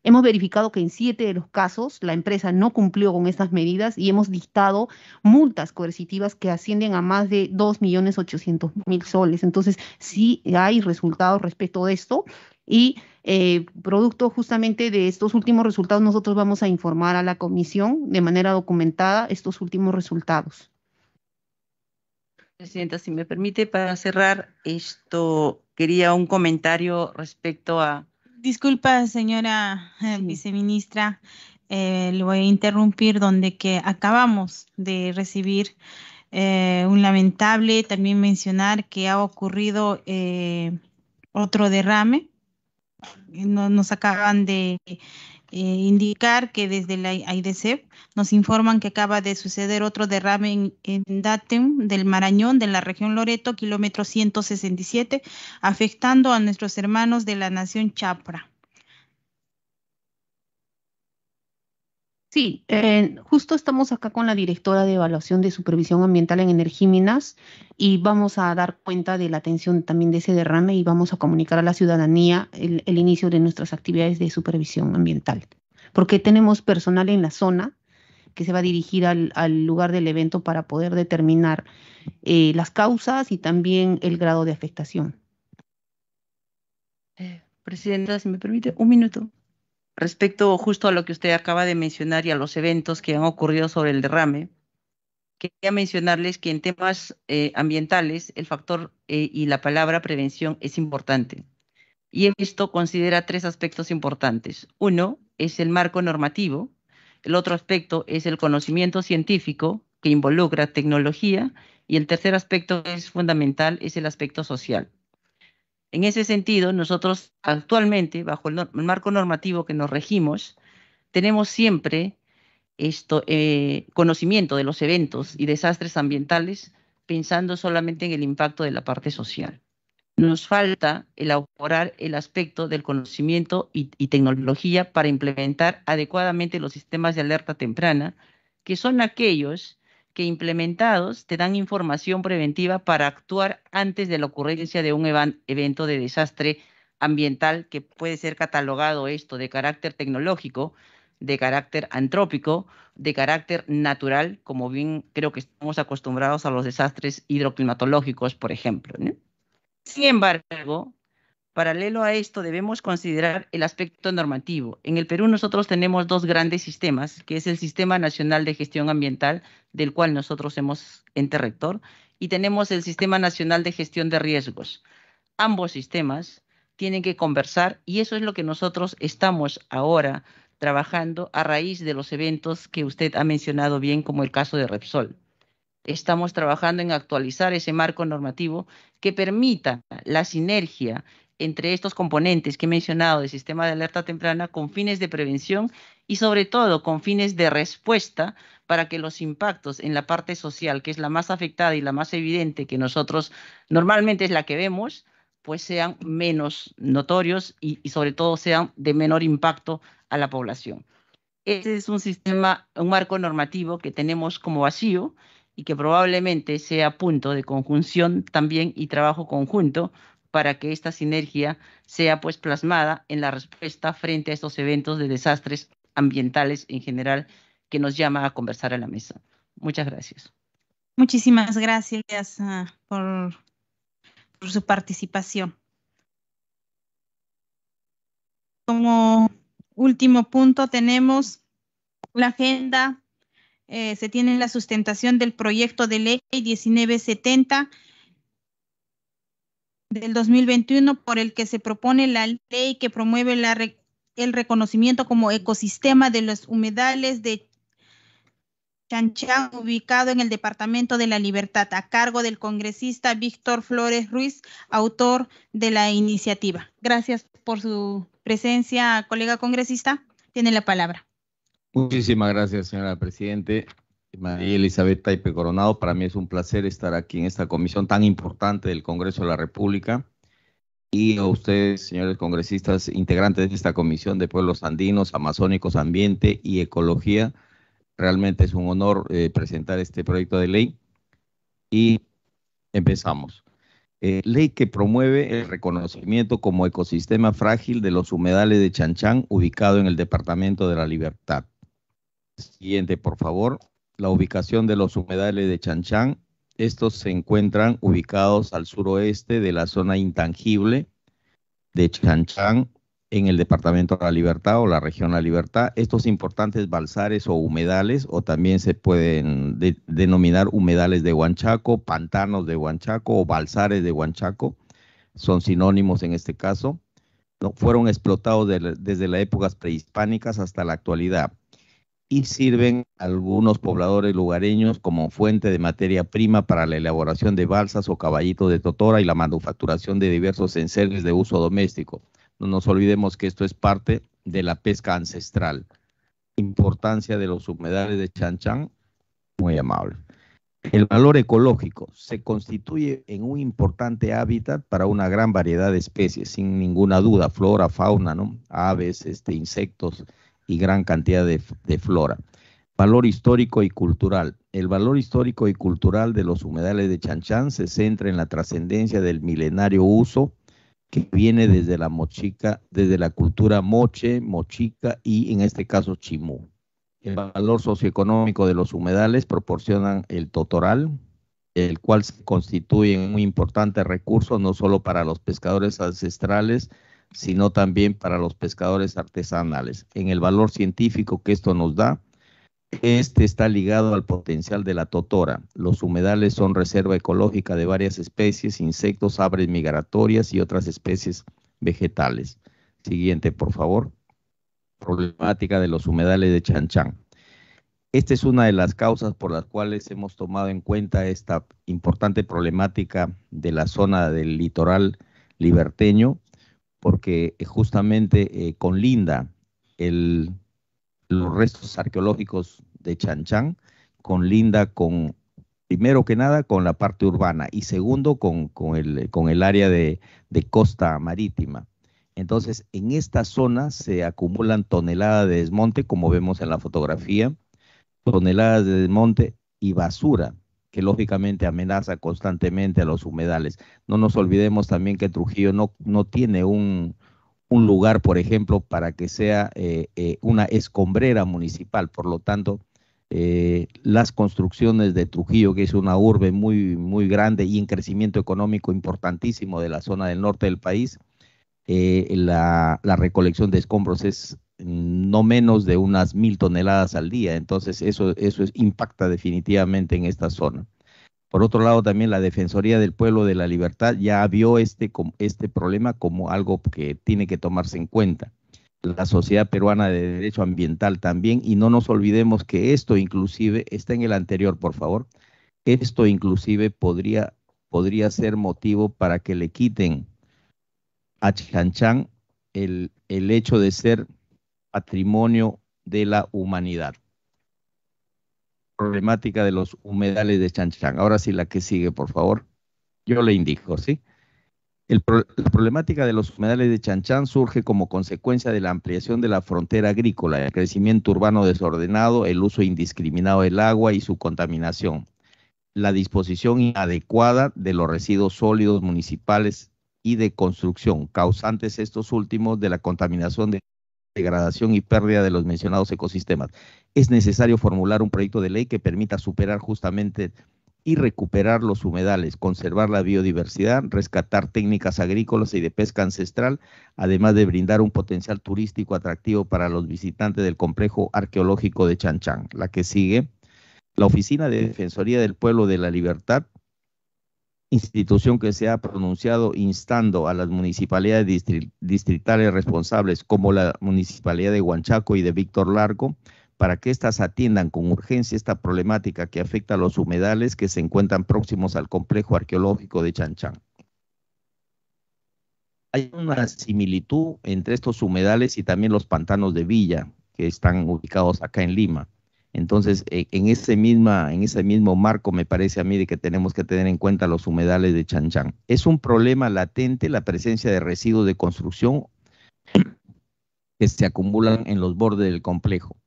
Hemos verificado que en siete de los casos la empresa no cumplió con estas medidas y hemos dictado multas coercitivas que ascienden a más de 2.800.000 soles. Entonces, sí hay resultados respecto de esto y eh, producto justamente de estos últimos resultados nosotros vamos a informar a la comisión de manera documentada estos últimos resultados. Presidenta, si me permite, para cerrar esto, quería un comentario respecto a Disculpa, señora eh, viceministra, eh, le voy a interrumpir donde que acabamos de recibir eh, un lamentable, también mencionar que ha ocurrido otro derrame. nos acaban de eh, indicar que desde la IDCEP nos informan que acaba de suceder otro derrame en, en del Marañón, de la región Loreto, kilómetro 167, afectando a nuestros hermanos de la nación Chapra. Sí, eh, justo estamos acá con la directora de evaluación de supervisión ambiental en Energíminas y vamos a dar cuenta de la atención también de ese derrame y vamos a comunicar a la ciudadanía el, inicio de nuestras actividades de supervisión ambiental, porque tenemos personal en la zona que se va a dirigir al, lugar del evento para poder determinar eh, las causas y también el grado de afectación. Eh, presidenta, si me permite, un minuto respecto justo a lo que usted acaba de mencionar y a los eventos que han ocurrido sobre el derrame, quería mencionarles que en temas eh, ambientales el factor eh, y la palabra prevención es importante. Y esto considera tres aspectos importantes. Uno es el marco normativo, el otro aspecto es el conocimiento científico que involucra tecnología y el tercer aspecto es fundamental es el aspecto social. En ese sentido, nosotros actualmente, bajo el, marco normativo que nos regimos, tenemos siempre esto, eh, conocimiento de los eventos y desastres ambientales pensando solamente en el impacto de la parte social. Nos falta elaborar el aspecto del conocimiento y tecnología para implementar adecuadamente los sistemas de alerta temprana, que son aquellos que implementados te dan información preventiva para actuar antes de la ocurrencia de un evento de desastre ambiental que puede ser catalogado esto de carácter tecnológico, de carácter antrópico, de carácter natural, como bien creo que estamos acostumbrados a los desastres hidroclimatológicos, por ejemplo. Sin embargo, Paralelo a esto, debemos considerar el aspecto normativo. En el Perú nosotros tenemos dos grandes sistemas, que es el Sistema Nacional de Gestión Ambiental, del cual nosotros hemos ente rector, y tenemos el Sistema Nacional de Gestión de Riesgos. Ambos sistemas tienen que conversar y eso es lo que nosotros estamos ahora trabajando a raíz de los eventos que usted ha mencionado bien, como el caso de Repsol estamos trabajando en actualizar ese marco normativo que permita la sinergia entre estos componentes que he mencionado del sistema de alerta temprana con fines de prevención y sobre todo con fines de respuesta para que los impactos en la parte social, que es la más afectada y la más evidente que nosotros normalmente es la que vemos, pues sean menos notorios y, y sobre todo sean de menor impacto a la población. Este es un sistema, un marco normativo que tenemos como vacío y que probablemente sea punto de conjunción también y trabajo conjunto para que esta sinergia sea pues plasmada en la respuesta frente a estos eventos de desastres ambientales en general que nos llama a conversar a la mesa. Muchas gracias. Muchísimas gracias ah, por, su participación. Como último punto tenemos la agenda, eh, se tiene la sustentación del proyecto de ley 1970 del 2021 por el que se propone la ley que promueve la el reconocimiento como ecosistema de los humedales de Chanchá, ubicado en el Departamento de la Libertad, a cargo del congresista Víctor Flores Ruiz, autor de la iniciativa. Gracias por su presencia, colega congresista. Tiene la palabra. Muchísimas gracias, señora Presidente. María Elizabeth Taipe Coronado, para mí es un placer estar aquí en esta comisión tan importante del Congreso de la República y a ustedes, señores congresistas, integrantes de esta comisión de pueblos andinos, amazónicos, ambiente y ecología. Realmente es un honor eh, presentar este proyecto de ley y empezamos. Eh, ley que promueve el reconocimiento como ecosistema frágil de los humedales de Chanchán, ubicado en el Departamento de la Libertad. Siguiente, por favor la ubicación de los humedales de Chanchán. Estos se encuentran ubicados al suroeste de la zona intangible de Chanchán, en el Departamento de la Libertad o la Región de la Libertad. Estos importantes balsares o humedales, o también se pueden denominar humedales de Huanchaco, pantanos de Huanchaco o balsares de Huanchaco, son sinónimos en este caso, fueron explotados desde las épocas prehispánicas hasta la actualidad y sirven algunos pobladores lugareños como fuente de materia prima para la elaboración de balsas o caballitos de totora y la manufacturación de diversos enseres de uso doméstico. No nos olvidemos que esto es parte de la pesca ancestral. Importancia de los humedales de Chanchan, muy amable. El valor ecológico se constituye en un importante hábitat para una gran variedad de especies, sin ninguna duda, flora, fauna, ¿no? aves, este, insectos, y gran cantidad de, flora. Valor histórico y cultural. El valor histórico y cultural de los humedales de Chanchán se centra en la trascendencia del milenario uso que viene desde la mochica, desde la cultura moche, mochica y en este caso chimú. El valor socioeconómico de los humedales proporcionan el totoral, el cual constituye un importante recurso no solo para los pescadores ancestrales, sino también para los pescadores artesanales. En el valor científico que esto nos da, este está ligado al potencial de la totora. Los humedales son reserva ecológica de varias especies, insectos, aves migratorias y otras especies vegetales. Siguiente, por favor. Problemática de los humedales de Chanchán. Esta es una de las causas por las cuales hemos tomado en cuenta esta importante problemática de la zona del litoral liberteño porque eh, justamente eh, con Linda, los restos arqueológicos de con Linda con, primero que nada, con la parte urbana y segundo, con, con, el, área de, de costa marítima. Entonces, en esta zona se acumulan toneladas de desmonte, como vemos en la fotografía, toneladas de desmonte y basura que lógicamente amenaza constantemente a los humedales. No nos olvidemos también que Trujillo no, no tiene un, lugar, por ejemplo, para que sea eh, eh, una escombrera municipal. Por lo tanto, eh, las construcciones de Trujillo, que es una urbe muy, muy grande y en crecimiento económico importantísimo de la zona del norte del país, la, la recolección de escombros es no menos de unas mil toneladas al día. Entonces, eso, eso impacta definitivamente en esta zona. Por otro lado, también la Defensoría del Pueblo de la Libertad ya vio este, este problema como algo que tiene que tomarse en cuenta. La Sociedad Peruana de Derecho Ambiental también, y no nos olvidemos que esto inclusive, está en el anterior, por favor, esto inclusive podría, podría ser motivo para que le quiten a Chanchan el, el hecho de ser patrimonio de la humanidad. Problemática de los humedales de Chanchán. Ahora sí, la que sigue, por favor. Yo le indico, ¿sí? la problemática de los humedales de Chanchán surge como consecuencia de la ampliación de la frontera agrícola, el crecimiento urbano desordenado, el uso indiscriminado del agua y su contaminación, la disposición inadecuada de los residuos sólidos municipales y de construcción, causantes estos últimos de la contaminación de degradación y pérdida de los mencionados ecosistemas. Es necesario formular un proyecto de ley que permita superar justamente y recuperar los humedales, conservar la biodiversidad, rescatar técnicas agrícolas y de pesca ancestral, además de brindar un potencial turístico atractivo para los visitantes del complejo arqueológico de Chan La que sigue, la Oficina de Defensoría del Pueblo de la Libertad institución que se ha pronunciado instando a las municipalidades distritales responsables, como la municipalidad de Huanchaco y de Víctor Largo, para que éstas atiendan con urgencia esta problemática que afecta a los humedales que se encuentran próximos al complejo arqueológico de Chanchán. Hay una similitud entre estos humedales y también los pantanos de Villa, que están ubicados acá en Lima. Entonces, e, en ese, en ese mismo marco me parece a mí de que tenemos que tener en cuenta los humedales de Chanchán. Es un problema latente la presencia de residuos de construcción que se acumulan en los bordes del complejo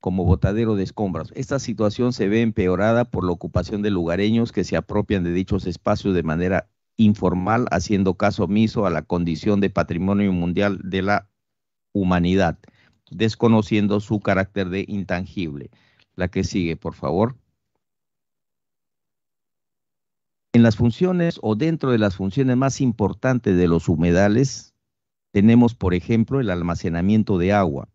como botadero de escombros. Esta situación se ve empeorada por la ocupación de lugareños que se apropian de dichos espacios de manera informal, haciendo caso omiso a la condición de patrimonio mundial de la humanidad, desconociendo su carácter de intangible. La que sigue, por favor. En las funciones o dentro de las funciones más importantes de los humedales, tenemos, por ejemplo, el almacenamiento de agua,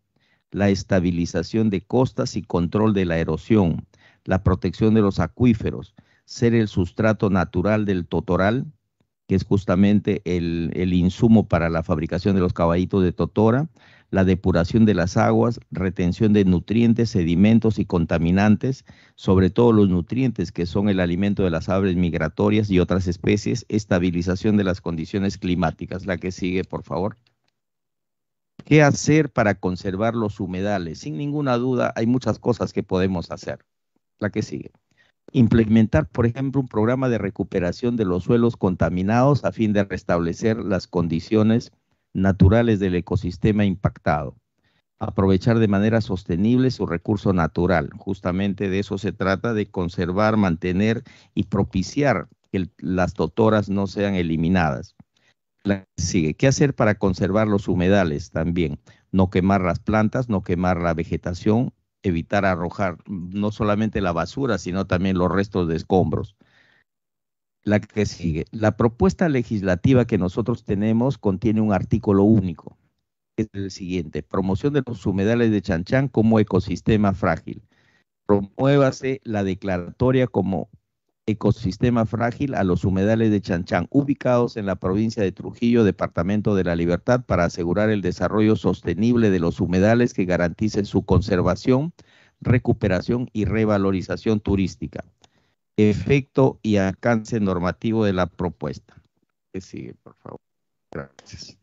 la estabilización de costas y control de la erosión, la protección de los acuíferos, ser el sustrato natural del totoral, que es justamente el, el insumo para la fabricación de los caballitos de totora, la depuración de las aguas, retención de nutrientes, sedimentos y contaminantes, sobre todo los nutrientes que son el alimento de las aves migratorias y otras especies, estabilización de las condiciones climáticas. La que sigue, por favor. ¿Qué hacer para conservar los humedales? Sin ninguna duda, hay muchas cosas que podemos hacer. La que sigue. Implementar, por ejemplo, un programa de recuperación de los suelos contaminados a fin de restablecer las condiciones naturales del ecosistema impactado, aprovechar de manera sostenible su recurso natural. Justamente de eso se trata, de conservar, mantener y propiciar que las totoras no sean eliminadas. sigue, ¿qué hacer para conservar los humedales también? No quemar las plantas, no quemar la vegetación, evitar arrojar no solamente la basura, sino también los restos de escombros la que sigue. La propuesta legislativa que nosotros tenemos contiene un artículo único, que es el siguiente, promoción de los humedales de Chanchán como ecosistema frágil. Promuévase la declaratoria como ecosistema frágil a los humedales de Chanchán, ubicados en la provincia de Trujillo, Departamento de la Libertad, para asegurar el desarrollo sostenible de los humedales que garanticen su conservación, recuperación y revalorización turística efecto y alcance normativo de la propuesta. Que sigue, por favor. Gracias.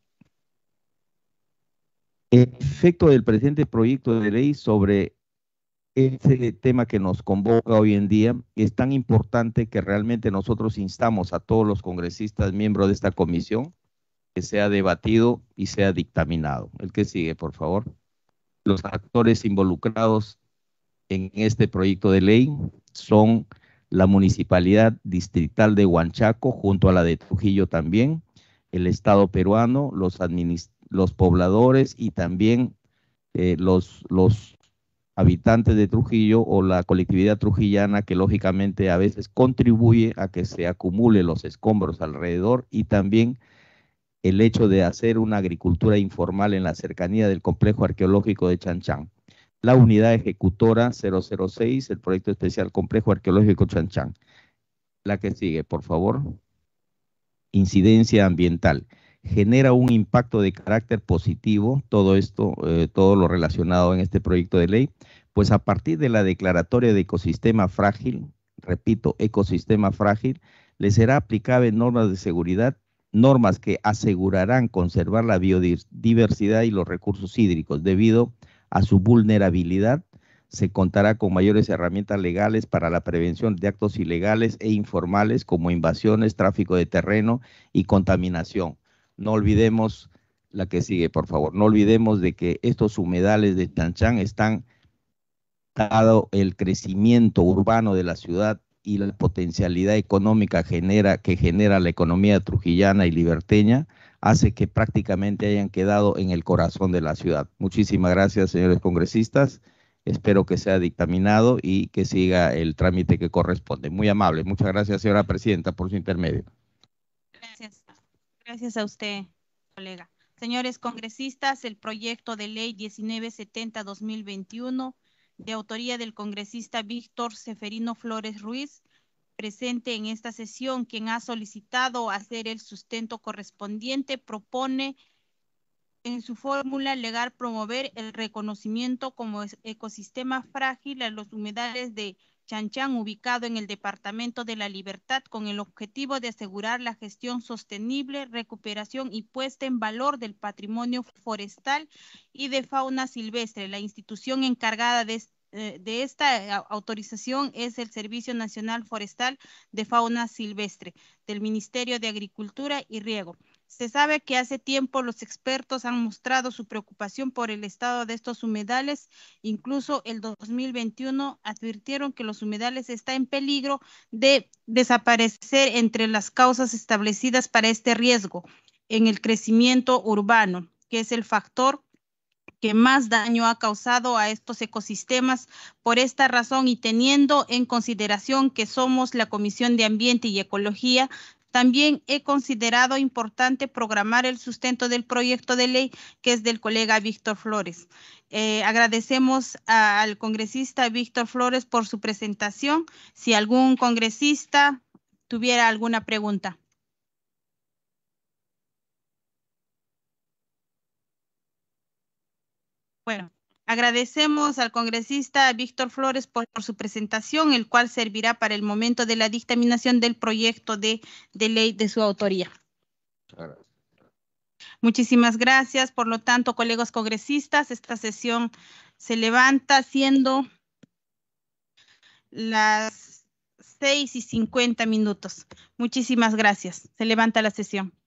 El efecto del presente proyecto de ley sobre ese tema que nos convoca hoy en día es tan importante que realmente nosotros instamos a todos los congresistas miembros de esta comisión que sea debatido y sea dictaminado. El que sigue, por favor. Los actores involucrados en este proyecto de ley son la Municipalidad Distrital de Huanchaco, junto a la de Trujillo también, el Estado peruano, los, pobladores y también eh, los, los habitantes de Trujillo o la colectividad trujillana que lógicamente a veces contribuye a que se acumule los escombros alrededor y también el hecho de hacer una agricultura informal en la cercanía del complejo arqueológico de Chanchán la unidad ejecutora 006, el proyecto especial complejo arqueológico Chanchan. La que sigue, por favor. Incidencia ambiental. Genera un impacto de carácter positivo, todo esto, eh, todo lo relacionado en este proyecto de ley, pues a partir de la declaratoria de ecosistema frágil, repito, ecosistema frágil, le será aplicable normas de seguridad, normas que asegurarán conservar la biodiversidad y los recursos hídricos debido a a su vulnerabilidad, se contará con mayores herramientas legales para la prevención de actos ilegales e informales como invasiones, tráfico de terreno y contaminación. No olvidemos la que sigue, por favor. No olvidemos de que estos humedales de TanChán están dado el crecimiento urbano de la ciudad y la potencialidad económica genera, que genera la economía trujillana y liberteña, hace que prácticamente hayan quedado en el corazón de la ciudad. Muchísimas gracias, señores congresistas. Espero que sea dictaminado y que siga el trámite que corresponde. Muy amable. Muchas gracias, señora presidenta, por su intermedio. Gracias. Gracias a usted, colega. Señores congresistas, el proyecto de ley 1970-2021, de autoría del congresista Víctor Seferino Flores Ruiz, presente en esta sesión, quien ha solicitado hacer el sustento correspondiente, propone en su fórmula legal promover el reconocimiento como ecosistema frágil a los humedales de Chanchán, ubicado en el Departamento de la Libertad, con el objetivo de asegurar la gestión sostenible, recuperación y puesta en valor del patrimonio forestal y de fauna silvestre. La institución encargada de este eh, de esta autorización es el Servicio Nacional Forestal de Fauna Silvestre del Ministerio de Agricultura y Riego. Se sabe que hace tiempo los expertos han mostrado su preocupación por el estado de estos humedales. Incluso el 2021 advirtieron que los humedales están en peligro de desaparecer entre las causas establecidas para este riesgo en el crecimiento urbano, que es el factor que más daño ha causado a estos ecosistemas. Por esta razón y teniendo en consideración que somos la Comisión de Ambiente y Ecología, también he considerado importante programar el sustento del proyecto de ley que es del colega Víctor Flores. Eh, agradecemos al congresista Víctor Flores por su presentación. Si algún congresista tuviera alguna pregunta. Bueno, agradecemos al congresista Víctor Flores por, su presentación, el cual servirá para el momento de la dictaminación del proyecto de, ley de su autoría. Muchísimas gracias. Por lo tanto, colegas congresistas, esta sesión se levanta siendo las seis y cincuenta minutos. Muchísimas gracias. Se levanta la sesión.